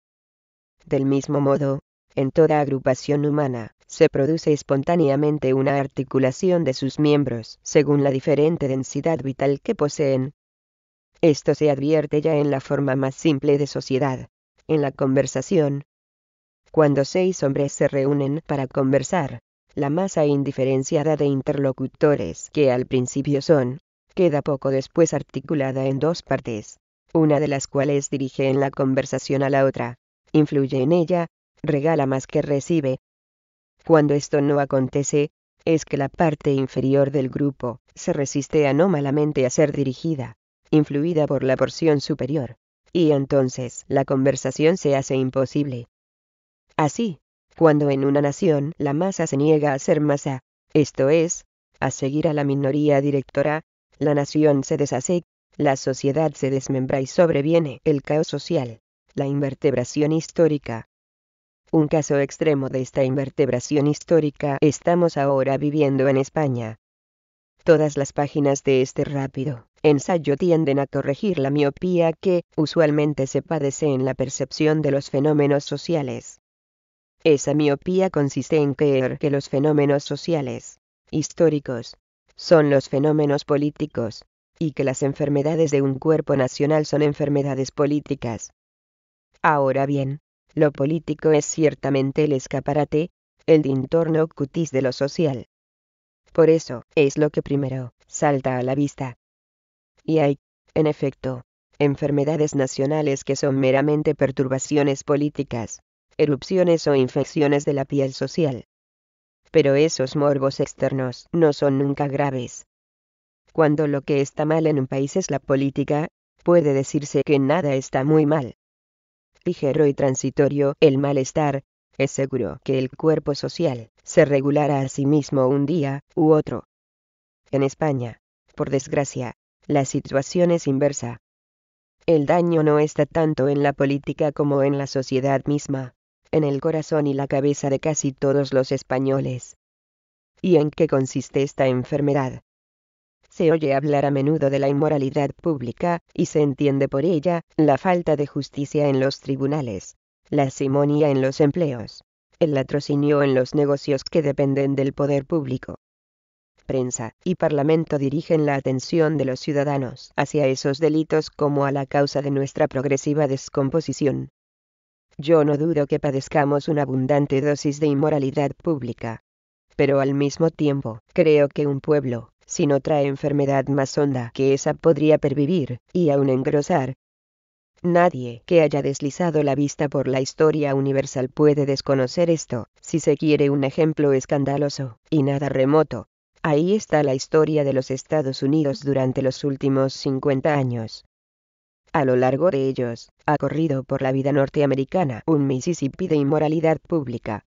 Del mismo modo, en toda agrupación humana, se produce espontáneamente una articulación de sus miembros según la diferente densidad vital que poseen. Esto se advierte ya en la forma más simple de sociedad, en la conversación. Cuando seis hombres se reúnen para conversar, la masa indiferenciada de interlocutores que al principio son, queda poco después articulada en dos partes, una de las cuales dirige en la conversación a la otra, influye en ella, regala más que recibe. Cuando esto no acontece, es que la parte inferior del grupo se resiste anómalamente a ser dirigida, influida por la porción superior, y entonces la conversación se hace imposible. Así, cuando en una nación la masa se niega a ser masa, esto es, a seguir a la minoría directora, la nación se deshace, la sociedad se desmembra y sobreviene el caos social, la invertebración histórica. Un caso extremo de esta invertebración histórica estamos ahora viviendo en España. Todas las páginas de este rápido ensayo tienden a corregir la miopía que usualmente se padece en la percepción de los fenómenos sociales. Esa miopía consiste en creer que los fenómenos sociales, históricos, son los fenómenos políticos, y que las enfermedades de un cuerpo nacional son enfermedades políticas. Ahora bien, lo político es ciertamente el escaparate, el dintorno cutis de lo social. Por eso, es lo que primero salta a la vista. Y hay, en efecto, enfermedades nacionales que son meramente perturbaciones políticas erupciones o infecciones de la piel social. Pero esos morbos externos no son nunca graves. Cuando lo que está mal en un país es la política, puede decirse que nada está muy mal. Ligero y transitorio, el malestar, es seguro que el cuerpo social se regulará a sí mismo un día u otro. En España, por desgracia, la situación es inversa. El daño no está tanto en la política como en la sociedad misma en el corazón y la cabeza de casi todos los españoles. ¿Y en qué consiste esta enfermedad? Se oye hablar a menudo de la inmoralidad pública, y se entiende por ella, la falta de justicia en los tribunales, la simonía en los empleos, el latrocinio en los negocios que dependen del poder público. Prensa y Parlamento dirigen la atención de los ciudadanos hacia esos delitos como a la causa de nuestra progresiva descomposición. Yo no dudo que padezcamos una abundante dosis de inmoralidad pública. Pero al mismo tiempo, creo que un pueblo, sin otra enfermedad más honda que esa podría pervivir, y aún engrosar. Nadie que haya deslizado la vista por la historia universal puede desconocer esto, si se quiere un ejemplo escandaloso, y nada remoto. Ahí está la historia de los Estados Unidos durante los últimos 50 años. A lo largo de ellos, ha corrido por la vida norteamericana un Mississippi de inmoralidad pública.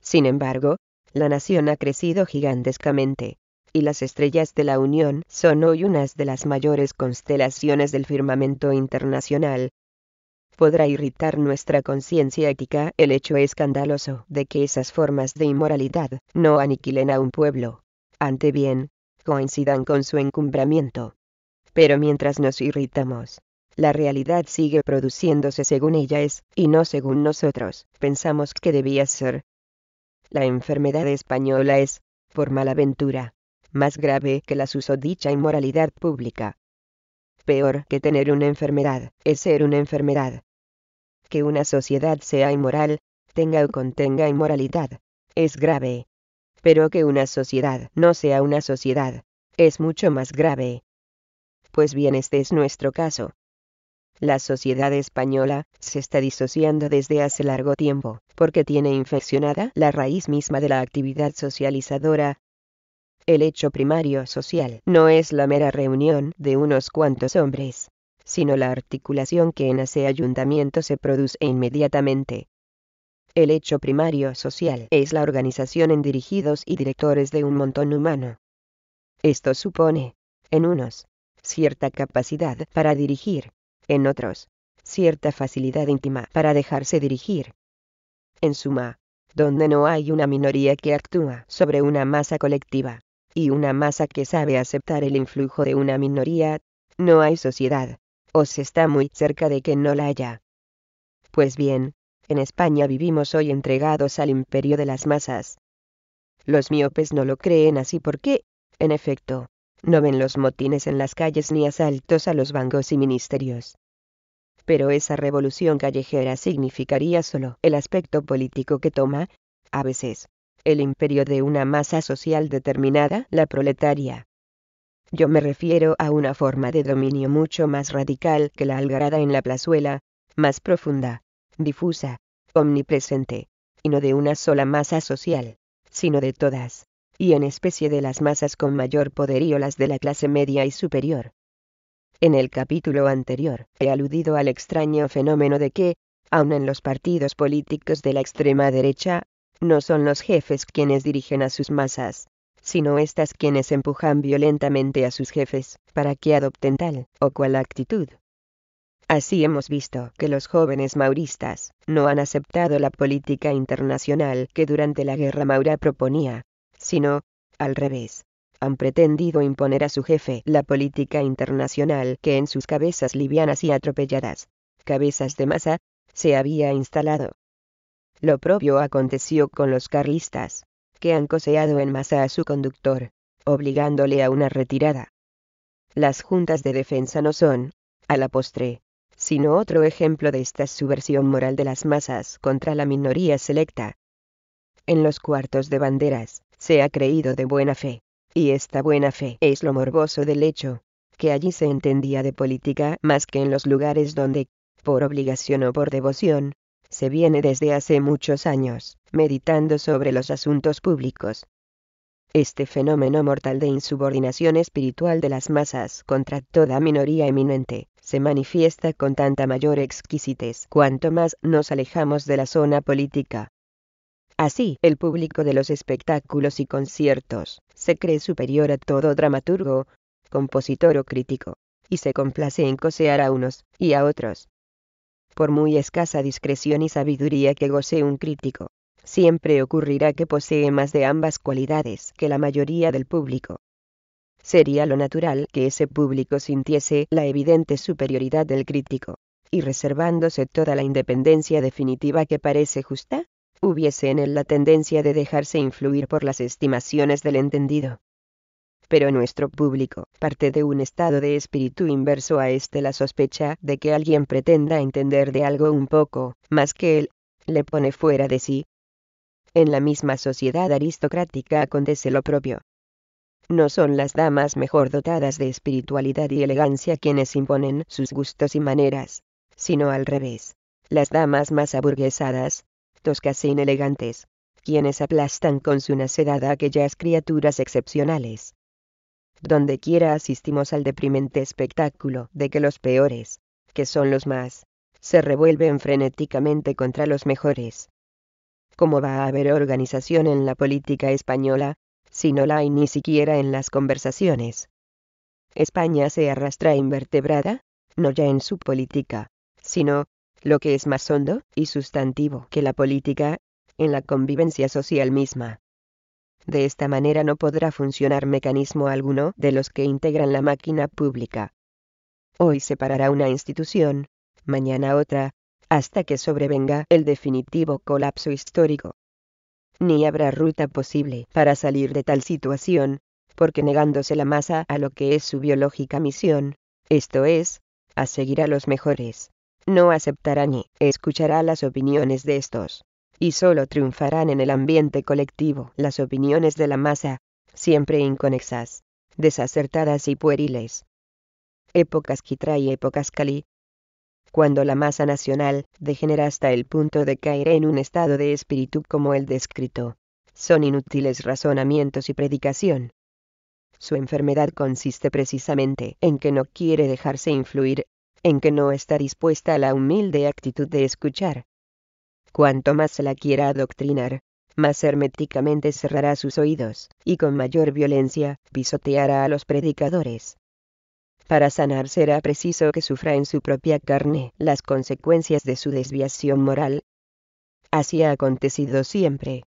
Sin embargo, la nación ha crecido gigantescamente, y las estrellas de la Unión son hoy unas de las mayores constelaciones del firmamento internacional. Podrá irritar nuestra conciencia ética el hecho escandaloso de que esas formas de inmoralidad no aniquilen a un pueblo, ante bien, coincidan con su encumbramiento. Pero mientras nos irritamos, la realidad sigue produciéndose según ella es, y no según nosotros pensamos que debía ser. La enfermedad española es, por malaventura, más grave que la susodicha inmoralidad pública. Peor que tener una enfermedad es ser una enfermedad. Que una sociedad sea inmoral, tenga o contenga inmoralidad, es grave. Pero que una sociedad no sea una sociedad, es mucho más grave. Pues bien este es nuestro caso. La sociedad española se está disociando desde hace largo tiempo, porque tiene infeccionada la raíz misma de la actividad socializadora. El hecho primario social no es la mera reunión de unos cuantos hombres, sino la articulación que en ese ayuntamiento se produce inmediatamente. El hecho primario social es la organización en dirigidos y directores de un montón humano. Esto supone, en unos, cierta capacidad para dirigir, en otros, cierta facilidad íntima para dejarse dirigir. En suma, donde no hay una minoría que actúa sobre una masa colectiva, y una masa que sabe aceptar el influjo de una minoría, no hay sociedad, o se está muy cerca de que no la haya. Pues bien, en España vivimos hoy entregados al imperio de las masas. Los miopes no lo creen así porque, en efecto, no ven los motines en las calles ni asaltos a los bancos y ministerios. Pero esa revolución callejera significaría solo el aspecto político que toma, a veces, el imperio de una masa social determinada, la proletaria. Yo me refiero a una forma de dominio mucho más radical que la algarada en la plazuela, más profunda, difusa, omnipresente, y no de una sola masa social, sino de todas y en especie de las masas con mayor poderío las de la clase media y superior. En el capítulo anterior he aludido al extraño fenómeno de que, aun en los partidos políticos de la extrema derecha, no son los jefes quienes dirigen a sus masas, sino estas quienes empujan violentamente a sus jefes para que adopten tal o cual actitud. Así hemos visto que los jóvenes mauristas no han aceptado la política internacional que durante la guerra maura proponía, sino, al revés. Han pretendido imponer a su jefe la política internacional que en sus cabezas livianas y atropelladas, cabezas de masa, se había instalado. Lo propio aconteció con los carlistas, que han coseado en masa a su conductor, obligándole a una retirada. Las juntas de defensa no son, a la postre, sino otro ejemplo de esta subversión moral de las masas contra la minoría selecta. En los cuartos de banderas, se ha creído de buena fe. Y esta buena fe es lo morboso del hecho, que allí se entendía de política más que en los lugares donde, por obligación o por devoción, se viene desde hace muchos años, meditando sobre los asuntos públicos. Este fenómeno mortal de insubordinación espiritual de las masas contra toda minoría eminente, se manifiesta con tanta mayor exquisitez cuanto más nos alejamos de la zona política. Así, el público de los espectáculos y conciertos se cree superior a todo dramaturgo, compositor o crítico, y se complace en cosear a unos y a otros. Por muy escasa discreción y sabiduría que goce un crítico, siempre ocurrirá que posee más de ambas cualidades que la mayoría del público. Sería lo natural que ese público sintiese la evidente superioridad del crítico, y reservándose toda la independencia definitiva que parece justa, hubiese en él la tendencia de dejarse influir por las estimaciones del entendido. Pero nuestro público parte de un estado de espíritu inverso a este la sospecha de que alguien pretenda entender de algo un poco, más que él, le pone fuera de sí. En la misma sociedad aristocrática acontece lo propio. No son las damas mejor dotadas de espiritualidad y elegancia quienes imponen sus gustos y maneras, sino al revés. Las damas más aburguesadas, casi inelegantes, quienes aplastan con su nacedad a aquellas criaturas excepcionales. Donde quiera asistimos al deprimente espectáculo de que los peores, que son los más, se revuelven frenéticamente contra los mejores. ¿Cómo va a haber organización en la política española, si no la hay ni siquiera en las conversaciones? España se arrastra invertebrada, no ya en su política, sino, lo que es más hondo y sustantivo que la política, en la convivencia social misma. De esta manera no podrá funcionar mecanismo alguno de los que integran la máquina pública. Hoy parará una institución, mañana otra, hasta que sobrevenga el definitivo colapso histórico. Ni habrá ruta posible para salir de tal situación, porque negándose la masa a lo que es su biológica misión, esto es, a seguir a los mejores, no aceptará ni escuchará las opiniones de estos, y solo triunfarán en el ambiente colectivo las opiniones de la masa, siempre inconexas, desacertadas y pueriles. Épocas Quitra y épocas Cali. Cuando la masa nacional degenera hasta el punto de caer en un estado de espíritu como el descrito, son inútiles razonamientos y predicación. Su enfermedad consiste precisamente en que no quiere dejarse influir en que no está dispuesta a la humilde actitud de escuchar. Cuanto más se la quiera adoctrinar, más herméticamente cerrará sus oídos, y con mayor violencia pisoteará a los predicadores. Para sanar será preciso que sufra en su propia carne las consecuencias de su desviación moral. Así ha acontecido siempre.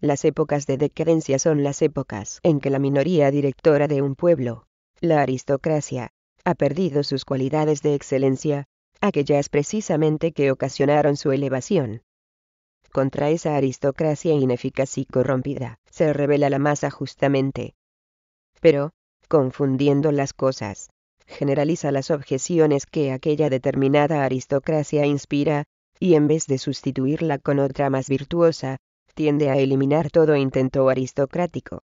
Las épocas de decadencia son las épocas en que la minoría directora de un pueblo, la aristocracia, ha perdido sus cualidades de excelencia, aquellas precisamente que ocasionaron su elevación. Contra esa aristocracia ineficaz y corrompida se revela la masa justamente. Pero, confundiendo las cosas, generaliza las objeciones que aquella determinada aristocracia inspira, y en vez de sustituirla con otra más virtuosa, tiende a eliminar todo intento aristocrático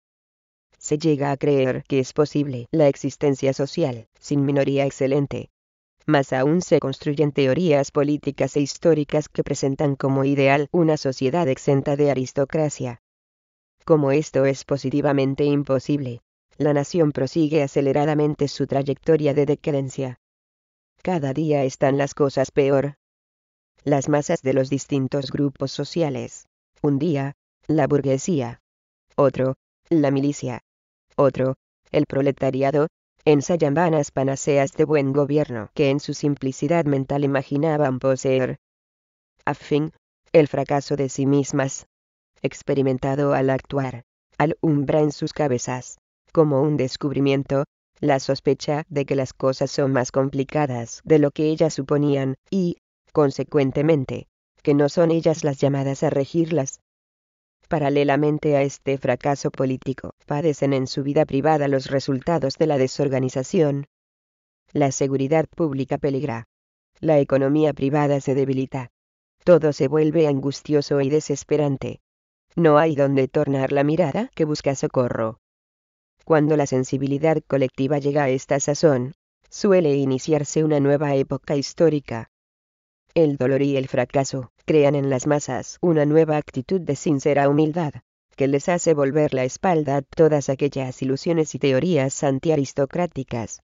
se llega a creer que es posible la existencia social, sin minoría excelente. Mas aún se construyen teorías políticas e históricas que presentan como ideal una sociedad exenta de aristocracia. Como esto es positivamente imposible, la nación prosigue aceleradamente su trayectoria de decadencia. Cada día están las cosas peor. Las masas de los distintos grupos sociales. Un día, la burguesía. Otro, la milicia. Otro, el proletariado, ensayaban vanas panaceas de buen gobierno que en su simplicidad mental imaginaban poseer. A fin, el fracaso de sí mismas. Experimentado al actuar, al en sus cabezas, como un descubrimiento, la sospecha de que las cosas son más complicadas de lo que ellas suponían, y, consecuentemente, que no son ellas las llamadas a regirlas, paralelamente a este fracaso político, padecen en su vida privada los resultados de la desorganización. La seguridad pública peligra. La economía privada se debilita. Todo se vuelve angustioso y desesperante. No hay donde tornar la mirada que busca socorro. Cuando la sensibilidad colectiva llega a esta sazón, suele iniciarse una nueva época histórica, el dolor y el fracaso, crean en las masas una nueva actitud de sincera humildad, que les hace volver la espalda a todas aquellas ilusiones y teorías antiaristocráticas.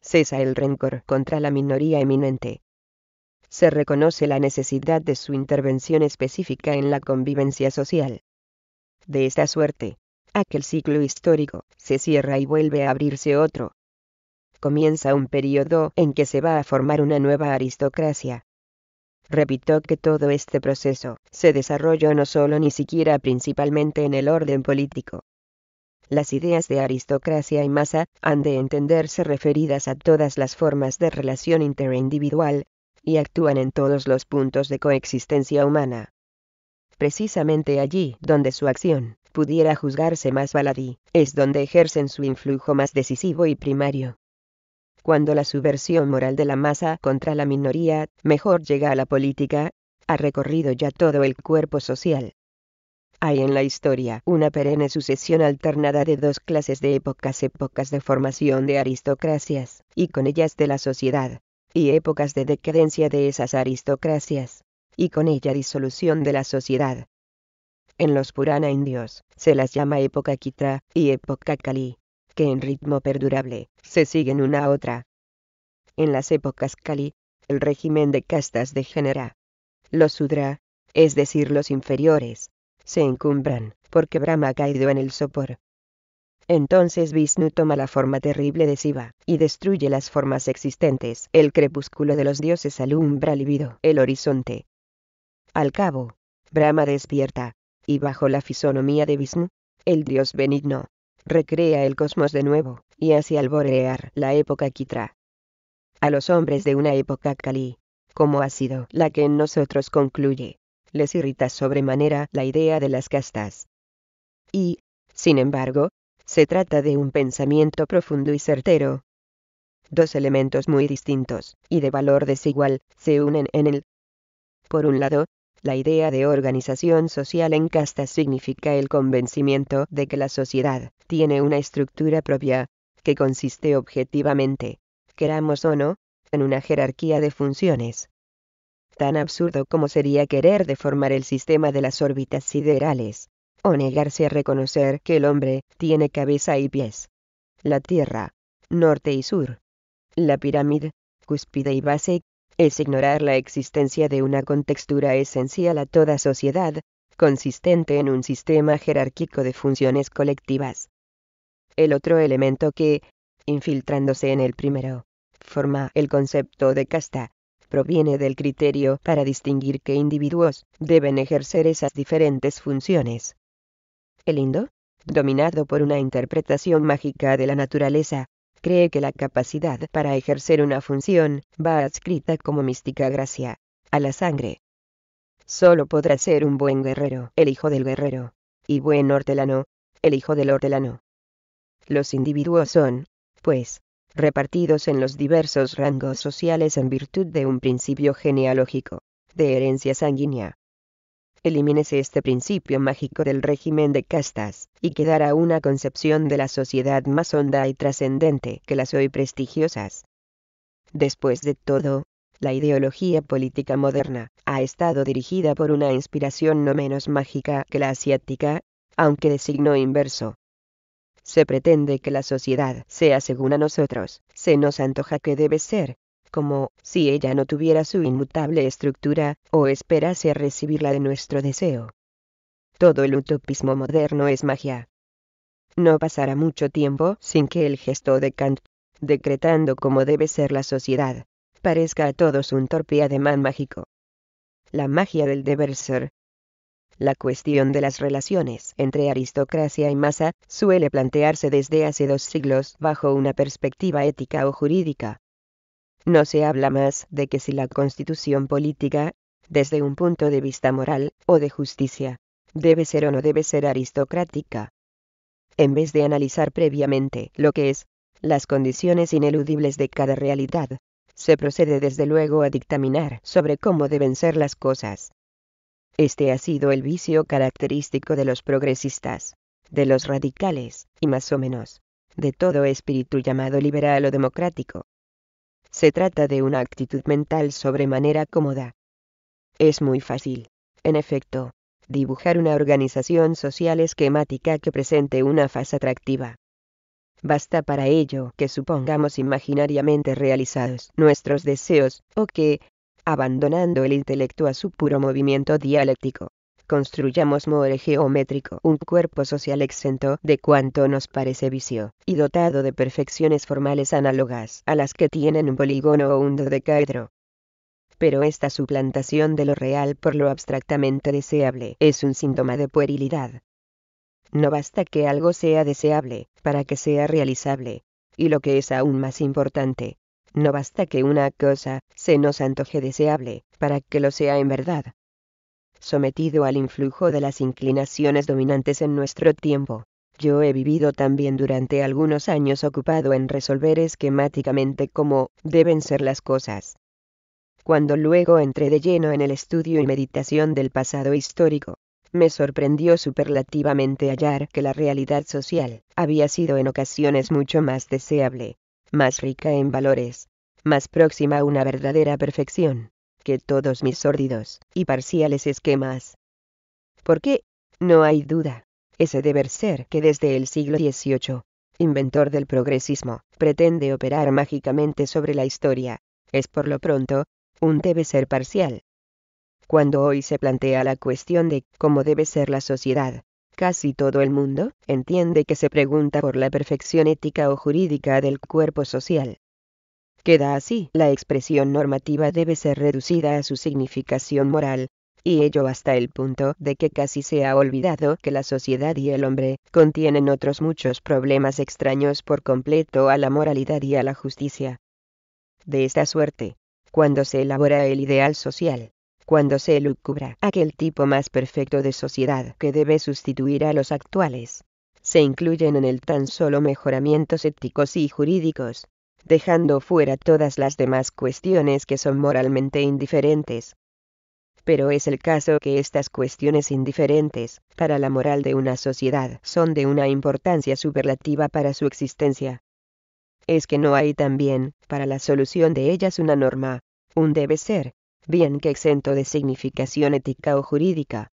Cesa el rencor contra la minoría eminente. Se reconoce la necesidad de su intervención específica en la convivencia social. De esta suerte, aquel ciclo histórico se cierra y vuelve a abrirse otro. Comienza un periodo en que se va a formar una nueva aristocracia, Repito que todo este proceso se desarrolló no solo ni siquiera principalmente en el orden político. Las ideas de aristocracia y masa han de entenderse referidas a todas las formas de relación interindividual, y actúan en todos los puntos de coexistencia humana. Precisamente allí donde su acción pudiera juzgarse más baladí, es donde ejercen su influjo más decisivo y primario cuando la subversión moral de la masa contra la minoría, mejor llega a la política, ha recorrido ya todo el cuerpo social. Hay en la historia una perenne sucesión alternada de dos clases de épocas, épocas de formación de aristocracias, y con ellas de la sociedad, y épocas de decadencia de esas aristocracias, y con ella disolución de la sociedad. En los Purana indios, se las llama época Kitra y época Kali que en ritmo perdurable se siguen una a otra. En las épocas Kali, el régimen de castas degenera. Los Sudra, es decir, los inferiores, se encumbran, porque Brahma ha caído en el sopor. Entonces Vishnu toma la forma terrible de Siva, y destruye las formas existentes. El crepúsculo de los dioses alumbra libido el horizonte. Al cabo, Brahma despierta, y bajo la fisonomía de Vishnu, el dios benigno, recrea el cosmos de nuevo, y así alborear la época Kitra. A los hombres de una época Kali, como ha sido la que en nosotros concluye, les irrita sobremanera la idea de las castas. Y, sin embargo, se trata de un pensamiento profundo y certero. Dos elementos muy distintos, y de valor desigual, se unen en él. Por un lado, la idea de organización social en castas significa el convencimiento de que la sociedad tiene una estructura propia, que consiste objetivamente, queramos o no, en una jerarquía de funciones. Tan absurdo como sería querer deformar el sistema de las órbitas siderales, o negarse a reconocer que el hombre tiene cabeza y pies. La Tierra, norte y sur. La pirámide, cúspide y base, es ignorar la existencia de una contextura esencial a toda sociedad, consistente en un sistema jerárquico de funciones colectivas. El otro elemento que, infiltrándose en el primero, forma el concepto de casta, proviene del criterio para distinguir qué individuos deben ejercer esas diferentes funciones. El indo, dominado por una interpretación mágica de la naturaleza, cree que la capacidad para ejercer una función va adscrita como mística gracia a la sangre. Solo podrá ser un buen guerrero, el hijo del guerrero, y buen hortelano, el hijo del hortelano. Los individuos son, pues, repartidos en los diversos rangos sociales en virtud de un principio genealógico, de herencia sanguínea. Elimínese este principio mágico del régimen de castas, y quedará una concepción de la sociedad más honda y trascendente que las hoy prestigiosas. Después de todo, la ideología política moderna ha estado dirigida por una inspiración no menos mágica que la asiática, aunque de signo inverso. Se pretende que la sociedad sea según a nosotros, se nos antoja que debe ser, como si ella no tuviera su inmutable estructura, o esperase recibirla de nuestro deseo. Todo el utopismo moderno es magia. No pasará mucho tiempo sin que el gesto de Kant, decretando cómo debe ser la sociedad, parezca a todos un torpe ademán mágico. La magia del deber ser, la cuestión de las relaciones entre aristocracia y masa suele plantearse desde hace dos siglos bajo una perspectiva ética o jurídica. No se habla más de que si la constitución política, desde un punto de vista moral o de justicia, debe ser o no debe ser aristocrática. En vez de analizar previamente lo que es, las condiciones ineludibles de cada realidad, se procede desde luego a dictaminar sobre cómo deben ser las cosas. Este ha sido el vicio característico de los progresistas, de los radicales, y más o menos, de todo espíritu llamado liberal o democrático. Se trata de una actitud mental sobremanera cómoda. Es muy fácil, en efecto, dibujar una organización social esquemática que presente una fase atractiva. Basta para ello que supongamos imaginariamente realizados nuestros deseos, o que, abandonando el intelecto a su puro movimiento dialéctico, construyamos more geométrico, un cuerpo social exento de cuanto nos parece vicio, y dotado de perfecciones formales análogas a las que tienen un polígono o un dodecaedro pero esta suplantación de lo real por lo abstractamente deseable es un síntoma de puerilidad. No basta que algo sea deseable, para que sea realizable. Y lo que es aún más importante, no basta que una cosa se nos antoje deseable, para que lo sea en verdad sometido al influjo de las inclinaciones dominantes en nuestro tiempo. Yo he vivido también durante algunos años ocupado en resolver esquemáticamente cómo deben ser las cosas. Cuando luego entré de lleno en el estudio y meditación del pasado histórico, me sorprendió superlativamente hallar que la realidad social había sido en ocasiones mucho más deseable, más rica en valores, más próxima a una verdadera perfección, que todos mis sórdidos y parciales esquemas. qué? no hay duda, ese deber ser que desde el siglo XVIII, inventor del progresismo, pretende operar mágicamente sobre la historia, es por lo pronto, un debe ser parcial. Cuando hoy se plantea la cuestión de cómo debe ser la sociedad, casi todo el mundo entiende que se pregunta por la perfección ética o jurídica del cuerpo social, Queda así, la expresión normativa debe ser reducida a su significación moral, y ello hasta el punto de que casi se ha olvidado que la sociedad y el hombre contienen otros muchos problemas extraños por completo a la moralidad y a la justicia. De esta suerte, cuando se elabora el ideal social, cuando se lucubra aquel tipo más perfecto de sociedad que debe sustituir a los actuales, se incluyen en el tan solo mejoramientos éticos y jurídicos, dejando fuera todas las demás cuestiones que son moralmente indiferentes. Pero es el caso que estas cuestiones indiferentes, para la moral de una sociedad, son de una importancia superlativa para su existencia. Es que no hay también, para la solución de ellas, una norma, un debe ser, bien que exento de significación ética o jurídica.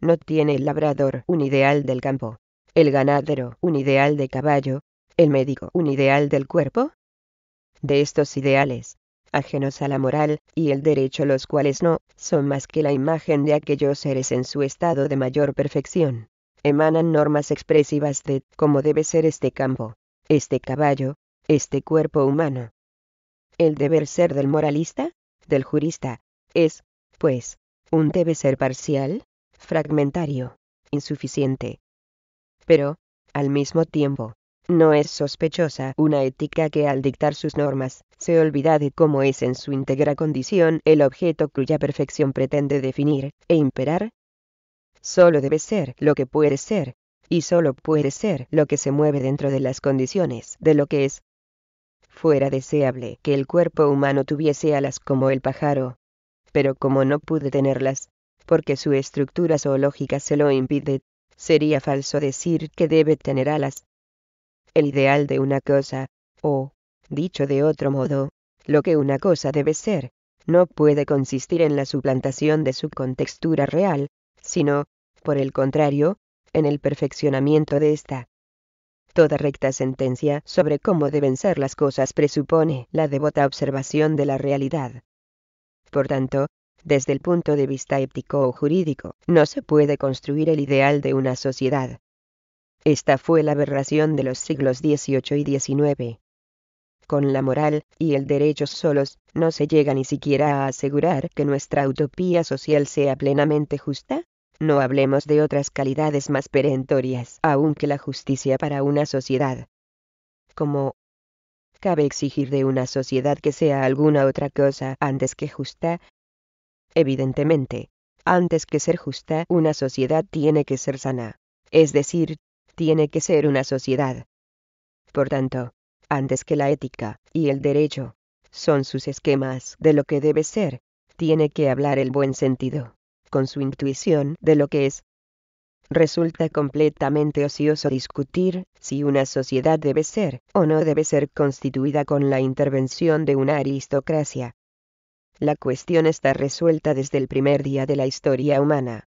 No tiene el labrador un ideal del campo, el ganadero un ideal de caballo, el médico un ideal del cuerpo? De estos ideales, ajenos a la moral y el derecho los cuales no son más que la imagen de aquellos seres en su estado de mayor perfección, emanan normas expresivas de cómo debe ser este campo, este caballo, este cuerpo humano. El deber ser del moralista, del jurista, es, pues, un debe ser parcial, fragmentario, insuficiente. Pero, al mismo tiempo, no es sospechosa una ética que al dictar sus normas, se olvida de cómo es en su íntegra condición el objeto cuya perfección pretende definir e imperar. Solo debe ser lo que puede ser, y solo puede ser lo que se mueve dentro de las condiciones de lo que es. Fuera deseable que el cuerpo humano tuviese alas como el pájaro, pero como no pude tenerlas, porque su estructura zoológica se lo impide, sería falso decir que debe tener alas, el ideal de una cosa, o, dicho de otro modo, lo que una cosa debe ser, no puede consistir en la suplantación de su contextura real, sino, por el contrario, en el perfeccionamiento de ésta. Toda recta sentencia sobre cómo deben ser las cosas presupone la devota observación de la realidad. Por tanto, desde el punto de vista éptico o jurídico, no se puede construir el ideal de una sociedad, esta fue la aberración de los siglos XVIII y XIX. Con la moral y el derecho solos, no se llega ni siquiera a asegurar que nuestra utopía social sea plenamente justa. No hablemos de otras calidades más perentorias Aun que la justicia para una sociedad. Como cabe exigir de una sociedad que sea alguna otra cosa antes que justa? Evidentemente, antes que ser justa, una sociedad tiene que ser sana, es decir, tiene que ser una sociedad. Por tanto, antes que la ética y el derecho son sus esquemas de lo que debe ser, tiene que hablar el buen sentido, con su intuición de lo que es. Resulta completamente ocioso discutir si una sociedad debe ser o no debe ser constituida con la intervención de una aristocracia. La cuestión está resuelta desde el primer día de la historia humana.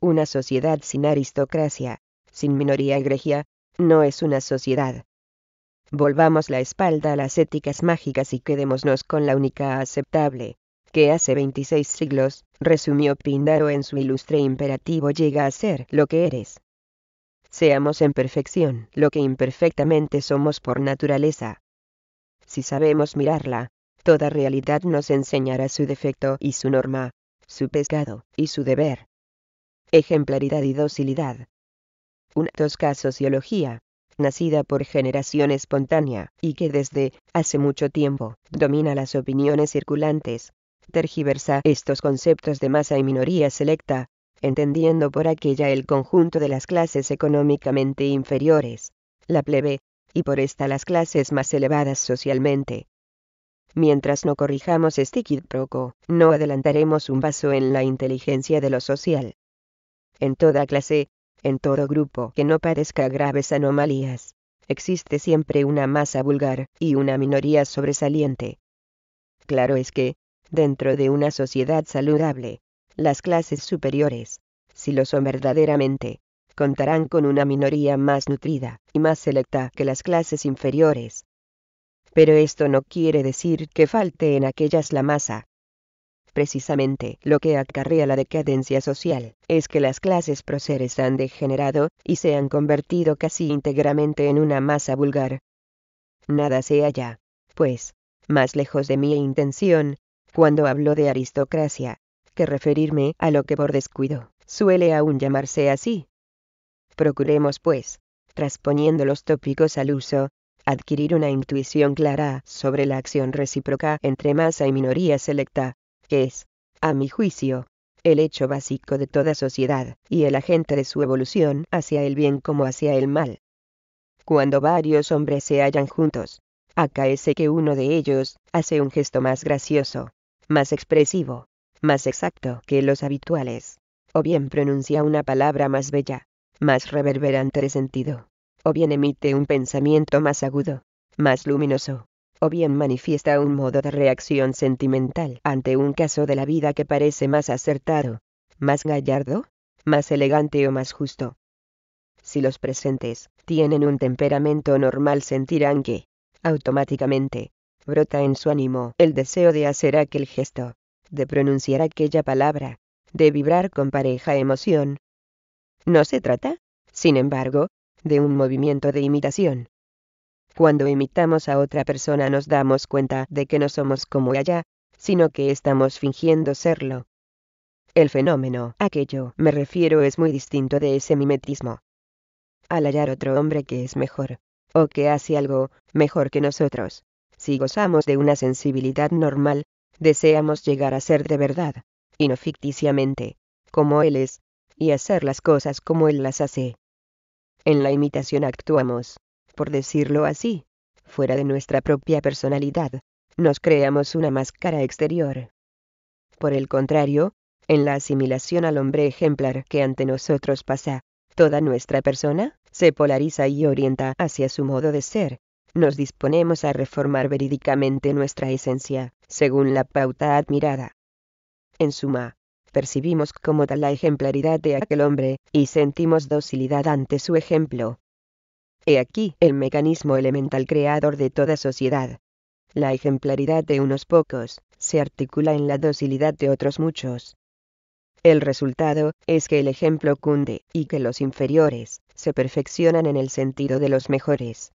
Una sociedad sin aristocracia sin minoría egregia, no es una sociedad. Volvamos la espalda a las éticas mágicas y quedémonos con la única aceptable, que hace 26 siglos, resumió Pindaro en su ilustre imperativo llega a ser lo que eres. Seamos en perfección lo que imperfectamente somos por naturaleza. Si sabemos mirarla, toda realidad nos enseñará su defecto y su norma, su pescado y su deber. Ejemplaridad y docilidad, un tosca sociología, nacida por generación espontánea, y que desde hace mucho tiempo domina las opiniones circulantes, tergiversa estos conceptos de masa y minoría selecta, entendiendo por aquella el conjunto de las clases económicamente inferiores, la plebe, y por esta las clases más elevadas socialmente. Mientras no corrijamos este quo, no adelantaremos un paso en la inteligencia de lo social. En toda clase, en todo grupo que no parezca graves anomalías. Existe siempre una masa vulgar, y una minoría sobresaliente. Claro es que, dentro de una sociedad saludable, las clases superiores, si lo son verdaderamente, contarán con una minoría más nutrida y más selecta que las clases inferiores. Pero esto no quiere decir que falte en aquellas la masa, precisamente lo que acarrea la decadencia social, es que las clases proceres han degenerado, y se han convertido casi íntegramente en una masa vulgar. Nada se halla, pues, más lejos de mi intención, cuando hablo de aristocracia, que referirme a lo que por descuido suele aún llamarse así. Procuremos, pues, trasponiendo los tópicos al uso, adquirir una intuición clara sobre la acción recíproca entre masa y minoría selecta que es, a mi juicio, el hecho básico de toda sociedad, y el agente de su evolución hacia el bien como hacia el mal. Cuando varios hombres se hallan juntos, acaece que uno de ellos hace un gesto más gracioso, más expresivo, más exacto que los habituales, o bien pronuncia una palabra más bella, más reverberante de sentido, o bien emite un pensamiento más agudo, más luminoso, o bien manifiesta un modo de reacción sentimental ante un caso de la vida que parece más acertado, más gallardo, más elegante o más justo. Si los presentes tienen un temperamento normal sentirán que, automáticamente, brota en su ánimo el deseo de hacer aquel gesto, de pronunciar aquella palabra, de vibrar con pareja emoción. No se trata, sin embargo, de un movimiento de imitación, cuando imitamos a otra persona nos damos cuenta de que no somos como ella, sino que estamos fingiendo serlo. El fenómeno a que yo me refiero es muy distinto de ese mimetismo. Al hallar otro hombre que es mejor, o que hace algo mejor que nosotros, si gozamos de una sensibilidad normal, deseamos llegar a ser de verdad, y no ficticiamente, como él es, y hacer las cosas como él las hace. En la imitación actuamos por decirlo así, fuera de nuestra propia personalidad, nos creamos una máscara exterior. Por el contrario, en la asimilación al hombre ejemplar que ante nosotros pasa, toda nuestra persona se polariza y orienta hacia su modo de ser. Nos disponemos a reformar verídicamente nuestra esencia, según la pauta admirada. En suma, percibimos como tal la ejemplaridad de aquel hombre, y sentimos docilidad ante su ejemplo. He aquí el mecanismo elemental creador de toda sociedad. La ejemplaridad de unos pocos, se articula en la docilidad de otros muchos. El resultado es que el ejemplo cunde y que los inferiores se perfeccionan en el sentido de los mejores.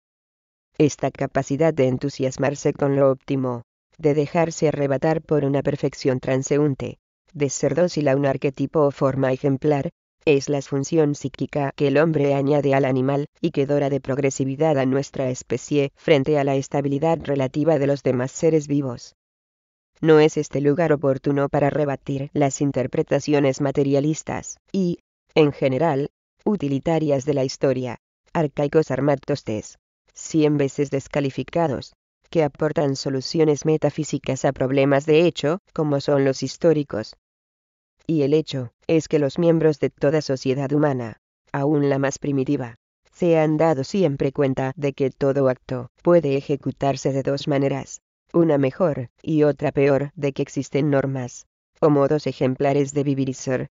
Esta capacidad de entusiasmarse con lo óptimo, de dejarse arrebatar por una perfección transeúnte, de ser dócil a un arquetipo o forma ejemplar, es la función psíquica que el hombre añade al animal, y que dora de progresividad a nuestra especie frente a la estabilidad relativa de los demás seres vivos. No es este lugar oportuno para rebatir las interpretaciones materialistas, y, en general, utilitarias de la historia, arcaicos armatostes, cien veces descalificados, que aportan soluciones metafísicas a problemas de hecho, como son los históricos, y el hecho es que los miembros de toda sociedad humana, aún la más primitiva, se han dado siempre cuenta de que todo acto puede ejecutarse de dos maneras, una mejor y otra peor, de que existen normas o modos ejemplares de vivir y ser.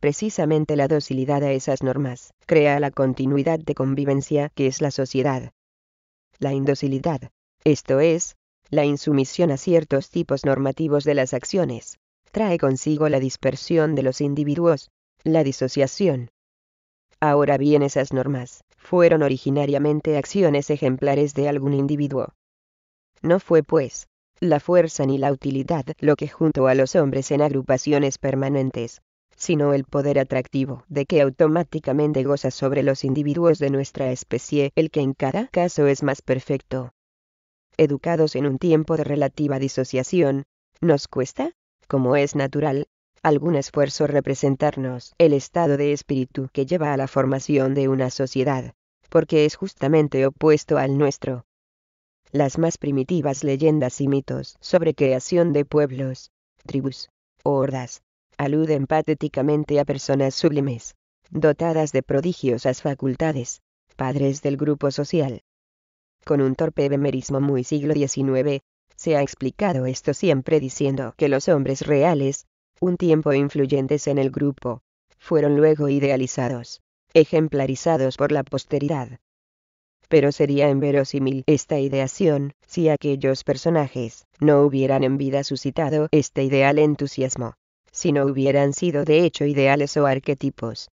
Precisamente la docilidad a esas normas crea la continuidad de convivencia que es la sociedad. La indocilidad, esto es, la insumisión a ciertos tipos normativos de las acciones, trae consigo la dispersión de los individuos, la disociación. Ahora bien esas normas fueron originariamente acciones ejemplares de algún individuo. No fue, pues, la fuerza ni la utilidad lo que juntó a los hombres en agrupaciones permanentes, sino el poder atractivo de que automáticamente goza sobre los individuos de nuestra especie el que en cada caso es más perfecto. Educados en un tiempo de relativa disociación, nos cuesta como es natural, algún esfuerzo representarnos el estado de espíritu que lleva a la formación de una sociedad, porque es justamente opuesto al nuestro. Las más primitivas leyendas y mitos sobre creación de pueblos, tribus, o hordas, aluden patéticamente a personas sublimes, dotadas de prodigiosas facultades, padres del grupo social. Con un torpe bemerismo muy siglo XIX, se ha explicado esto siempre diciendo que los hombres reales, un tiempo influyentes en el grupo, fueron luego idealizados, ejemplarizados por la posteridad. Pero sería inverosímil esta ideación si aquellos personajes no hubieran en vida suscitado este ideal entusiasmo, si no hubieran sido de hecho ideales o arquetipos.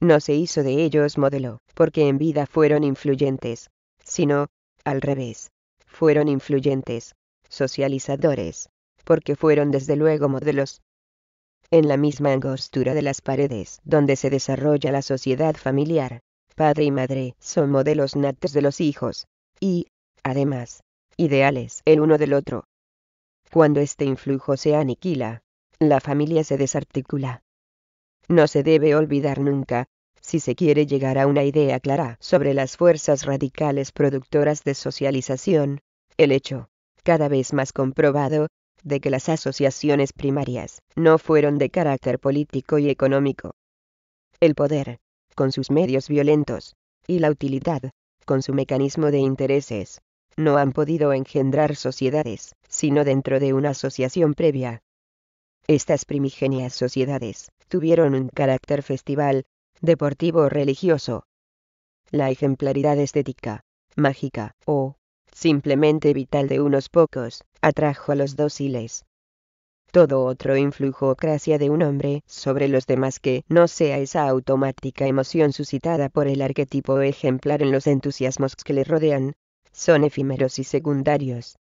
No se hizo de ellos modelo, porque en vida fueron influyentes, sino, al revés, fueron influyentes, socializadores, porque fueron desde luego modelos. En la misma angostura de las paredes donde se desarrolla la sociedad familiar, padre y madre son modelos natos de los hijos, y, además, ideales el uno del otro. Cuando este influjo se aniquila, la familia se desarticula. No se debe olvidar nunca, si se quiere llegar a una idea clara sobre las fuerzas radicales productoras de socialización, el hecho, cada vez más comprobado, de que las asociaciones primarias no fueron de carácter político y económico. El poder, con sus medios violentos, y la utilidad, con su mecanismo de intereses, no han podido engendrar sociedades, sino dentro de una asociación previa. Estas primigenias sociedades tuvieron un carácter festival, deportivo o religioso. La ejemplaridad estética, mágica o simplemente vital de unos pocos, atrajo a los dóciles. Todo otro influjocracia de un hombre sobre los demás que no sea esa automática emoción suscitada por el arquetipo ejemplar en los entusiasmos que le rodean, son efímeros y secundarios.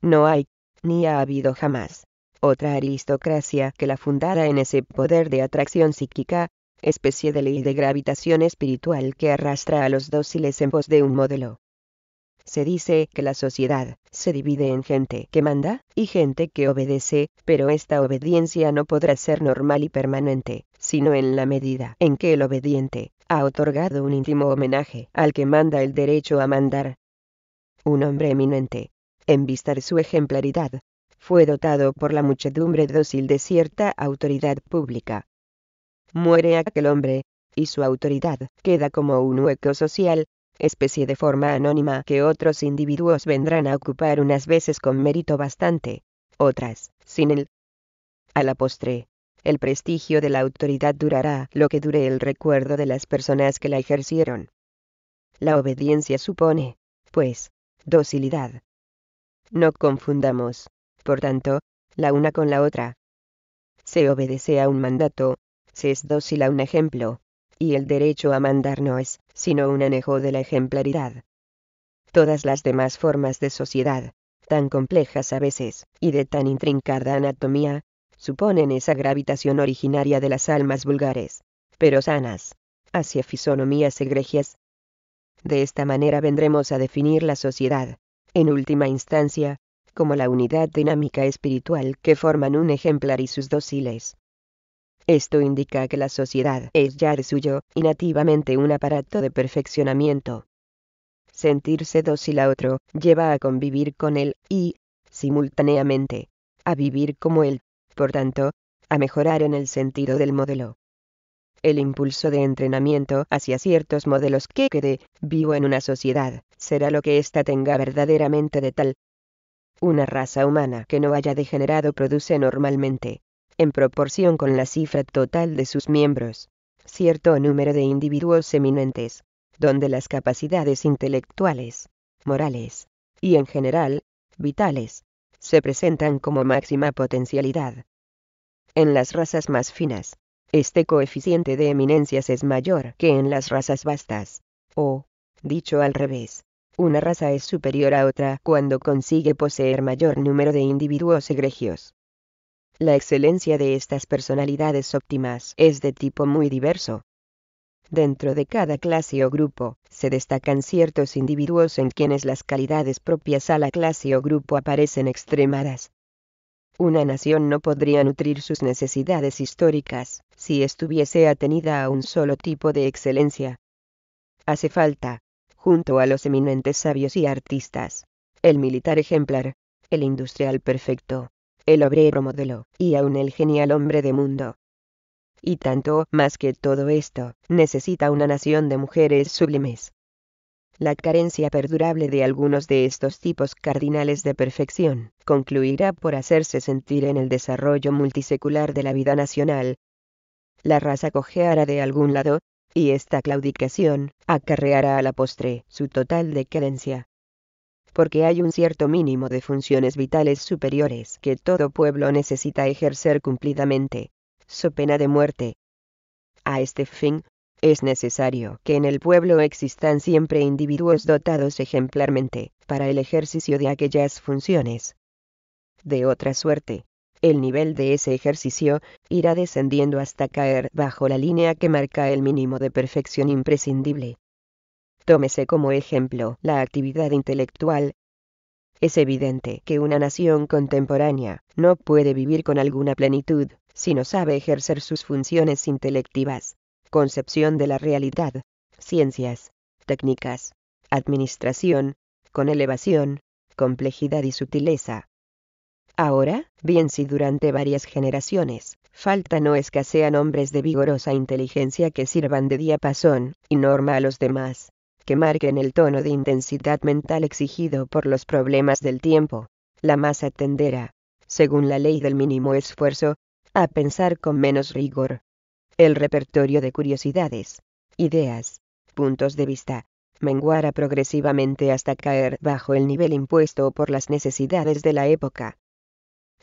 No hay, ni ha habido jamás, otra aristocracia que la fundara en ese poder de atracción psíquica, especie de ley de gravitación espiritual que arrastra a los dóciles en pos de un modelo se dice que la sociedad se divide en gente que manda y gente que obedece, pero esta obediencia no podrá ser normal y permanente, sino en la medida en que el obediente ha otorgado un íntimo homenaje al que manda el derecho a mandar. Un hombre eminente, en vista de su ejemplaridad, fue dotado por la muchedumbre dócil de cierta autoridad pública. Muere aquel hombre, y su autoridad queda como un hueco social especie de forma anónima que otros individuos vendrán a ocupar unas veces con mérito bastante, otras, sin él. A la postre, el prestigio de la autoridad durará lo que dure el recuerdo de las personas que la ejercieron. La obediencia supone, pues, docilidad. No confundamos, por tanto, la una con la otra. Se obedece a un mandato, se es dócil a un ejemplo, y el derecho a mandar no es, sino un anejo de la ejemplaridad. Todas las demás formas de sociedad, tan complejas a veces, y de tan intrincada anatomía, suponen esa gravitación originaria de las almas vulgares, pero sanas, hacia fisonomías egregias. De esta manera vendremos a definir la sociedad, en última instancia, como la unidad dinámica espiritual que forman un ejemplar y sus dociles. Esto indica que la sociedad es ya suyo, y nativamente un aparato de perfeccionamiento. Sentirse dócil a otro, lleva a convivir con él, y, simultáneamente, a vivir como él, por tanto, a mejorar en el sentido del modelo. El impulso de entrenamiento hacia ciertos modelos que quede vivo en una sociedad será lo que ésta tenga verdaderamente de tal. Una raza humana que no haya degenerado produce normalmente en proporción con la cifra total de sus miembros, cierto número de individuos eminentes, donde las capacidades intelectuales, morales, y en general, vitales, se presentan como máxima potencialidad. En las razas más finas, este coeficiente de eminencias es mayor que en las razas vastas, o, dicho al revés, una raza es superior a otra cuando consigue poseer mayor número de individuos egregios. La excelencia de estas personalidades óptimas es de tipo muy diverso. Dentro de cada clase o grupo, se destacan ciertos individuos en quienes las calidades propias a la clase o grupo aparecen extremadas. Una nación no podría nutrir sus necesidades históricas si estuviese atenida a un solo tipo de excelencia. Hace falta, junto a los eminentes sabios y artistas, el militar ejemplar, el industrial perfecto, el obrero modelo, y aún el genial hombre de mundo. Y tanto más que todo esto, necesita una nación de mujeres sublimes. La carencia perdurable de algunos de estos tipos cardinales de perfección, concluirá por hacerse sentir en el desarrollo multisecular de la vida nacional. La raza cojeará de algún lado, y esta claudicación, acarreará a la postre su total decadencia porque hay un cierto mínimo de funciones vitales superiores que todo pueblo necesita ejercer cumplidamente, so pena de muerte. A este fin, es necesario que en el pueblo existan siempre individuos dotados ejemplarmente para el ejercicio de aquellas funciones. De otra suerte, el nivel de ese ejercicio irá descendiendo hasta caer bajo la línea que marca el mínimo de perfección imprescindible Tómese como ejemplo la actividad intelectual. Es evidente que una nación contemporánea no puede vivir con alguna plenitud si no sabe ejercer sus funciones intelectivas, concepción de la realidad, ciencias, técnicas, administración, con elevación, complejidad y sutileza. Ahora, bien si durante varias generaciones, falta o escasean hombres de vigorosa inteligencia que sirvan de diapasón y norma a los demás, que marquen el tono de intensidad mental exigido por los problemas del tiempo. La masa tenderá, según la ley del mínimo esfuerzo, a pensar con menos rigor. El repertorio de curiosidades, ideas, puntos de vista, menguará progresivamente hasta caer bajo el nivel impuesto por las necesidades de la época.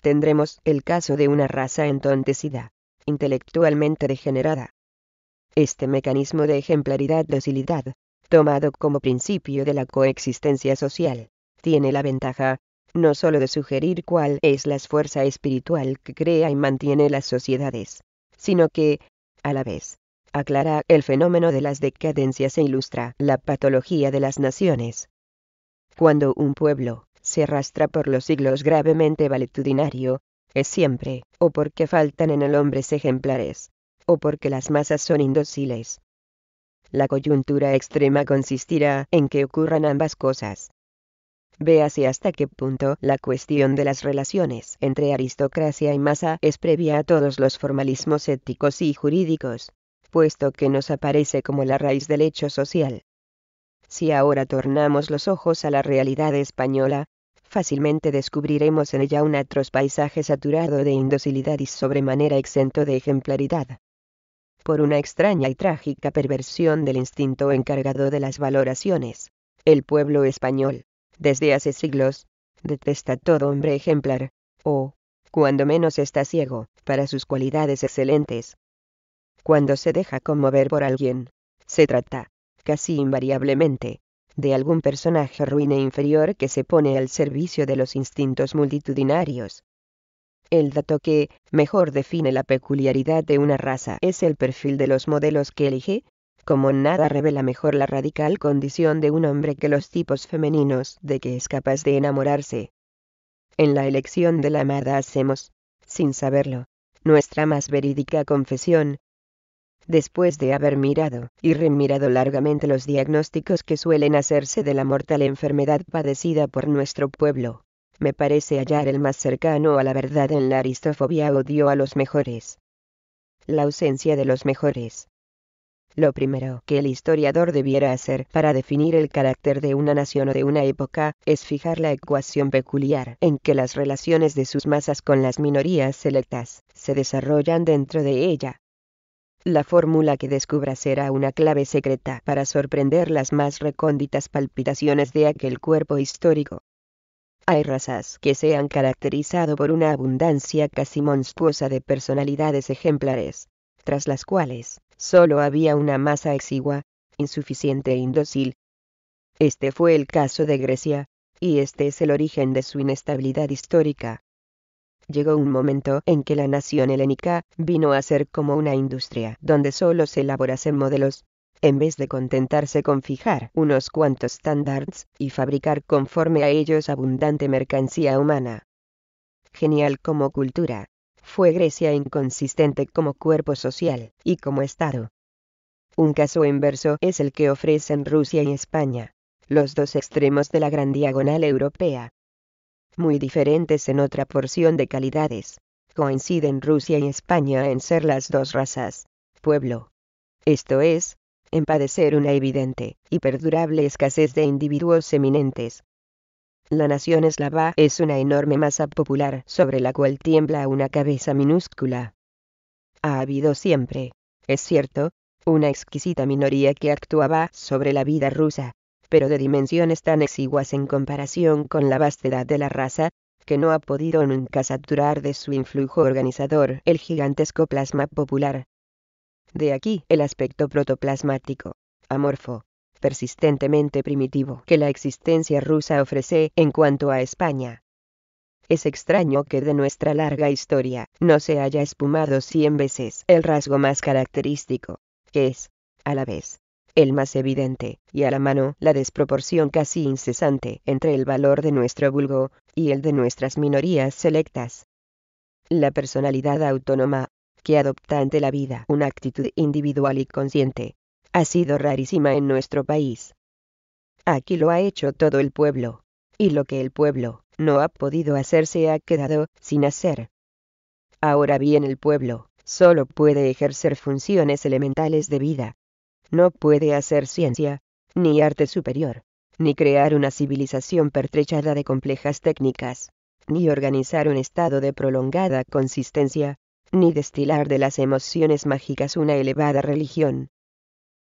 Tendremos el caso de una raza entontecida, intelectualmente degenerada. Este mecanismo de ejemplaridad docilidad, tomado como principio de la coexistencia social, tiene la ventaja, no sólo de sugerir cuál es la fuerza espiritual que crea y mantiene las sociedades, sino que, a la vez, aclara el fenómeno de las decadencias e ilustra la patología de las naciones. Cuando un pueblo se arrastra por los siglos gravemente valetudinario, es siempre, o porque faltan en el hombre ejemplares, o porque las masas son indóciles, la coyuntura extrema consistirá en que ocurran ambas cosas. Véase hasta qué punto la cuestión de las relaciones entre aristocracia y masa es previa a todos los formalismos éticos y jurídicos, puesto que nos aparece como la raíz del hecho social. Si ahora tornamos los ojos a la realidad española, fácilmente descubriremos en ella un atroz paisaje saturado de indocilidad y sobremanera exento de ejemplaridad por una extraña y trágica perversión del instinto encargado de las valoraciones. El pueblo español, desde hace siglos, detesta todo hombre ejemplar, o, cuando menos está ciego, para sus cualidades excelentes. Cuando se deja conmover por alguien, se trata, casi invariablemente, de algún personaje ruin e inferior que se pone al servicio de los instintos multitudinarios, el dato que mejor define la peculiaridad de una raza es el perfil de los modelos que elige, como nada revela mejor la radical condición de un hombre que los tipos femeninos de que es capaz de enamorarse. En la elección de la amada hacemos, sin saberlo, nuestra más verídica confesión. Después de haber mirado y remirado largamente los diagnósticos que suelen hacerse de la mortal enfermedad padecida por nuestro pueblo, me parece hallar el más cercano a la verdad en la aristofobia odio a los mejores. La ausencia de los mejores. Lo primero que el historiador debiera hacer para definir el carácter de una nación o de una época es fijar la ecuación peculiar en que las relaciones de sus masas con las minorías selectas se desarrollan dentro de ella. La fórmula que descubra será una clave secreta para sorprender las más recónditas palpitaciones de aquel cuerpo histórico. Hay razas que se han caracterizado por una abundancia casi monstruosa de personalidades ejemplares, tras las cuales solo había una masa exigua, insuficiente e indócil. Este fue el caso de Grecia, y este es el origen de su inestabilidad histórica. Llegó un momento en que la nación helénica vino a ser como una industria donde solo se elaborasen modelos, en vez de contentarse con fijar unos cuantos estándares y fabricar conforme a ellos abundante mercancía humana. Genial como cultura, fue Grecia inconsistente como cuerpo social y como Estado. Un caso inverso es el que ofrecen Rusia y España, los dos extremos de la gran diagonal europea. Muy diferentes en otra porción de calidades, coinciden Rusia y España en ser las dos razas, pueblo. Esto es, en padecer una evidente y perdurable escasez de individuos eminentes. La nación eslava es una enorme masa popular sobre la cual tiembla una cabeza minúscula. Ha habido siempre, es cierto, una exquisita minoría que actuaba sobre la vida rusa, pero de dimensiones tan exiguas en comparación con la vastedad de la raza, que no ha podido nunca saturar de su influjo organizador el gigantesco plasma popular, de aquí el aspecto protoplasmático, amorfo, persistentemente primitivo que la existencia rusa ofrece en cuanto a España. Es extraño que de nuestra larga historia no se haya espumado cien veces el rasgo más característico, que es, a la vez, el más evidente, y a la mano la desproporción casi incesante entre el valor de nuestro vulgo y el de nuestras minorías selectas. La personalidad autónoma, que adopta ante la vida una actitud individual y consciente, ha sido rarísima en nuestro país. Aquí lo ha hecho todo el pueblo, y lo que el pueblo no ha podido hacer se ha quedado sin hacer. Ahora bien el pueblo solo puede ejercer funciones elementales de vida. No puede hacer ciencia, ni arte superior, ni crear una civilización pertrechada de complejas técnicas, ni organizar un estado de prolongada consistencia, ni destilar de las emociones mágicas una elevada religión.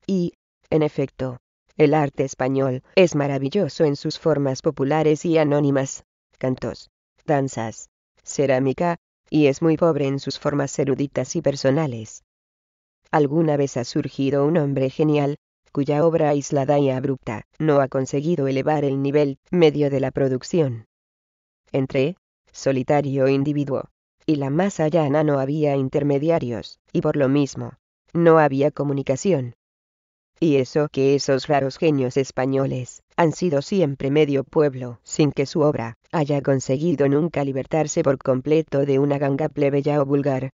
Y, en efecto, el arte español es maravilloso en sus formas populares y anónimas, cantos, danzas, cerámica, y es muy pobre en sus formas eruditas y personales. Alguna vez ha surgido un hombre genial, cuya obra aislada y abrupta no ha conseguido elevar el nivel medio de la producción. Entre, solitario individuo, y la masa llana no había intermediarios, y por lo mismo, no había comunicación. Y eso que esos raros genios españoles, han sido siempre medio pueblo, sin que su obra haya conseguido nunca libertarse por completo de una ganga plebeya o vulgar.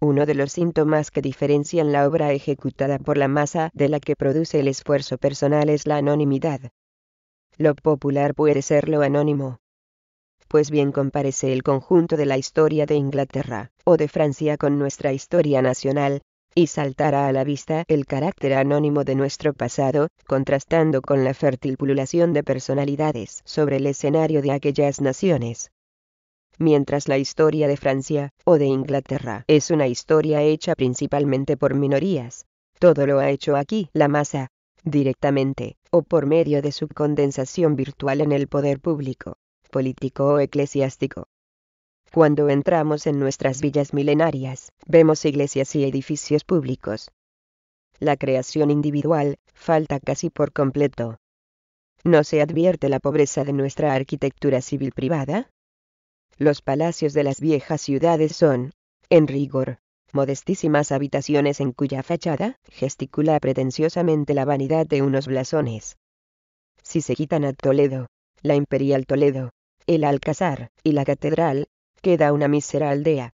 Uno de los síntomas que diferencian la obra ejecutada por la masa de la que produce el esfuerzo personal es la anonimidad. Lo popular puede ser lo anónimo, pues bien comparece el conjunto de la historia de Inglaterra, o de Francia con nuestra historia nacional, y saltará a la vista el carácter anónimo de nuestro pasado, contrastando con la fértil pululación de personalidades sobre el escenario de aquellas naciones. Mientras la historia de Francia, o de Inglaterra, es una historia hecha principalmente por minorías, todo lo ha hecho aquí la masa, directamente, o por medio de su condensación virtual en el poder público político o eclesiástico. Cuando entramos en nuestras villas milenarias, vemos iglesias y edificios públicos. La creación individual falta casi por completo. ¿No se advierte la pobreza de nuestra arquitectura civil privada? Los palacios de las viejas ciudades son, en rigor, modestísimas habitaciones en cuya fachada gesticula pretenciosamente la vanidad de unos blasones. Si se quitan a Toledo, la imperial Toledo, el alcázar y la catedral, queda una mísera aldea.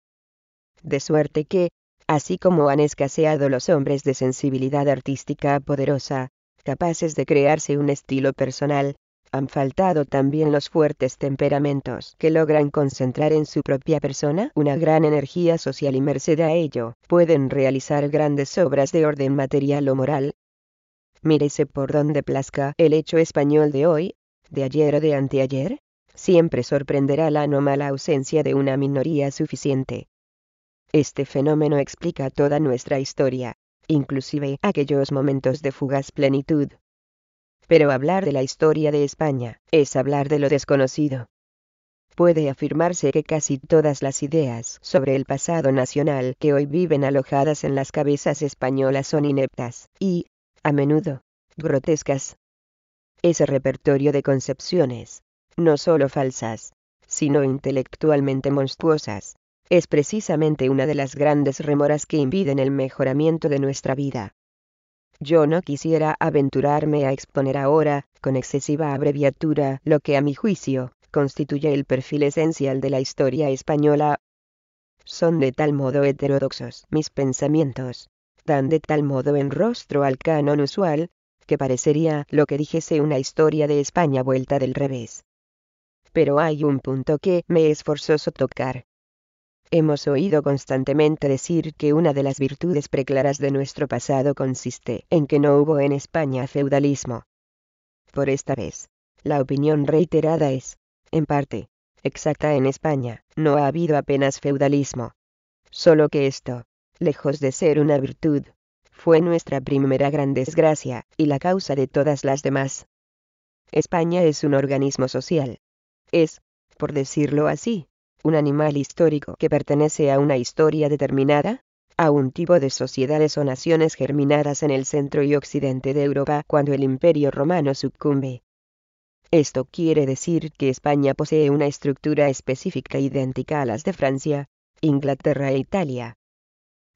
De suerte que, así como han escaseado los hombres de sensibilidad artística poderosa, capaces de crearse un estilo personal, han faltado también los fuertes temperamentos que logran concentrar en su propia persona una gran energía social y merced a ello pueden realizar grandes obras de orden material o moral. Mírese por dónde plazca el hecho español de hoy, de ayer o de anteayer, siempre sorprenderá la anómala ausencia de una minoría suficiente. Este fenómeno explica toda nuestra historia, inclusive aquellos momentos de fugaz plenitud. Pero hablar de la historia de España es hablar de lo desconocido. Puede afirmarse que casi todas las ideas sobre el pasado nacional que hoy viven alojadas en las cabezas españolas son ineptas y, a menudo, grotescas. Ese repertorio de concepciones no solo falsas, sino intelectualmente monstruosas, es precisamente una de las grandes remoras que impiden el mejoramiento de nuestra vida. Yo no quisiera aventurarme a exponer ahora, con excesiva abreviatura, lo que a mi juicio, constituye el perfil esencial de la historia española. Son de tal modo heterodoxos mis pensamientos, dan de tal modo en rostro al canon usual, que parecería lo que dijese una historia de España vuelta del revés pero hay un punto que me es forzoso tocar. Hemos oído constantemente decir que una de las virtudes preclaras de nuestro pasado consiste en que no hubo en España feudalismo. Por esta vez, la opinión reiterada es, en parte, exacta en España, no ha habido apenas feudalismo. Solo que esto, lejos de ser una virtud, fue nuestra primera gran desgracia, y la causa de todas las demás. España es un organismo social, es, por decirlo así, un animal histórico que pertenece a una historia determinada, a un tipo de sociedades o naciones germinadas en el centro y occidente de Europa cuando el imperio romano sucumbe. Esto quiere decir que España posee una estructura específica idéntica a las de Francia, Inglaterra e Italia.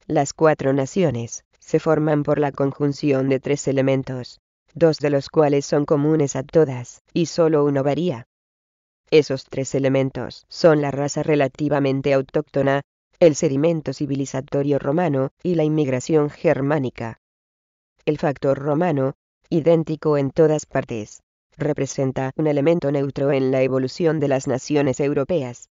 Las cuatro naciones se forman por la conjunción de tres elementos, dos de los cuales son comunes a todas, y solo uno varía. Esos tres elementos son la raza relativamente autóctona, el sedimento civilizatorio romano y la inmigración germánica. El factor romano, idéntico en todas partes, representa un elemento neutro en la evolución de las naciones europeas.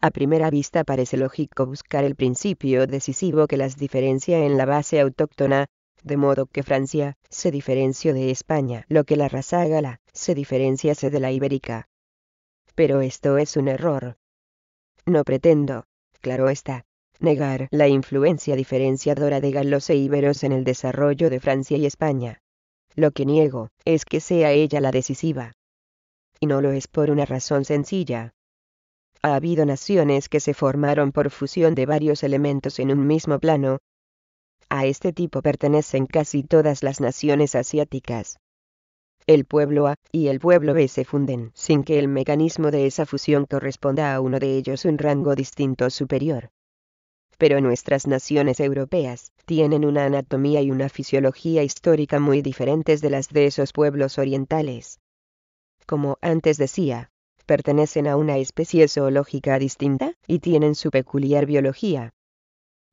A primera vista parece lógico buscar el principio decisivo que las diferencia en la base autóctona, de modo que Francia se diferenció de España, lo que la raza gala se diferenciase de la ibérica pero esto es un error. No pretendo, claro está, negar la influencia diferenciadora de galos e íberos en el desarrollo de Francia y España. Lo que niego es que sea ella la decisiva. Y no lo es por una razón sencilla. Ha habido naciones que se formaron por fusión de varios elementos en un mismo plano. A este tipo pertenecen casi todas las naciones asiáticas el pueblo A y el pueblo B se funden sin que el mecanismo de esa fusión corresponda a uno de ellos un rango distinto superior. Pero nuestras naciones europeas tienen una anatomía y una fisiología histórica muy diferentes de las de esos pueblos orientales. Como antes decía, pertenecen a una especie zoológica distinta y tienen su peculiar biología.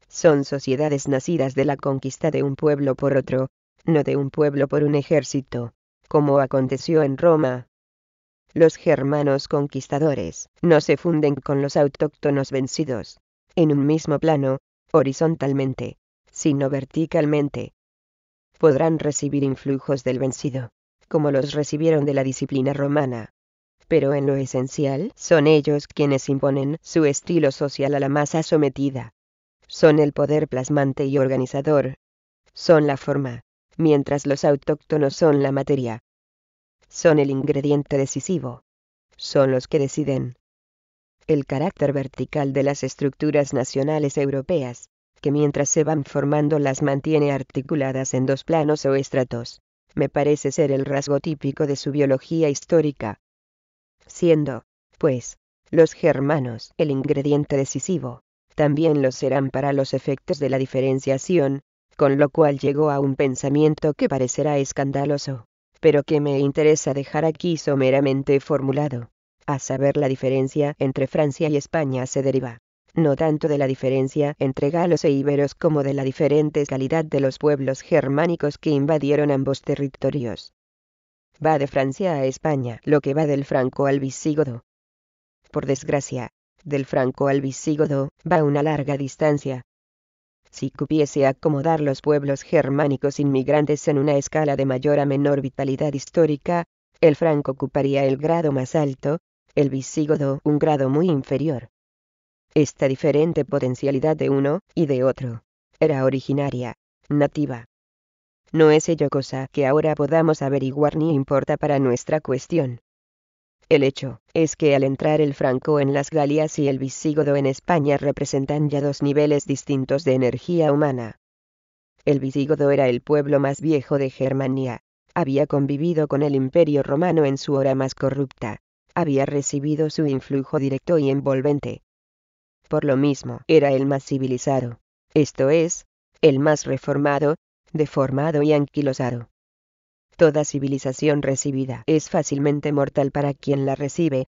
Son sociedades nacidas de la conquista de un pueblo por otro, no de un pueblo por un ejército como aconteció en Roma. Los germanos conquistadores no se funden con los autóctonos vencidos, en un mismo plano, horizontalmente, sino verticalmente. Podrán recibir influjos del vencido, como los recibieron de la disciplina romana. Pero en lo esencial son ellos quienes imponen su estilo social a la masa sometida. Son el poder plasmante y organizador. Son la forma, mientras los autóctonos son la materia. Son el ingrediente decisivo. Son los que deciden. El carácter vertical de las estructuras nacionales europeas, que mientras se van formando las mantiene articuladas en dos planos o estratos, me parece ser el rasgo típico de su biología histórica. Siendo, pues, los germanos el ingrediente decisivo, también lo serán para los efectos de la diferenciación, con lo cual llegó a un pensamiento que parecerá escandaloso, pero que me interesa dejar aquí someramente formulado. A saber, la diferencia entre Francia y España se deriva, no tanto de la diferencia entre galos e íberos como de la diferente calidad de los pueblos germánicos que invadieron ambos territorios. Va de Francia a España lo que va del franco al visigodo. Por desgracia, del franco al visigodo va una larga distancia, si cupiese acomodar los pueblos germánicos inmigrantes en una escala de mayor a menor vitalidad histórica, el franco ocuparía el grado más alto, el visigodo un grado muy inferior. Esta diferente potencialidad de uno y de otro era originaria, nativa. No es ello cosa que ahora podamos averiguar ni importa para nuestra cuestión. El hecho es que al entrar el franco en las Galias y el visigodo en España representan ya dos niveles distintos de energía humana. El visigodo era el pueblo más viejo de Germania, había convivido con el imperio romano en su hora más corrupta, había recibido su influjo directo y envolvente. Por lo mismo, era el más civilizado, esto es, el más reformado, deformado y anquilosado. Toda civilización recibida es fácilmente mortal para quien la recibe,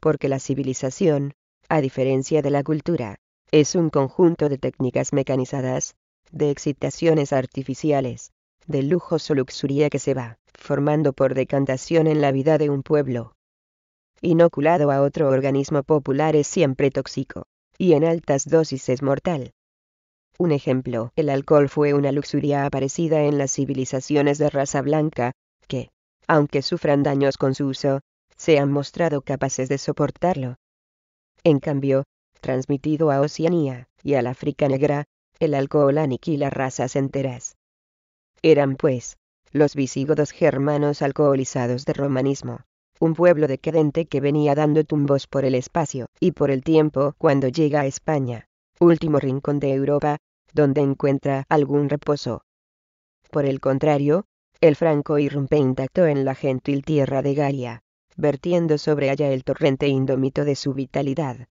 porque la civilización, a diferencia de la cultura, es un conjunto de técnicas mecanizadas, de excitaciones artificiales, de lujos o luxuría que se va formando por decantación en la vida de un pueblo. Inoculado a otro organismo popular es siempre tóxico, y en altas dosis es mortal. Un ejemplo, el alcohol fue una luxuria aparecida en las civilizaciones de raza blanca, que, aunque sufran daños con su uso, se han mostrado capaces de soportarlo. En cambio, transmitido a Oceanía y al África negra, el alcohol aniquila razas enteras. Eran, pues, los visigodos germanos alcoholizados de romanismo, un pueblo decadente que venía dando tumbos por el espacio y por el tiempo cuando llega a España último rincón de Europa, donde encuentra algún reposo. Por el contrario, el franco irrumpe intacto en la gentil tierra de Galia, vertiendo sobre ella el torrente indómito de su vitalidad.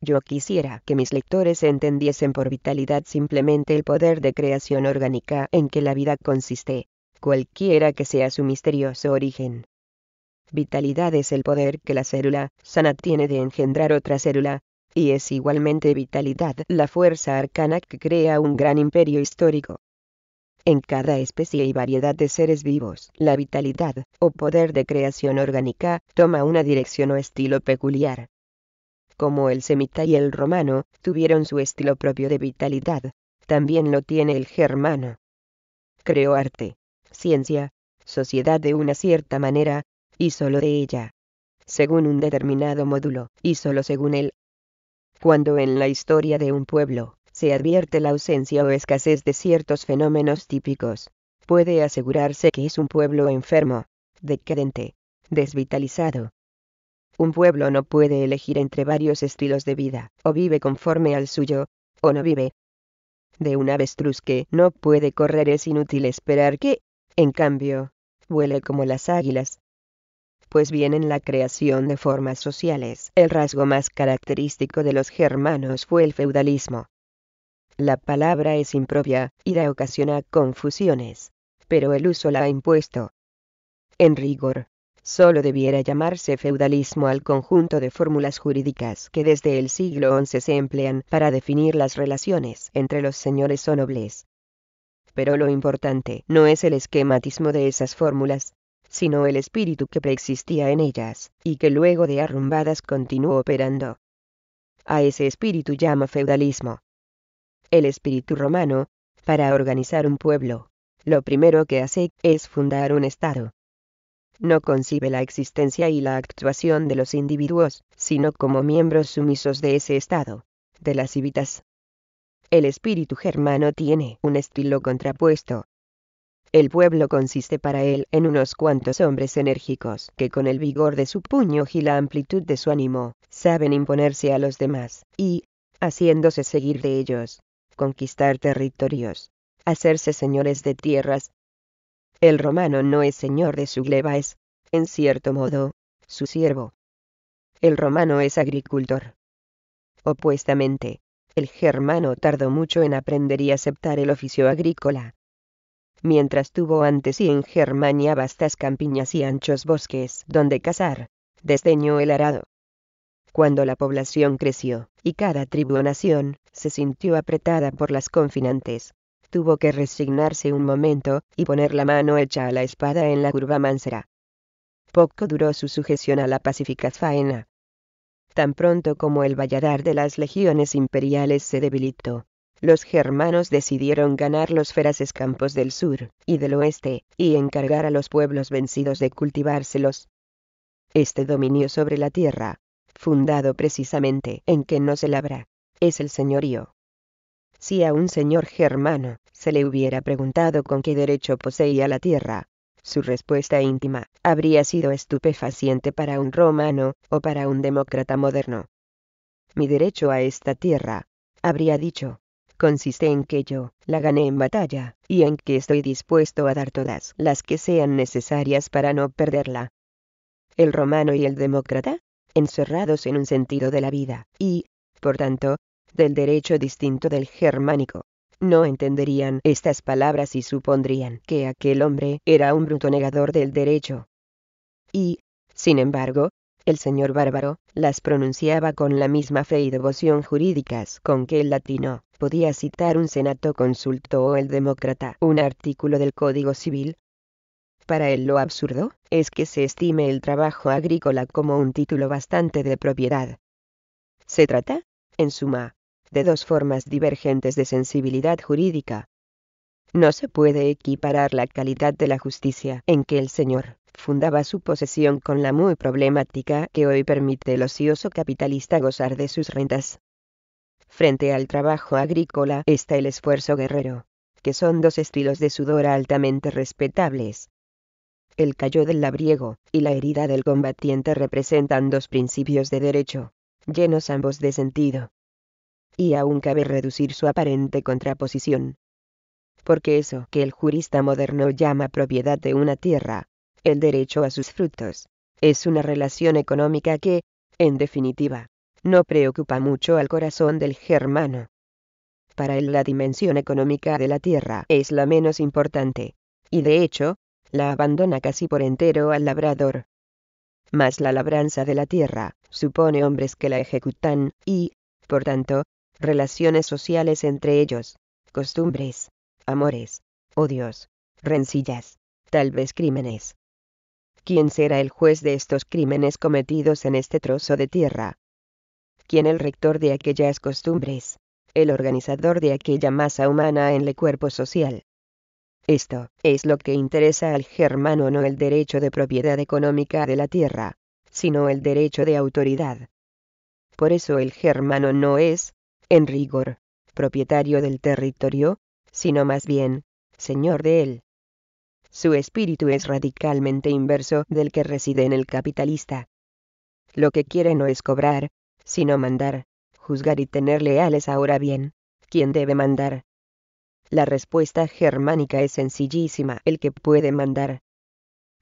Yo quisiera que mis lectores entendiesen por vitalidad simplemente el poder de creación orgánica en que la vida consiste, cualquiera que sea su misterioso origen. Vitalidad es el poder que la célula sana tiene de engendrar otra célula, y es igualmente vitalidad la fuerza arcana que crea un gran imperio histórico. En cada especie y variedad de seres vivos, la vitalidad, o poder de creación orgánica, toma una dirección o estilo peculiar. Como el semita y el romano, tuvieron su estilo propio de vitalidad, también lo tiene el germano. Creó arte, ciencia, sociedad de una cierta manera, y solo de ella. Según un determinado módulo, y solo según él, cuando en la historia de un pueblo, se advierte la ausencia o escasez de ciertos fenómenos típicos, puede asegurarse que es un pueblo enfermo, decadente, desvitalizado. Un pueblo no puede elegir entre varios estilos de vida, o vive conforme al suyo, o no vive. De un avestruz que no puede correr es inútil esperar que, en cambio, vuele como las águilas pues bien en la creación de formas sociales, el rasgo más característico de los germanos fue el feudalismo. La palabra es impropia y da ocasión a confusiones, pero el uso la ha impuesto. En rigor, solo debiera llamarse feudalismo al conjunto de fórmulas jurídicas que desde el siglo XI se emplean para definir las relaciones entre los señores o nobles. Pero lo importante no es el esquematismo de esas fórmulas, sino el espíritu que preexistía en ellas, y que luego de arrumbadas continuó operando. A ese espíritu llama feudalismo. El espíritu romano, para organizar un pueblo, lo primero que hace es fundar un Estado. No concibe la existencia y la actuación de los individuos, sino como miembros sumisos de ese Estado, de las civitas. El espíritu germano tiene un estilo contrapuesto, el pueblo consiste para él en unos cuantos hombres enérgicos que con el vigor de su puño y la amplitud de su ánimo, saben imponerse a los demás, y, haciéndose seguir de ellos, conquistar territorios, hacerse señores de tierras. El romano no es señor de su gleba, es, en cierto modo, su siervo. El romano es agricultor. Opuestamente, el germano tardó mucho en aprender y aceptar el oficio agrícola, mientras tuvo ante sí en Germania vastas campiñas y anchos bosques donde cazar, desdeñó el arado. Cuando la población creció, y cada tribu o nación, se sintió apretada por las confinantes, tuvo que resignarse un momento, y poner la mano hecha a la espada en la curva mansera. Poco duró su sujeción a la pacífica faena. Tan pronto como el valladar de las legiones imperiales se debilitó, los germanos decidieron ganar los feraces campos del sur y del oeste, y encargar a los pueblos vencidos de cultivárselos. Este dominio sobre la tierra, fundado precisamente en que no se labra, es el señorío. Si a un señor germano se le hubiera preguntado con qué derecho poseía la tierra, su respuesta íntima habría sido estupefaciente para un romano o para un demócrata moderno. Mi derecho a esta tierra, habría dicho, consiste en que yo la gané en batalla, y en que estoy dispuesto a dar todas las que sean necesarias para no perderla. El romano y el demócrata, encerrados en un sentido de la vida, y, por tanto, del derecho distinto del germánico, no entenderían estas palabras y supondrían que aquel hombre era un bruto negador del derecho. Y, sin embargo, el señor bárbaro las pronunciaba con la misma fe y devoción jurídicas con que el latino podía citar un senato consulto o el demócrata un artículo del Código Civil. Para él lo absurdo es que se estime el trabajo agrícola como un título bastante de propiedad. Se trata, en suma, de dos formas divergentes de sensibilidad jurídica. No se puede equiparar la calidad de la justicia en que el señor fundaba su posesión con la muy problemática que hoy permite el ocioso capitalista gozar de sus rentas. Frente al trabajo agrícola está el esfuerzo guerrero, que son dos estilos de sudor altamente respetables. El callo del labriego y la herida del combatiente representan dos principios de derecho, llenos ambos de sentido. Y aún cabe reducir su aparente contraposición. Porque eso que el jurista moderno llama propiedad de una tierra, el derecho a sus frutos, es una relación económica que, en definitiva, no preocupa mucho al corazón del germano. Para él la dimensión económica de la tierra es la menos importante, y de hecho, la abandona casi por entero al labrador. Mas la labranza de la tierra supone hombres que la ejecutan, y, por tanto, relaciones sociales entre ellos, costumbres, amores, odios, rencillas, tal vez crímenes. ¿Quién será el juez de estos crímenes cometidos en este trozo de tierra? quien el rector de aquellas costumbres, el organizador de aquella masa humana en el cuerpo social. Esto es lo que interesa al germano no el derecho de propiedad económica de la tierra, sino el derecho de autoridad. Por eso el germano no es, en rigor, propietario del territorio, sino más bien, señor de él. Su espíritu es radicalmente inverso del que reside en el capitalista. Lo que quiere no es cobrar, sino mandar, juzgar y tener leales ahora bien. ¿Quién debe mandar? La respuesta germánica es sencillísima, el que puede mandar.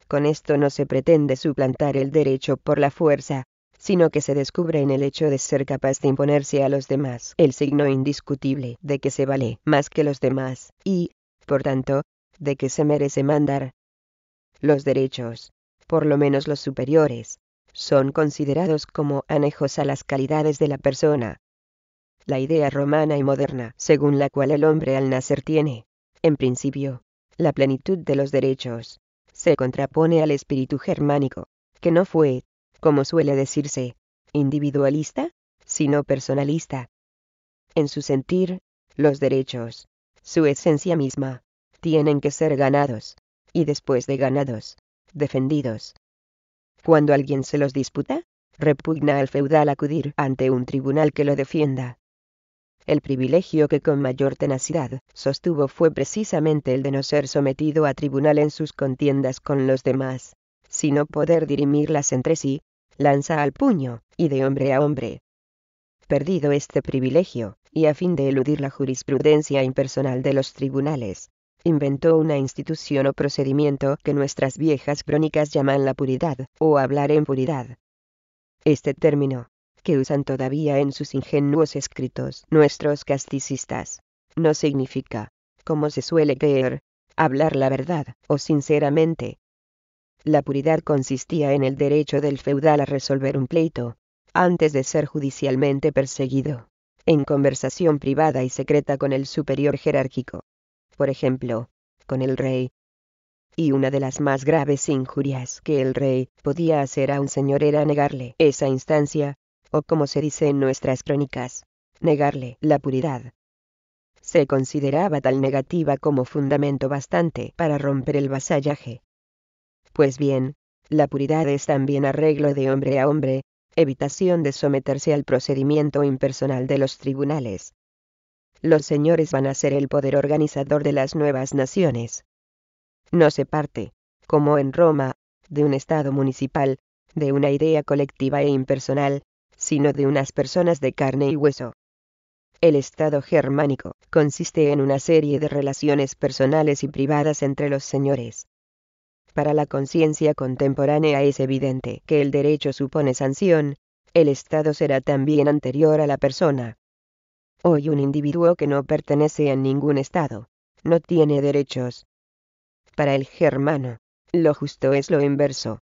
Con esto no se pretende suplantar el derecho por la fuerza, sino que se descubre en el hecho de ser capaz de imponerse a los demás el signo indiscutible de que se vale más que los demás, y, por tanto, de que se merece mandar. Los derechos, por lo menos los superiores, son considerados como anejos a las calidades de la persona. La idea romana y moderna, según la cual el hombre al nacer tiene, en principio, la plenitud de los derechos, se contrapone al espíritu germánico, que no fue, como suele decirse, individualista, sino personalista. En su sentir, los derechos, su esencia misma, tienen que ser ganados, y después de ganados, defendidos, cuando alguien se los disputa, repugna al feudal acudir ante un tribunal que lo defienda. El privilegio que con mayor tenacidad sostuvo fue precisamente el de no ser sometido a tribunal en sus contiendas con los demás, sino poder dirimirlas entre sí, lanza al puño, y de hombre a hombre. Perdido este privilegio, y a fin de eludir la jurisprudencia impersonal de los tribunales, inventó una institución o procedimiento que nuestras viejas crónicas llaman la puridad, o hablar en puridad. Este término, que usan todavía en sus ingenuos escritos nuestros casticistas, no significa, como se suele creer, hablar la verdad, o sinceramente. La puridad consistía en el derecho del feudal a resolver un pleito, antes de ser judicialmente perseguido, en conversación privada y secreta con el superior jerárquico por ejemplo, con el rey. Y una de las más graves injurias que el rey podía hacer a un señor era negarle esa instancia, o como se dice en nuestras crónicas, negarle la puridad. Se consideraba tal negativa como fundamento bastante para romper el vasallaje. Pues bien, la puridad es también arreglo de hombre a hombre, evitación de someterse al procedimiento impersonal de los tribunales, los señores van a ser el poder organizador de las nuevas naciones. No se parte, como en Roma, de un Estado municipal, de una idea colectiva e impersonal, sino de unas personas de carne y hueso. El Estado germánico consiste en una serie de relaciones personales y privadas entre los señores. Para la conciencia contemporánea es evidente que el derecho supone sanción, el Estado será también anterior a la persona. Hoy un individuo que no pertenece a ningún Estado, no tiene derechos. Para el germano, lo justo es lo inverso.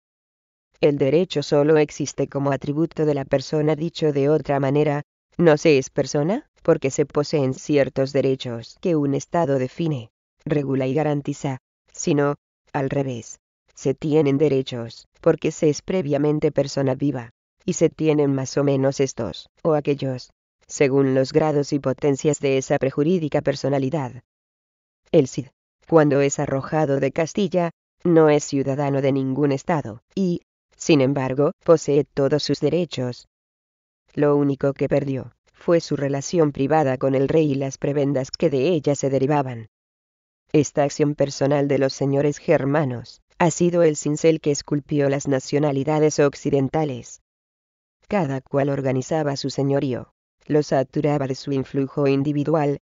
El derecho solo existe como atributo de la persona dicho de otra manera, no se es persona, porque se poseen ciertos derechos que un Estado define, regula y garantiza, sino, al revés, se tienen derechos, porque se es previamente persona viva, y se tienen más o menos estos, o aquellos, según los grados y potencias de esa prejurídica personalidad. El Cid, cuando es arrojado de Castilla, no es ciudadano de ningún estado, y, sin embargo, posee todos sus derechos. Lo único que perdió, fue su relación privada con el rey y las prebendas que de ella se derivaban. Esta acción personal de los señores germanos, ha sido el cincel que esculpió las nacionalidades occidentales. Cada cual organizaba su señorío, los saturaba de su influjo individual.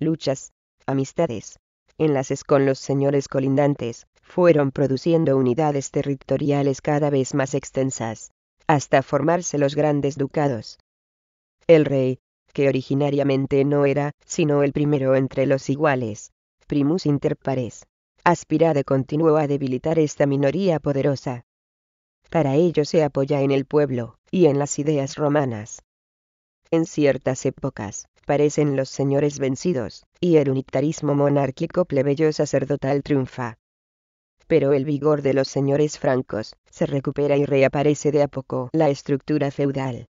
Luchas, amistades, enlaces con los señores colindantes, fueron produciendo unidades territoriales cada vez más extensas, hasta formarse los grandes ducados. El rey, que originariamente no era sino el primero entre los iguales, primus inter pares, aspira de continuo a debilitar esta minoría poderosa. Para ello se apoya en el pueblo, y en las ideas romanas, en ciertas épocas, parecen los señores vencidos, y el unitarismo monárquico plebeyo sacerdotal triunfa. Pero el vigor de los señores francos, se recupera y reaparece de a poco la estructura feudal.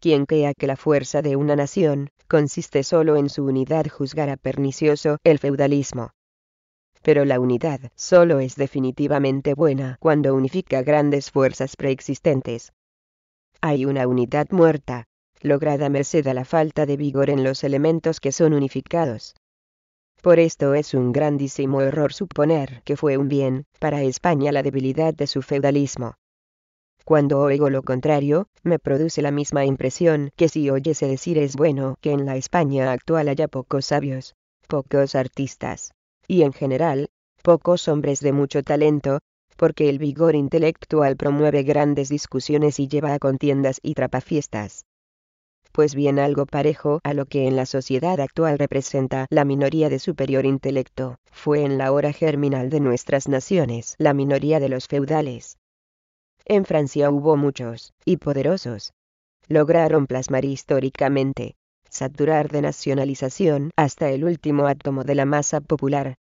Quien crea que la fuerza de una nación, consiste solo en su unidad juzgará pernicioso el feudalismo pero la unidad solo es definitivamente buena cuando unifica grandes fuerzas preexistentes. Hay una unidad muerta, lograda merced a la falta de vigor en los elementos que son unificados. Por esto es un grandísimo error suponer que fue un bien, para España la debilidad de su feudalismo. Cuando oigo lo contrario, me produce la misma impresión que si oyese decir es bueno que en la España actual haya pocos sabios, pocos artistas, y en general, pocos hombres de mucho talento, porque el vigor intelectual promueve grandes discusiones y lleva a contiendas y trapafiestas pues bien algo parejo a lo que en la sociedad actual representa la minoría de superior intelecto, fue en la hora germinal de nuestras naciones la minoría de los feudales. En Francia hubo muchos, y poderosos. Lograron plasmar históricamente, saturar de nacionalización hasta el último átomo de la masa popular,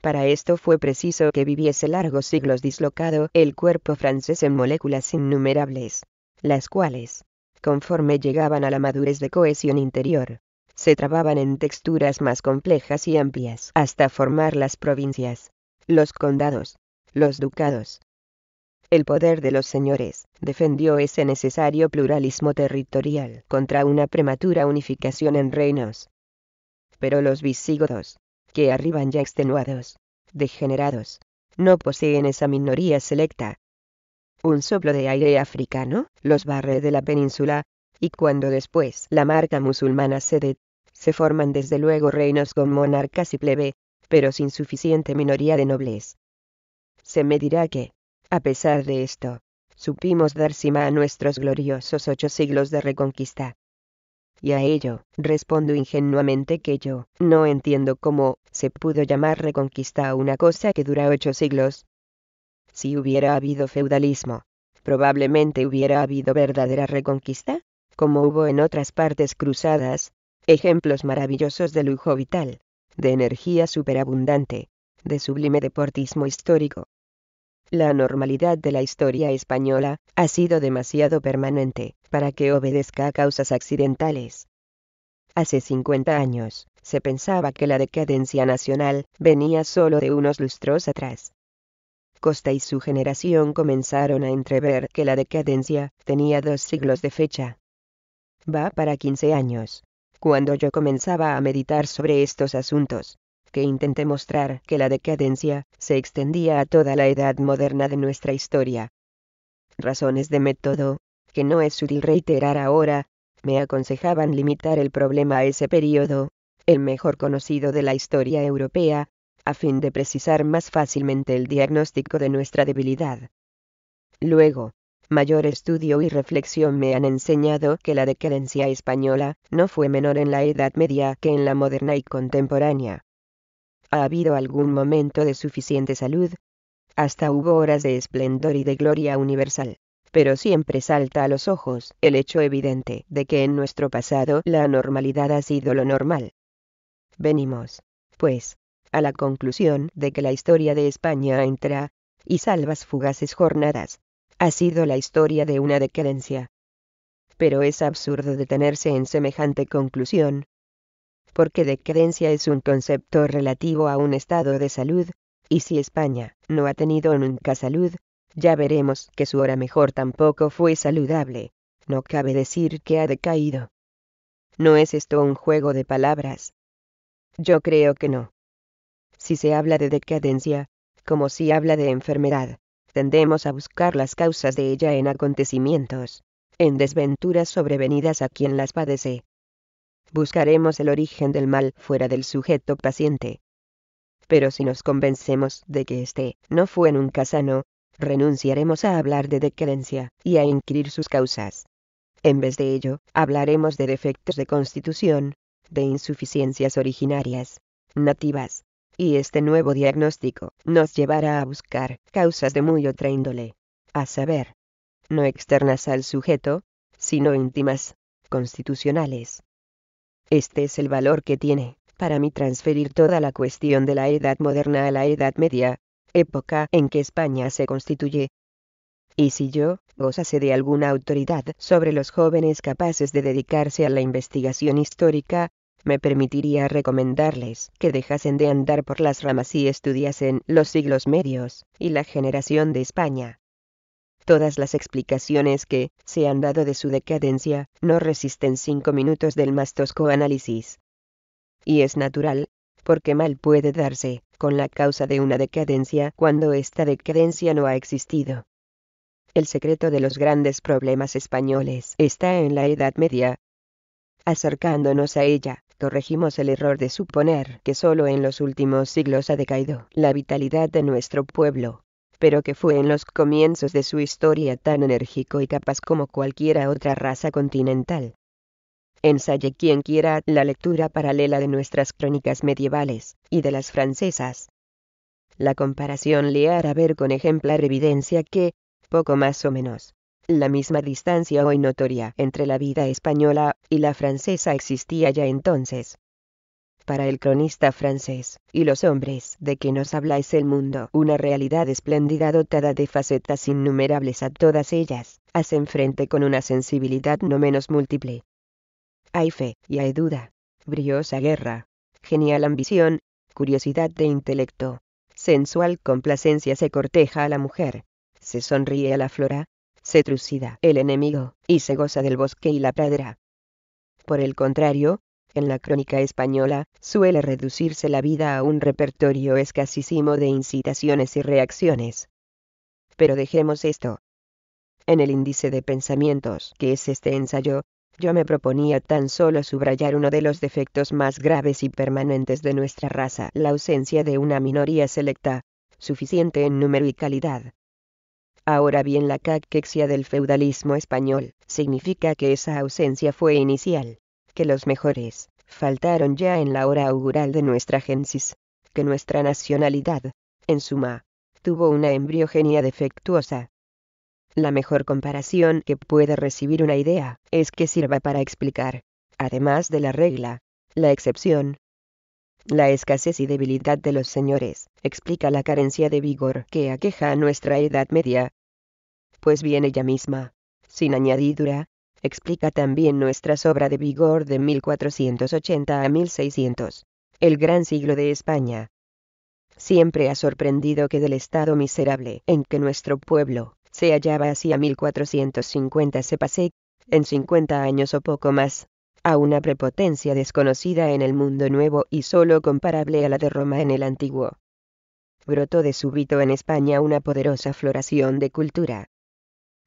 para esto fue preciso que viviese largos siglos dislocado el cuerpo francés en moléculas innumerables, las cuales, conforme llegaban a la madurez de cohesión interior, se trababan en texturas más complejas y amplias hasta formar las provincias, los condados, los ducados. El poder de los señores defendió ese necesario pluralismo territorial contra una prematura unificación en reinos. Pero los visigodos, que arriban ya extenuados, degenerados, no poseen esa minoría selecta, un soplo de aire africano los barre de la península, y cuando después la marca musulmana cede, se forman desde luego reinos con monarcas y plebe, pero sin suficiente minoría de nobles. Se me dirá que, a pesar de esto, supimos dar cima a nuestros gloriosos ocho siglos de reconquista. Y a ello, respondo ingenuamente que yo no entiendo cómo se pudo llamar reconquista a una cosa que dura ocho siglos, si hubiera habido feudalismo, probablemente hubiera habido verdadera reconquista, como hubo en otras partes cruzadas, ejemplos maravillosos de lujo vital, de energía superabundante, de sublime deportismo histórico. La normalidad de la historia española ha sido demasiado permanente para que obedezca a causas accidentales. Hace 50 años, se pensaba que la decadencia nacional venía solo de unos lustros atrás, Costa y su generación comenzaron a entrever que la decadencia tenía dos siglos de fecha. Va para 15 años. Cuando yo comenzaba a meditar sobre estos asuntos, que intenté mostrar que la decadencia se extendía a toda la edad moderna de nuestra historia. Razones de método, que no es útil reiterar ahora, me aconsejaban limitar el problema a ese periodo, el mejor conocido de la historia europea, a fin de precisar más fácilmente el diagnóstico de nuestra debilidad. Luego, mayor estudio y reflexión me han enseñado que la decadencia española no fue menor en la Edad Media que en la moderna y contemporánea. Ha habido algún momento de suficiente salud, hasta hubo horas de esplendor y de gloria universal pero siempre salta a los ojos el hecho evidente de que en nuestro pasado la normalidad ha sido lo normal. Venimos, pues, a la conclusión de que la historia de España entra, y salvas fugaces jornadas, ha sido la historia de una decadencia. Pero es absurdo detenerse en semejante conclusión, porque decadencia es un concepto relativo a un estado de salud, y si España no ha tenido nunca salud, ya veremos que su hora mejor tampoco fue saludable, no cabe decir que ha decaído. ¿No es esto un juego de palabras? Yo creo que no. Si se habla de decadencia, como si habla de enfermedad, tendemos a buscar las causas de ella en acontecimientos, en desventuras sobrevenidas a quien las padece. Buscaremos el origen del mal fuera del sujeto paciente. Pero si nos convencemos de que éste no fue nunca sano, renunciaremos a hablar de decadencia y a inquirir sus causas. En vez de ello, hablaremos de defectos de constitución, de insuficiencias originarias, nativas, y este nuevo diagnóstico nos llevará a buscar causas de muy otra índole, a saber, no externas al sujeto, sino íntimas, constitucionales. Este es el valor que tiene, para mí, transferir toda la cuestión de la Edad moderna a la Edad media, época en que España se constituye. Y si yo, gozase de alguna autoridad sobre los jóvenes capaces de dedicarse a la investigación histórica, me permitiría recomendarles que dejasen de andar por las ramas y estudiasen los siglos medios y la generación de España. Todas las explicaciones que se han dado de su decadencia no resisten cinco minutos del más tosco análisis. Y es natural, porque mal puede darse con la causa de una decadencia cuando esta decadencia no ha existido. El secreto de los grandes problemas españoles está en la Edad Media. Acercándonos a ella, corregimos el error de suponer que solo en los últimos siglos ha decaído la vitalidad de nuestro pueblo, pero que fue en los comienzos de su historia tan enérgico y capaz como cualquiera otra raza continental. Ensaye quien quiera la lectura paralela de nuestras crónicas medievales y de las francesas. La comparación le hará ver con ejemplar evidencia que, poco más o menos, la misma distancia hoy notoria entre la vida española y la francesa existía ya entonces. Para el cronista francés, y los hombres de que nos habla es el mundo una realidad espléndida dotada de facetas innumerables a todas ellas, hacen frente con una sensibilidad no menos múltiple. Hay fe, y hay duda, briosa guerra, genial ambición, curiosidad de intelecto, sensual complacencia se corteja a la mujer, se sonríe a la flora, se trucida el enemigo, y se goza del bosque y la pradera. Por el contrario, en la crónica española, suele reducirse la vida a un repertorio escasísimo de incitaciones y reacciones. Pero dejemos esto. En el índice de pensamientos que es este ensayo, yo me proponía tan solo subrayar uno de los defectos más graves y permanentes de nuestra raza, la ausencia de una minoría selecta, suficiente en número y calidad, Ahora bien la caquexia del feudalismo español, significa que esa ausencia fue inicial, que los mejores, faltaron ya en la hora augural de nuestra gensis, que nuestra nacionalidad, en suma, tuvo una embriogenia defectuosa. La mejor comparación que puede recibir una idea es que sirva para explicar, además de la regla, la excepción, la escasez y debilidad de los señores explica la carencia de vigor que aqueja a nuestra edad media. Pues bien ella misma, sin añadidura, explica también nuestra sobra de vigor de 1480 a 1600, el gran siglo de España. Siempre ha sorprendido que del estado miserable en que nuestro pueblo se hallaba hacia 1450 se pase, en 50 años o poco más, a una prepotencia desconocida en el mundo nuevo y solo comparable a la de Roma en el antiguo. Brotó de súbito en España una poderosa floración de cultura.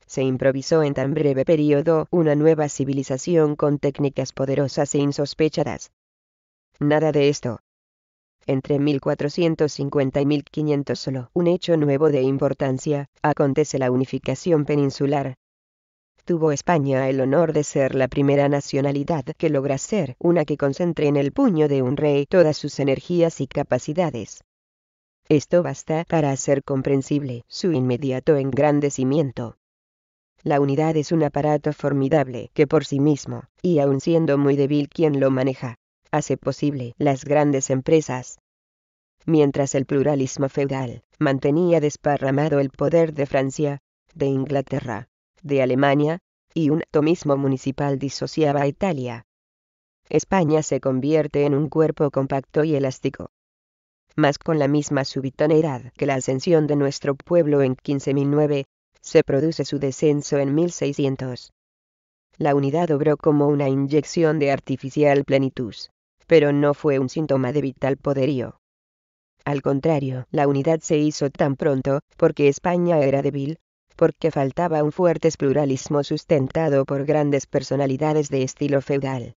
Se improvisó en tan breve periodo una nueva civilización con técnicas poderosas e insospechadas. Nada de esto. Entre 1450 y 1500 solo un hecho nuevo de importancia, acontece la unificación peninsular, tuvo España el honor de ser la primera nacionalidad que logra ser una que concentre en el puño de un rey todas sus energías y capacidades. Esto basta para hacer comprensible su inmediato engrandecimiento. La unidad es un aparato formidable que por sí mismo, y aun siendo muy débil quien lo maneja, hace posible las grandes empresas. Mientras el pluralismo feudal mantenía desparramado el poder de Francia, de Inglaterra, de Alemania, y un atomismo municipal disociaba a Italia. España se convierte en un cuerpo compacto y elástico. Mas con la misma subitaneidad que la ascensión de nuestro pueblo en 1509, se produce su descenso en 1600. La unidad obró como una inyección de artificial plenitud, pero no fue un síntoma de vital poderío. Al contrario, la unidad se hizo tan pronto, porque España era débil, porque faltaba un fuerte pluralismo sustentado por grandes personalidades de estilo feudal.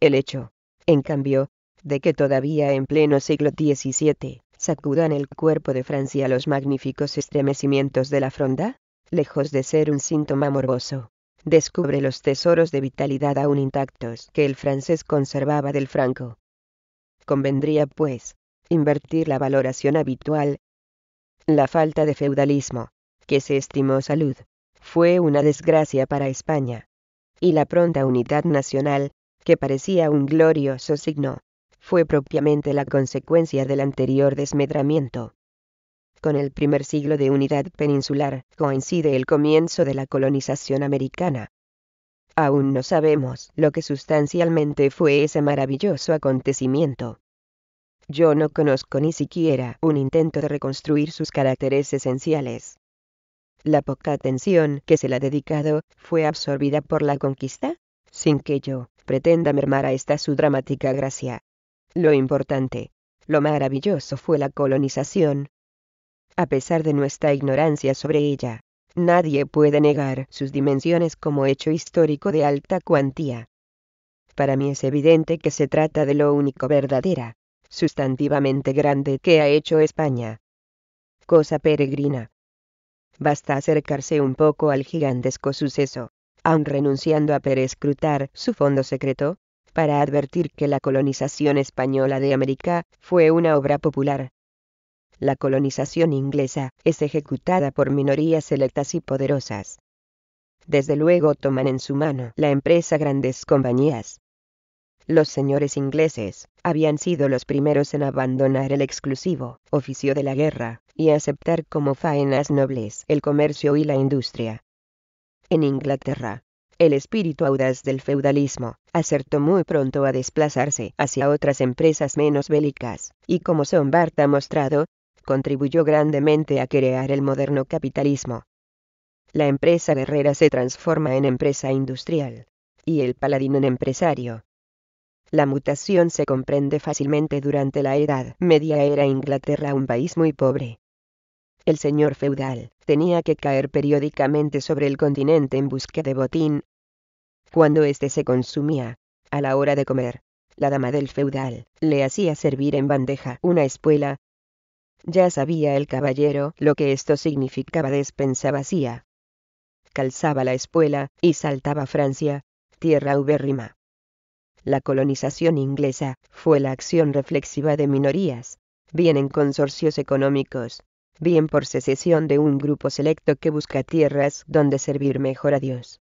El hecho, en cambio, de que todavía en pleno siglo XVII sacudan el cuerpo de Francia los magníficos estremecimientos de la fronda, lejos de ser un síntoma morboso, descubre los tesoros de vitalidad aún intactos que el francés conservaba del franco. Convendría, pues, invertir la valoración habitual. La falta de feudalismo, que se estimó salud, fue una desgracia para España. Y la pronta unidad nacional, que parecía un glorioso signo, fue propiamente la consecuencia del anterior desmedramiento. Con el primer siglo de unidad peninsular coincide el comienzo de la colonización americana. Aún no sabemos lo que sustancialmente fue ese maravilloso acontecimiento. Yo no conozco ni siquiera un intento de reconstruir sus caracteres esenciales. La poca atención que se le ha dedicado fue absorbida por la conquista, sin que yo pretenda mermar a esta su dramática gracia. Lo importante, lo maravilloso fue la colonización. A pesar de nuestra ignorancia sobre ella, nadie puede negar sus dimensiones como hecho histórico de alta cuantía. Para mí es evidente que se trata de lo único verdadera, sustantivamente grande que ha hecho España. Cosa peregrina, Basta acercarse un poco al gigantesco suceso, aun renunciando a perescrutar su fondo secreto, para advertir que la colonización española de América fue una obra popular. La colonización inglesa es ejecutada por minorías selectas y poderosas. Desde luego toman en su mano la empresa grandes compañías. Los señores ingleses habían sido los primeros en abandonar el exclusivo oficio de la guerra y aceptar como faenas nobles el comercio y la industria. En Inglaterra, el espíritu audaz del feudalismo acertó muy pronto a desplazarse hacia otras empresas menos bélicas, y como Son ha mostrado, contribuyó grandemente a crear el moderno capitalismo. La empresa guerrera se transforma en empresa industrial, y el paladín en empresario. La mutación se comprende fácilmente durante la Edad Media era Inglaterra un país muy pobre, el señor feudal, tenía que caer periódicamente sobre el continente en busca de botín. Cuando éste se consumía, a la hora de comer, la dama del feudal le hacía servir en bandeja una espuela. Ya sabía el caballero lo que esto significaba despensa vacía. Calzaba la espuela y saltaba Francia, tierra ubérrima. La colonización inglesa fue la acción reflexiva de minorías, bien en consorcios económicos, bien por secesión de un grupo selecto que busca tierras donde servir mejor a Dios.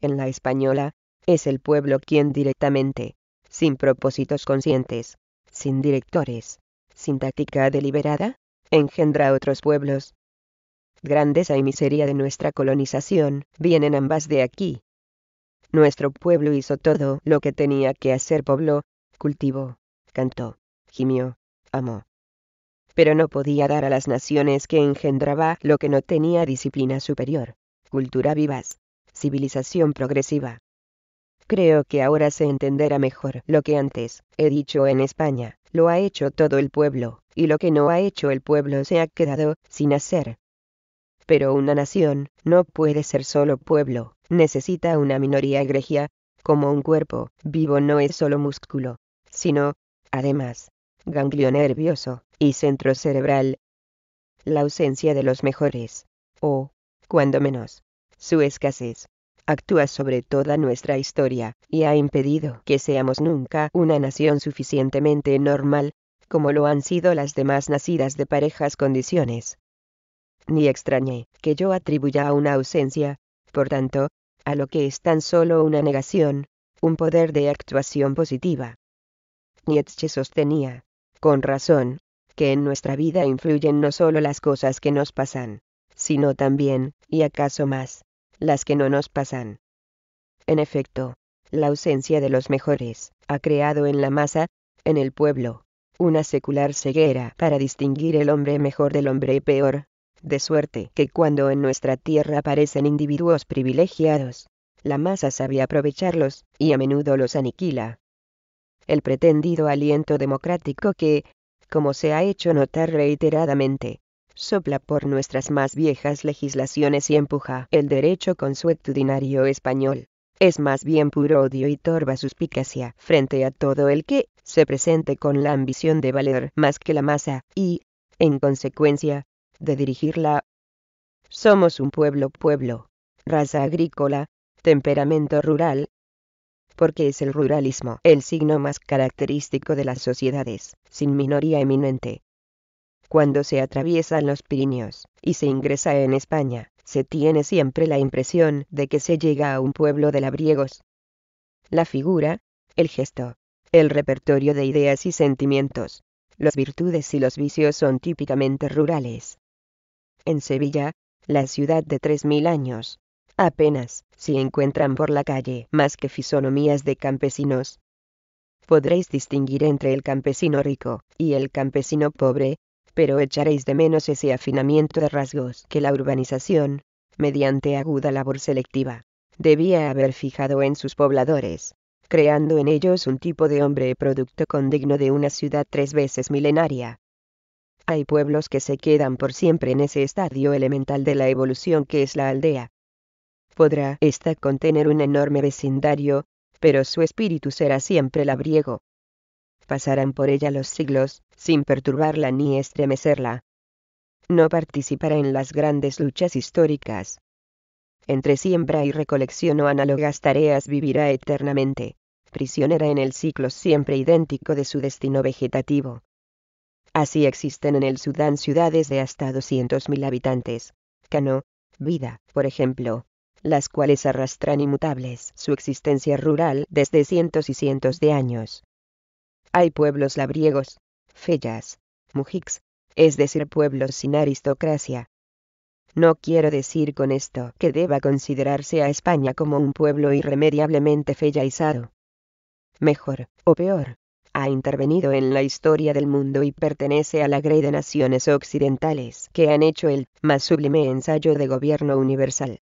En la española, es el pueblo quien directamente, sin propósitos conscientes, sin directores, sin táctica deliberada, engendra otros pueblos. Grandeza y miseria de nuestra colonización vienen ambas de aquí. Nuestro pueblo hizo todo lo que tenía que hacer, pobló, cultivó, cantó, gimió, amó, pero no podía dar a las naciones que engendraba lo que no tenía disciplina superior, cultura vivaz, civilización progresiva. Creo que ahora se entenderá mejor lo que antes he dicho en España, lo ha hecho todo el pueblo, y lo que no ha hecho el pueblo se ha quedado sin hacer. Pero una nación no puede ser solo pueblo, necesita una minoría egregia, como un cuerpo vivo no es solo músculo, sino, además, ganglio nervioso y centro cerebral. La ausencia de los mejores, o, cuando menos, su escasez, actúa sobre toda nuestra historia y ha impedido que seamos nunca una nación suficientemente normal, como lo han sido las demás nacidas de parejas condiciones. Ni extrañé que yo atribuya a una ausencia, por tanto, a lo que es tan solo una negación, un poder de actuación positiva. Nietzsche sostenía con razón, que en nuestra vida influyen no solo las cosas que nos pasan, sino también, y acaso más, las que no nos pasan. En efecto, la ausencia de los mejores, ha creado en la masa, en el pueblo, una secular ceguera para distinguir el hombre mejor del hombre peor, de suerte que cuando en nuestra tierra aparecen individuos privilegiados, la masa sabe aprovecharlos, y a menudo los aniquila el pretendido aliento democrático que, como se ha hecho notar reiteradamente, sopla por nuestras más viejas legislaciones y empuja el derecho consuetudinario español. Es más bien puro odio y torba suspicacia frente a todo el que se presente con la ambición de valer más que la masa y, en consecuencia, de dirigirla. Somos un pueblo pueblo, raza agrícola, temperamento rural, porque es el ruralismo el signo más característico de las sociedades, sin minoría eminente. Cuando se atraviesan los Pirineos, y se ingresa en España, se tiene siempre la impresión de que se llega a un pueblo de labriegos. La figura, el gesto, el repertorio de ideas y sentimientos, las virtudes y los vicios son típicamente rurales. En Sevilla, la ciudad de 3.000 años, Apenas, si encuentran por la calle, más que fisonomías de campesinos. Podréis distinguir entre el campesino rico y el campesino pobre, pero echaréis de menos ese afinamiento de rasgos que la urbanización, mediante aguda labor selectiva, debía haber fijado en sus pobladores, creando en ellos un tipo de hombre producto condigno de una ciudad tres veces milenaria. Hay pueblos que se quedan por siempre en ese estadio elemental de la evolución que es la aldea, Podrá ésta contener un enorme vecindario, pero su espíritu será siempre labriego. Pasarán por ella los siglos, sin perturbarla ni estremecerla. No participará en las grandes luchas históricas. Entre siembra y recolección o análogas tareas vivirá eternamente, prisionera en el ciclo siempre idéntico de su destino vegetativo. Así existen en el Sudán ciudades de hasta 200.000 habitantes. Cano, Vida, por ejemplo, las cuales arrastran inmutables su existencia rural desde cientos y cientos de años. Hay pueblos labriegos, fellas, mujiks, es decir, pueblos sin aristocracia. No quiero decir con esto que deba considerarse a España como un pueblo irremediablemente fellaizado. Mejor, o peor, ha intervenido en la historia del mundo y pertenece a la grey de naciones occidentales que han hecho el más sublime ensayo de gobierno universal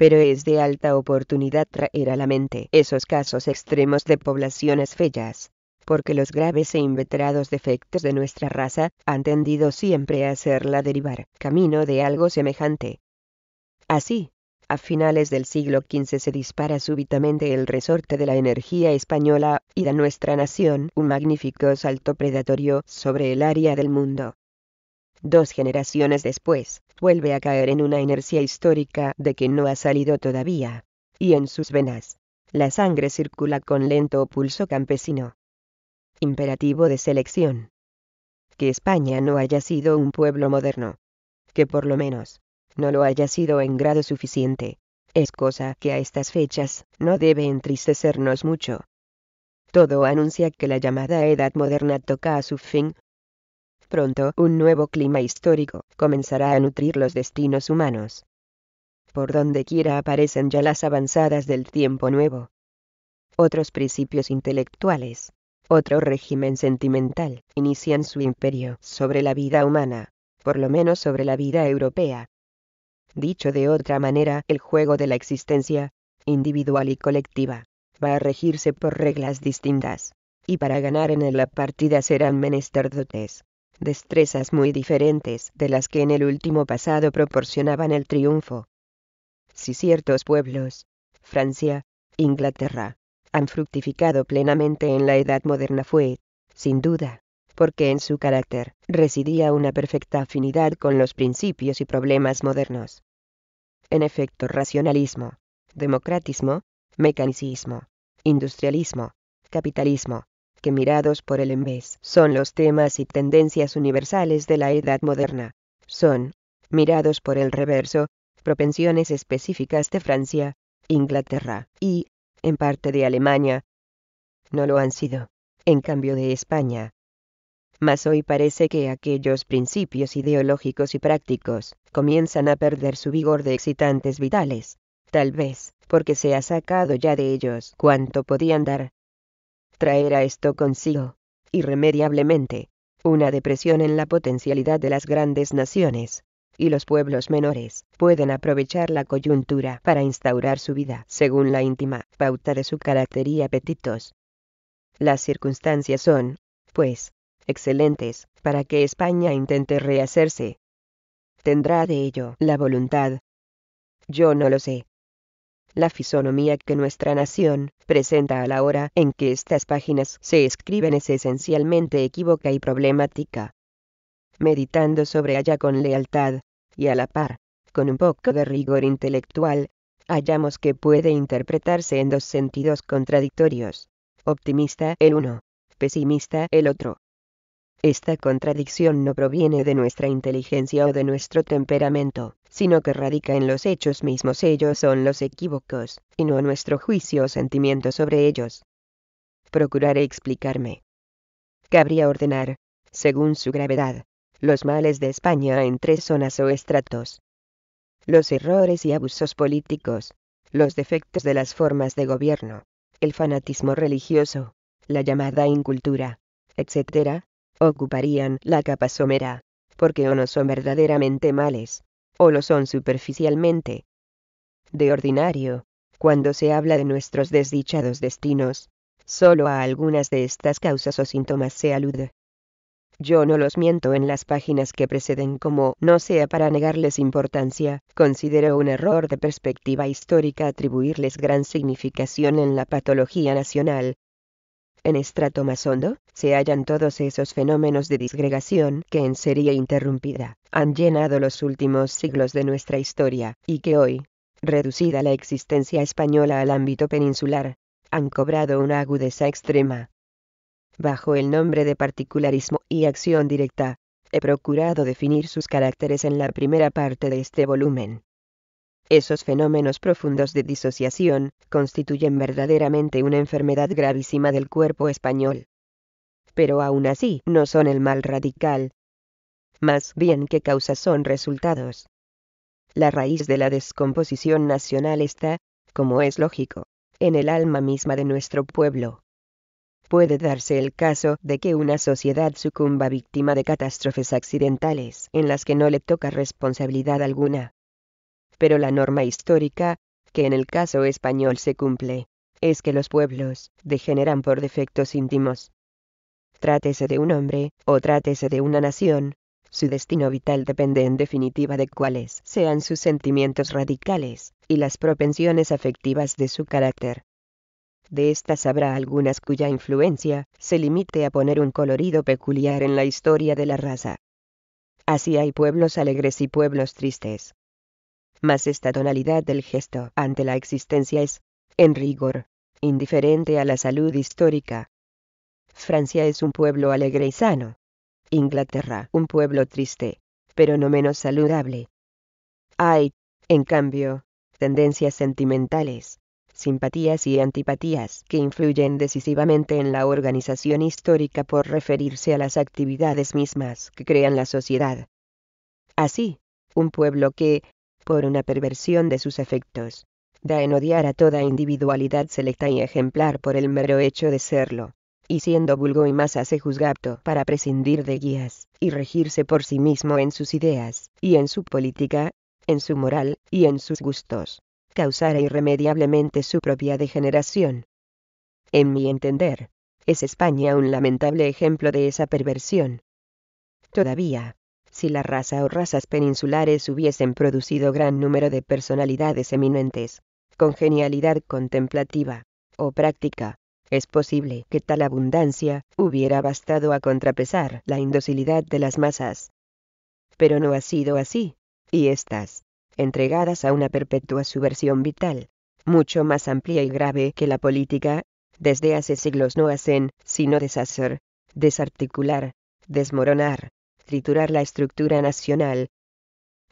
pero es de alta oportunidad traer a la mente esos casos extremos de poblaciones fellas, porque los graves e inveterados defectos de nuestra raza han tendido siempre a hacerla derivar camino de algo semejante. Así, a finales del siglo XV se dispara súbitamente el resorte de la energía española y da nuestra nación un magnífico salto predatorio sobre el área del mundo dos generaciones después, vuelve a caer en una inercia histórica de que no ha salido todavía. Y en sus venas, la sangre circula con lento pulso campesino. Imperativo de selección. Que España no haya sido un pueblo moderno. Que por lo menos, no lo haya sido en grado suficiente. Es cosa que a estas fechas no debe entristecernos mucho. Todo anuncia que la llamada Edad Moderna toca a su fin, pronto un nuevo clima histórico comenzará a nutrir los destinos humanos. Por donde quiera aparecen ya las avanzadas del tiempo nuevo. Otros principios intelectuales, otro régimen sentimental, inician su imperio sobre la vida humana, por lo menos sobre la vida europea. Dicho de otra manera, el juego de la existencia, individual y colectiva, va a regirse por reglas distintas, y para ganar en la partida serán menester destrezas muy diferentes de las que en el último pasado proporcionaban el triunfo. Si ciertos pueblos, Francia, Inglaterra, han fructificado plenamente en la Edad Moderna fue, sin duda, porque en su carácter residía una perfecta afinidad con los principios y problemas modernos. En efecto, racionalismo, democratismo, mecanicismo, industrialismo, capitalismo, que mirados por el vez son los temas y tendencias universales de la edad moderna. Son, mirados por el reverso, propensiones específicas de Francia, Inglaterra y, en parte de Alemania. No lo han sido, en cambio de España. Mas hoy parece que aquellos principios ideológicos y prácticos comienzan a perder su vigor de excitantes vitales, tal vez porque se ha sacado ya de ellos cuanto podían dar, traerá esto consigo, irremediablemente, una depresión en la potencialidad de las grandes naciones, y los pueblos menores pueden aprovechar la coyuntura para instaurar su vida según la íntima pauta de su carácter y apetitos. Las circunstancias son, pues, excelentes para que España intente rehacerse. ¿Tendrá de ello la voluntad? Yo no lo sé la fisonomía que nuestra nación presenta a la hora en que estas páginas se escriben es esencialmente equívoca y problemática. Meditando sobre ella con lealtad, y a la par, con un poco de rigor intelectual, hallamos que puede interpretarse en dos sentidos contradictorios, optimista el uno, pesimista el otro. Esta contradicción no proviene de nuestra inteligencia o de nuestro temperamento sino que radica en los hechos mismos. Ellos son los equívocos, y no nuestro juicio o sentimiento sobre ellos. Procuraré explicarme. Cabría ordenar, según su gravedad, los males de España en tres zonas o estratos. Los errores y abusos políticos, los defectos de las formas de gobierno, el fanatismo religioso, la llamada incultura, etc., ocuparían la capa somera, porque o no son verdaderamente males, o lo son superficialmente. De ordinario, cuando se habla de nuestros desdichados destinos, solo a algunas de estas causas o síntomas se alude. Yo no los miento en las páginas que preceden como no sea para negarles importancia, considero un error de perspectiva histórica atribuirles gran significación en la patología nacional, en estrato más hondo, se hallan todos esos fenómenos de disgregación que en serie interrumpida han llenado los últimos siglos de nuestra historia, y que hoy, reducida la existencia española al ámbito peninsular, han cobrado una agudeza extrema. Bajo el nombre de particularismo y acción directa, he procurado definir sus caracteres en la primera parte de este volumen. Esos fenómenos profundos de disociación constituyen verdaderamente una enfermedad gravísima del cuerpo español. Pero aún así, no son el mal radical. Más bien que causas son resultados. La raíz de la descomposición nacional está, como es lógico, en el alma misma de nuestro pueblo. Puede darse el caso de que una sociedad sucumba víctima de catástrofes accidentales en las que no le toca responsabilidad alguna pero la norma histórica, que en el caso español se cumple, es que los pueblos degeneran por defectos íntimos. Trátese de un hombre, o trátese de una nación, su destino vital depende en definitiva de cuáles sean sus sentimientos radicales, y las propensiones afectivas de su carácter. De estas habrá algunas cuya influencia se limite a poner un colorido peculiar en la historia de la raza. Así hay pueblos alegres y pueblos tristes, mas esta tonalidad del gesto ante la existencia es, en rigor, indiferente a la salud histórica. Francia es un pueblo alegre y sano. Inglaterra, un pueblo triste, pero no menos saludable. Hay, en cambio, tendencias sentimentales, simpatías y antipatías que influyen decisivamente en la organización histórica por referirse a las actividades mismas que crean la sociedad. Así, un pueblo que, por una perversión de sus efectos. Da en odiar a toda individualidad selecta y ejemplar por el mero hecho de serlo. Y siendo vulgo y más se juzga para prescindir de guías, y regirse por sí mismo en sus ideas, y en su política, en su moral, y en sus gustos. causará irremediablemente su propia degeneración. En mi entender, es España un lamentable ejemplo de esa perversión. Todavía, si la raza o razas peninsulares hubiesen producido gran número de personalidades eminentes, con genialidad contemplativa o práctica, es posible que tal abundancia hubiera bastado a contrapesar la indocilidad de las masas. Pero no ha sido así, y estas, entregadas a una perpetua subversión vital, mucho más amplia y grave que la política, desde hace siglos no hacen sino deshacer, desarticular, desmoronar, triturar la estructura nacional,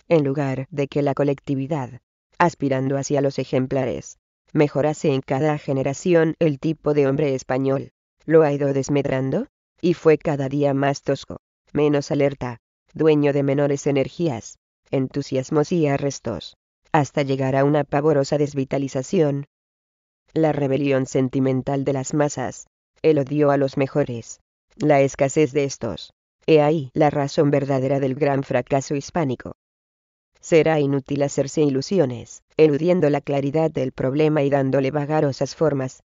en lugar de que la colectividad, aspirando hacia los ejemplares, mejorase en cada generación el tipo de hombre español, lo ha ido desmedrando, y fue cada día más tosco, menos alerta, dueño de menores energías, entusiasmos y arrestos, hasta llegar a una pavorosa desvitalización. La rebelión sentimental de las masas, el odio a los mejores, la escasez de estos, He ahí la razón verdadera del gran fracaso hispánico. Será inútil hacerse ilusiones, eludiendo la claridad del problema y dándole vagarosas formas.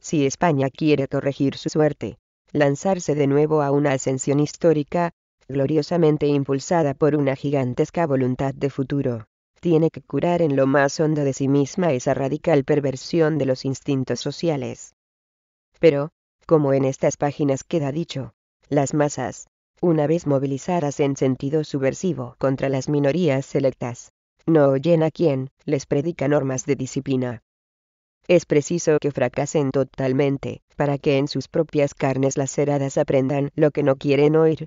Si España quiere corregir su suerte, lanzarse de nuevo a una ascensión histórica, gloriosamente impulsada por una gigantesca voluntad de futuro, tiene que curar en lo más hondo de sí misma esa radical perversión de los instintos sociales. Pero, como en estas páginas queda dicho, las masas, una vez movilizadas en sentido subversivo contra las minorías selectas. No oyen a quien les predica normas de disciplina. Es preciso que fracasen totalmente, para que en sus propias carnes laceradas aprendan lo que no quieren oír.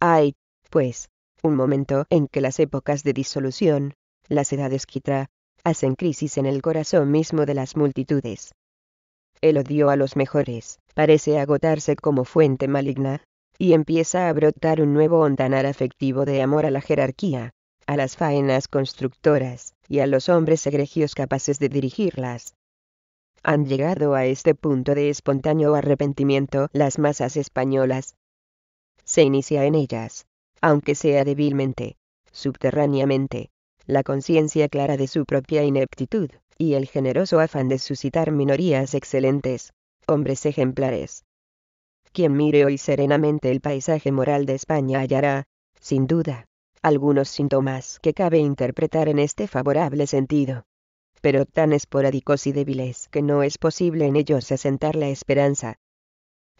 Hay, pues, un momento en que las épocas de disolución, las edades quitra, hacen crisis en el corazón mismo de las multitudes. El odio a los mejores parece agotarse como fuente maligna, y empieza a brotar un nuevo ontanar afectivo de amor a la jerarquía, a las faenas constructoras, y a los hombres egregios capaces de dirigirlas. Han llegado a este punto de espontáneo arrepentimiento las masas españolas. Se inicia en ellas, aunque sea débilmente, subterráneamente, la conciencia clara de su propia ineptitud, y el generoso afán de suscitar minorías excelentes, hombres ejemplares, quien mire hoy serenamente el paisaje moral de España hallará, sin duda, algunos síntomas que cabe interpretar en este favorable sentido. Pero tan esporádicos y débiles que no es posible en ellos asentar la esperanza.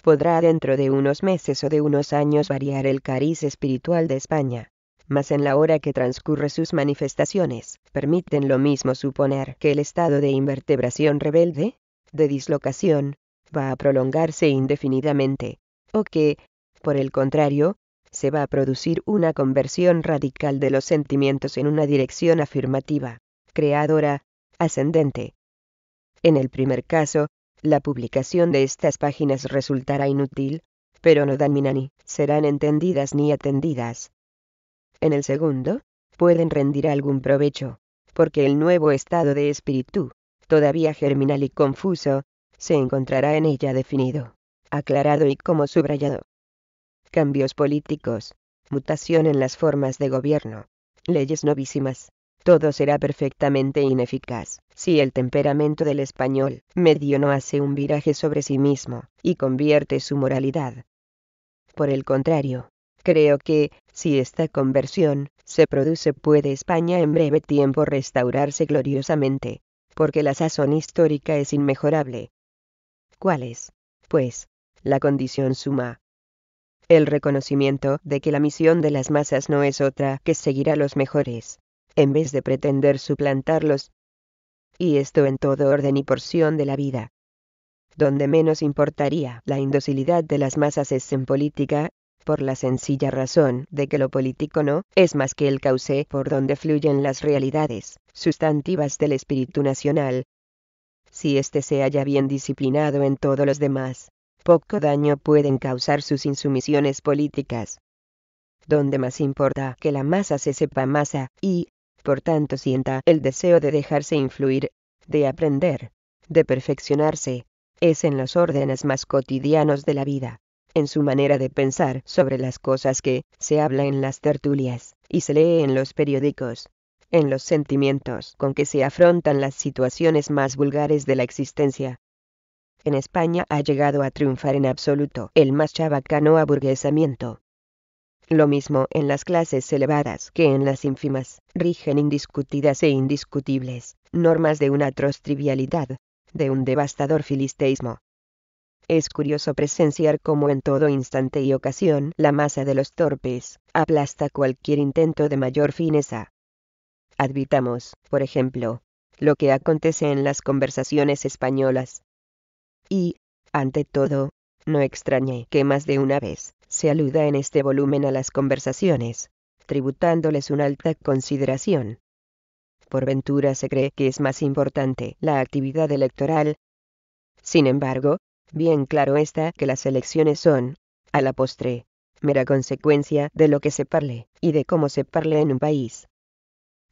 Podrá dentro de unos meses o de unos años variar el cariz espiritual de España, mas en la hora que transcurre sus manifestaciones, permiten lo mismo suponer que el estado de invertebración rebelde, de dislocación, va a prolongarse indefinidamente, o que, por el contrario, se va a producir una conversión radical de los sentimientos en una dirección afirmativa, creadora, ascendente. En el primer caso, la publicación de estas páginas resultará inútil, pero no dan ni serán entendidas ni atendidas. En el segundo, pueden rendir algún provecho, porque el nuevo estado de espíritu, todavía germinal y confuso, se encontrará en ella definido, aclarado y como subrayado. Cambios políticos, mutación en las formas de gobierno, leyes novísimas, todo será perfectamente ineficaz si el temperamento del español medio no hace un viraje sobre sí mismo y convierte su moralidad. Por el contrario, creo que, si esta conversión se produce, puede España en breve tiempo restaurarse gloriosamente, porque la sazón histórica es inmejorable, es, Pues, la condición suma. El reconocimiento de que la misión de las masas no es otra que seguir a los mejores, en vez de pretender suplantarlos. Y esto en todo orden y porción de la vida. Donde menos importaría la indocilidad de las masas es en política, por la sencilla razón de que lo político no es más que el cauce por donde fluyen las realidades sustantivas del espíritu nacional, si éste se halla bien disciplinado en todos los demás, poco daño pueden causar sus insumisiones políticas. Donde más importa que la masa se sepa masa, y, por tanto, sienta el deseo de dejarse influir, de aprender, de perfeccionarse, es en los órdenes más cotidianos de la vida, en su manera de pensar sobre las cosas que se habla en las tertulias y se lee en los periódicos, en los sentimientos con que se afrontan las situaciones más vulgares de la existencia. En España ha llegado a triunfar en absoluto el más chabacano aburguesamiento. Lo mismo en las clases elevadas que en las ínfimas, rigen indiscutidas e indiscutibles normas de una atroz trivialidad, de un devastador filisteísmo. Es curioso presenciar cómo en todo instante y ocasión la masa de los torpes aplasta cualquier intento de mayor fineza, Advitamos, por ejemplo, lo que acontece en las conversaciones españolas. Y, ante todo, no extrañe que más de una vez se aluda en este volumen a las conversaciones, tributándoles una alta consideración. Por ventura se cree que es más importante la actividad electoral. Sin embargo, bien claro está que las elecciones son, a la postre, mera consecuencia de lo que se parle y de cómo se parle en un país.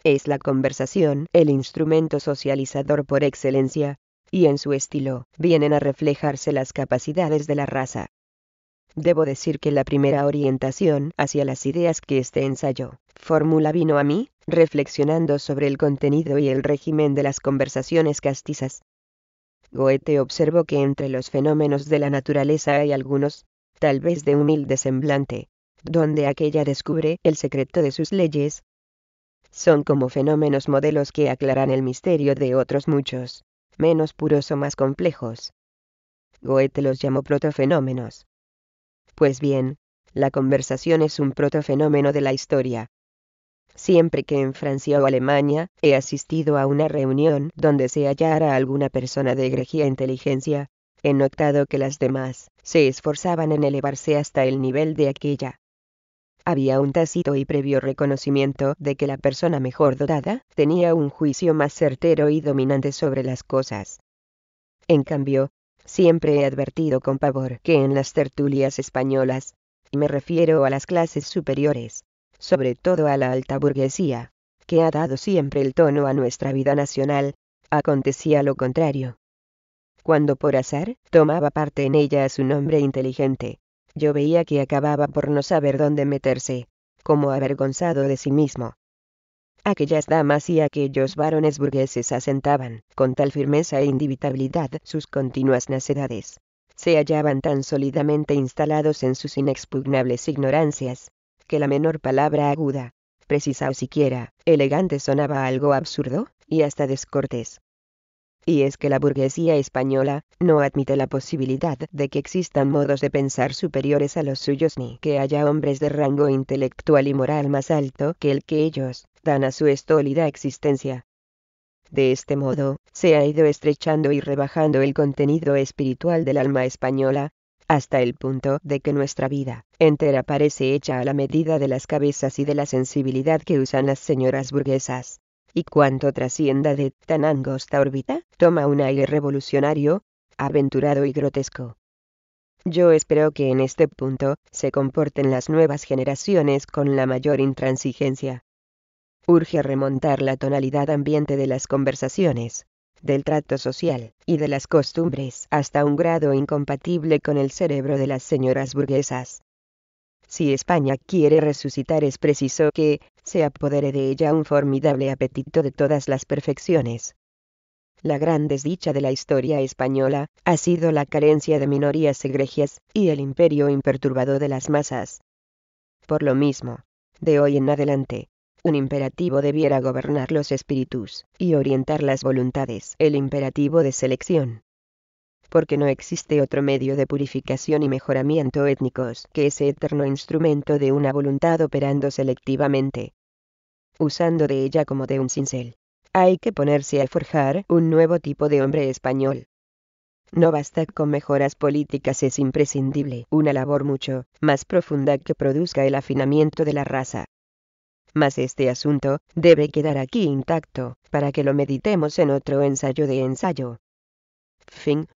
Es la conversación, el instrumento socializador por excelencia, y en su estilo vienen a reflejarse las capacidades de la raza. Debo decir que la primera orientación hacia las ideas que este ensayo, fórmula vino a mí, reflexionando sobre el contenido y el régimen de las conversaciones castizas. Goethe observó que entre los fenómenos de la naturaleza hay algunos, tal vez de humilde semblante, donde aquella descubre el secreto de sus leyes, son como fenómenos modelos que aclaran el misterio de otros muchos, menos puros o más complejos. Goethe los llamó protofenómenos. Pues bien, la conversación es un protofenómeno de la historia. Siempre que en Francia o Alemania he asistido a una reunión donde se hallara alguna persona de egregia inteligencia, he notado que las demás se esforzaban en elevarse hasta el nivel de aquella. Había un tácito y previo reconocimiento de que la persona mejor dotada tenía un juicio más certero y dominante sobre las cosas. En cambio, siempre he advertido con pavor que en las tertulias españolas, y me refiero a las clases superiores, sobre todo a la alta burguesía, que ha dado siempre el tono a nuestra vida nacional, acontecía lo contrario. Cuando por azar tomaba parte en ella su nombre inteligente, yo veía que acababa por no saber dónde meterse, como avergonzado de sí mismo. Aquellas damas y aquellos varones burgueses asentaban, con tal firmeza e indubitabilidad, sus continuas nacedades. Se hallaban tan sólidamente instalados en sus inexpugnables ignorancias, que la menor palabra aguda, precisa o siquiera, elegante sonaba algo absurdo, y hasta descortés y es que la burguesía española no admite la posibilidad de que existan modos de pensar superiores a los suyos ni que haya hombres de rango intelectual y moral más alto que el que ellos dan a su estólida existencia. De este modo, se ha ido estrechando y rebajando el contenido espiritual del alma española, hasta el punto de que nuestra vida entera parece hecha a la medida de las cabezas y de la sensibilidad que usan las señoras burguesas y cuanto trascienda de tan angosta órbita, toma un aire revolucionario, aventurado y grotesco. Yo espero que en este punto se comporten las nuevas generaciones con la mayor intransigencia. Urge remontar la tonalidad ambiente de las conversaciones, del trato social y de las costumbres hasta un grado incompatible con el cerebro de las señoras burguesas. Si España quiere resucitar es preciso que, se apodere de ella un formidable apetito de todas las perfecciones. La gran desdicha de la historia española, ha sido la carencia de minorías egregias, y el imperio imperturbado de las masas. Por lo mismo, de hoy en adelante, un imperativo debiera gobernar los espíritus, y orientar las voluntades. El imperativo de selección, porque no existe otro medio de purificación y mejoramiento étnicos que ese eterno instrumento de una voluntad operando selectivamente, usando de ella como de un cincel. Hay que ponerse a forjar un nuevo tipo de hombre español. No basta con mejoras políticas, es imprescindible una labor mucho más profunda que produzca el afinamiento de la raza. Mas este asunto debe quedar aquí intacto, para que lo meditemos en otro ensayo de ensayo. Fin.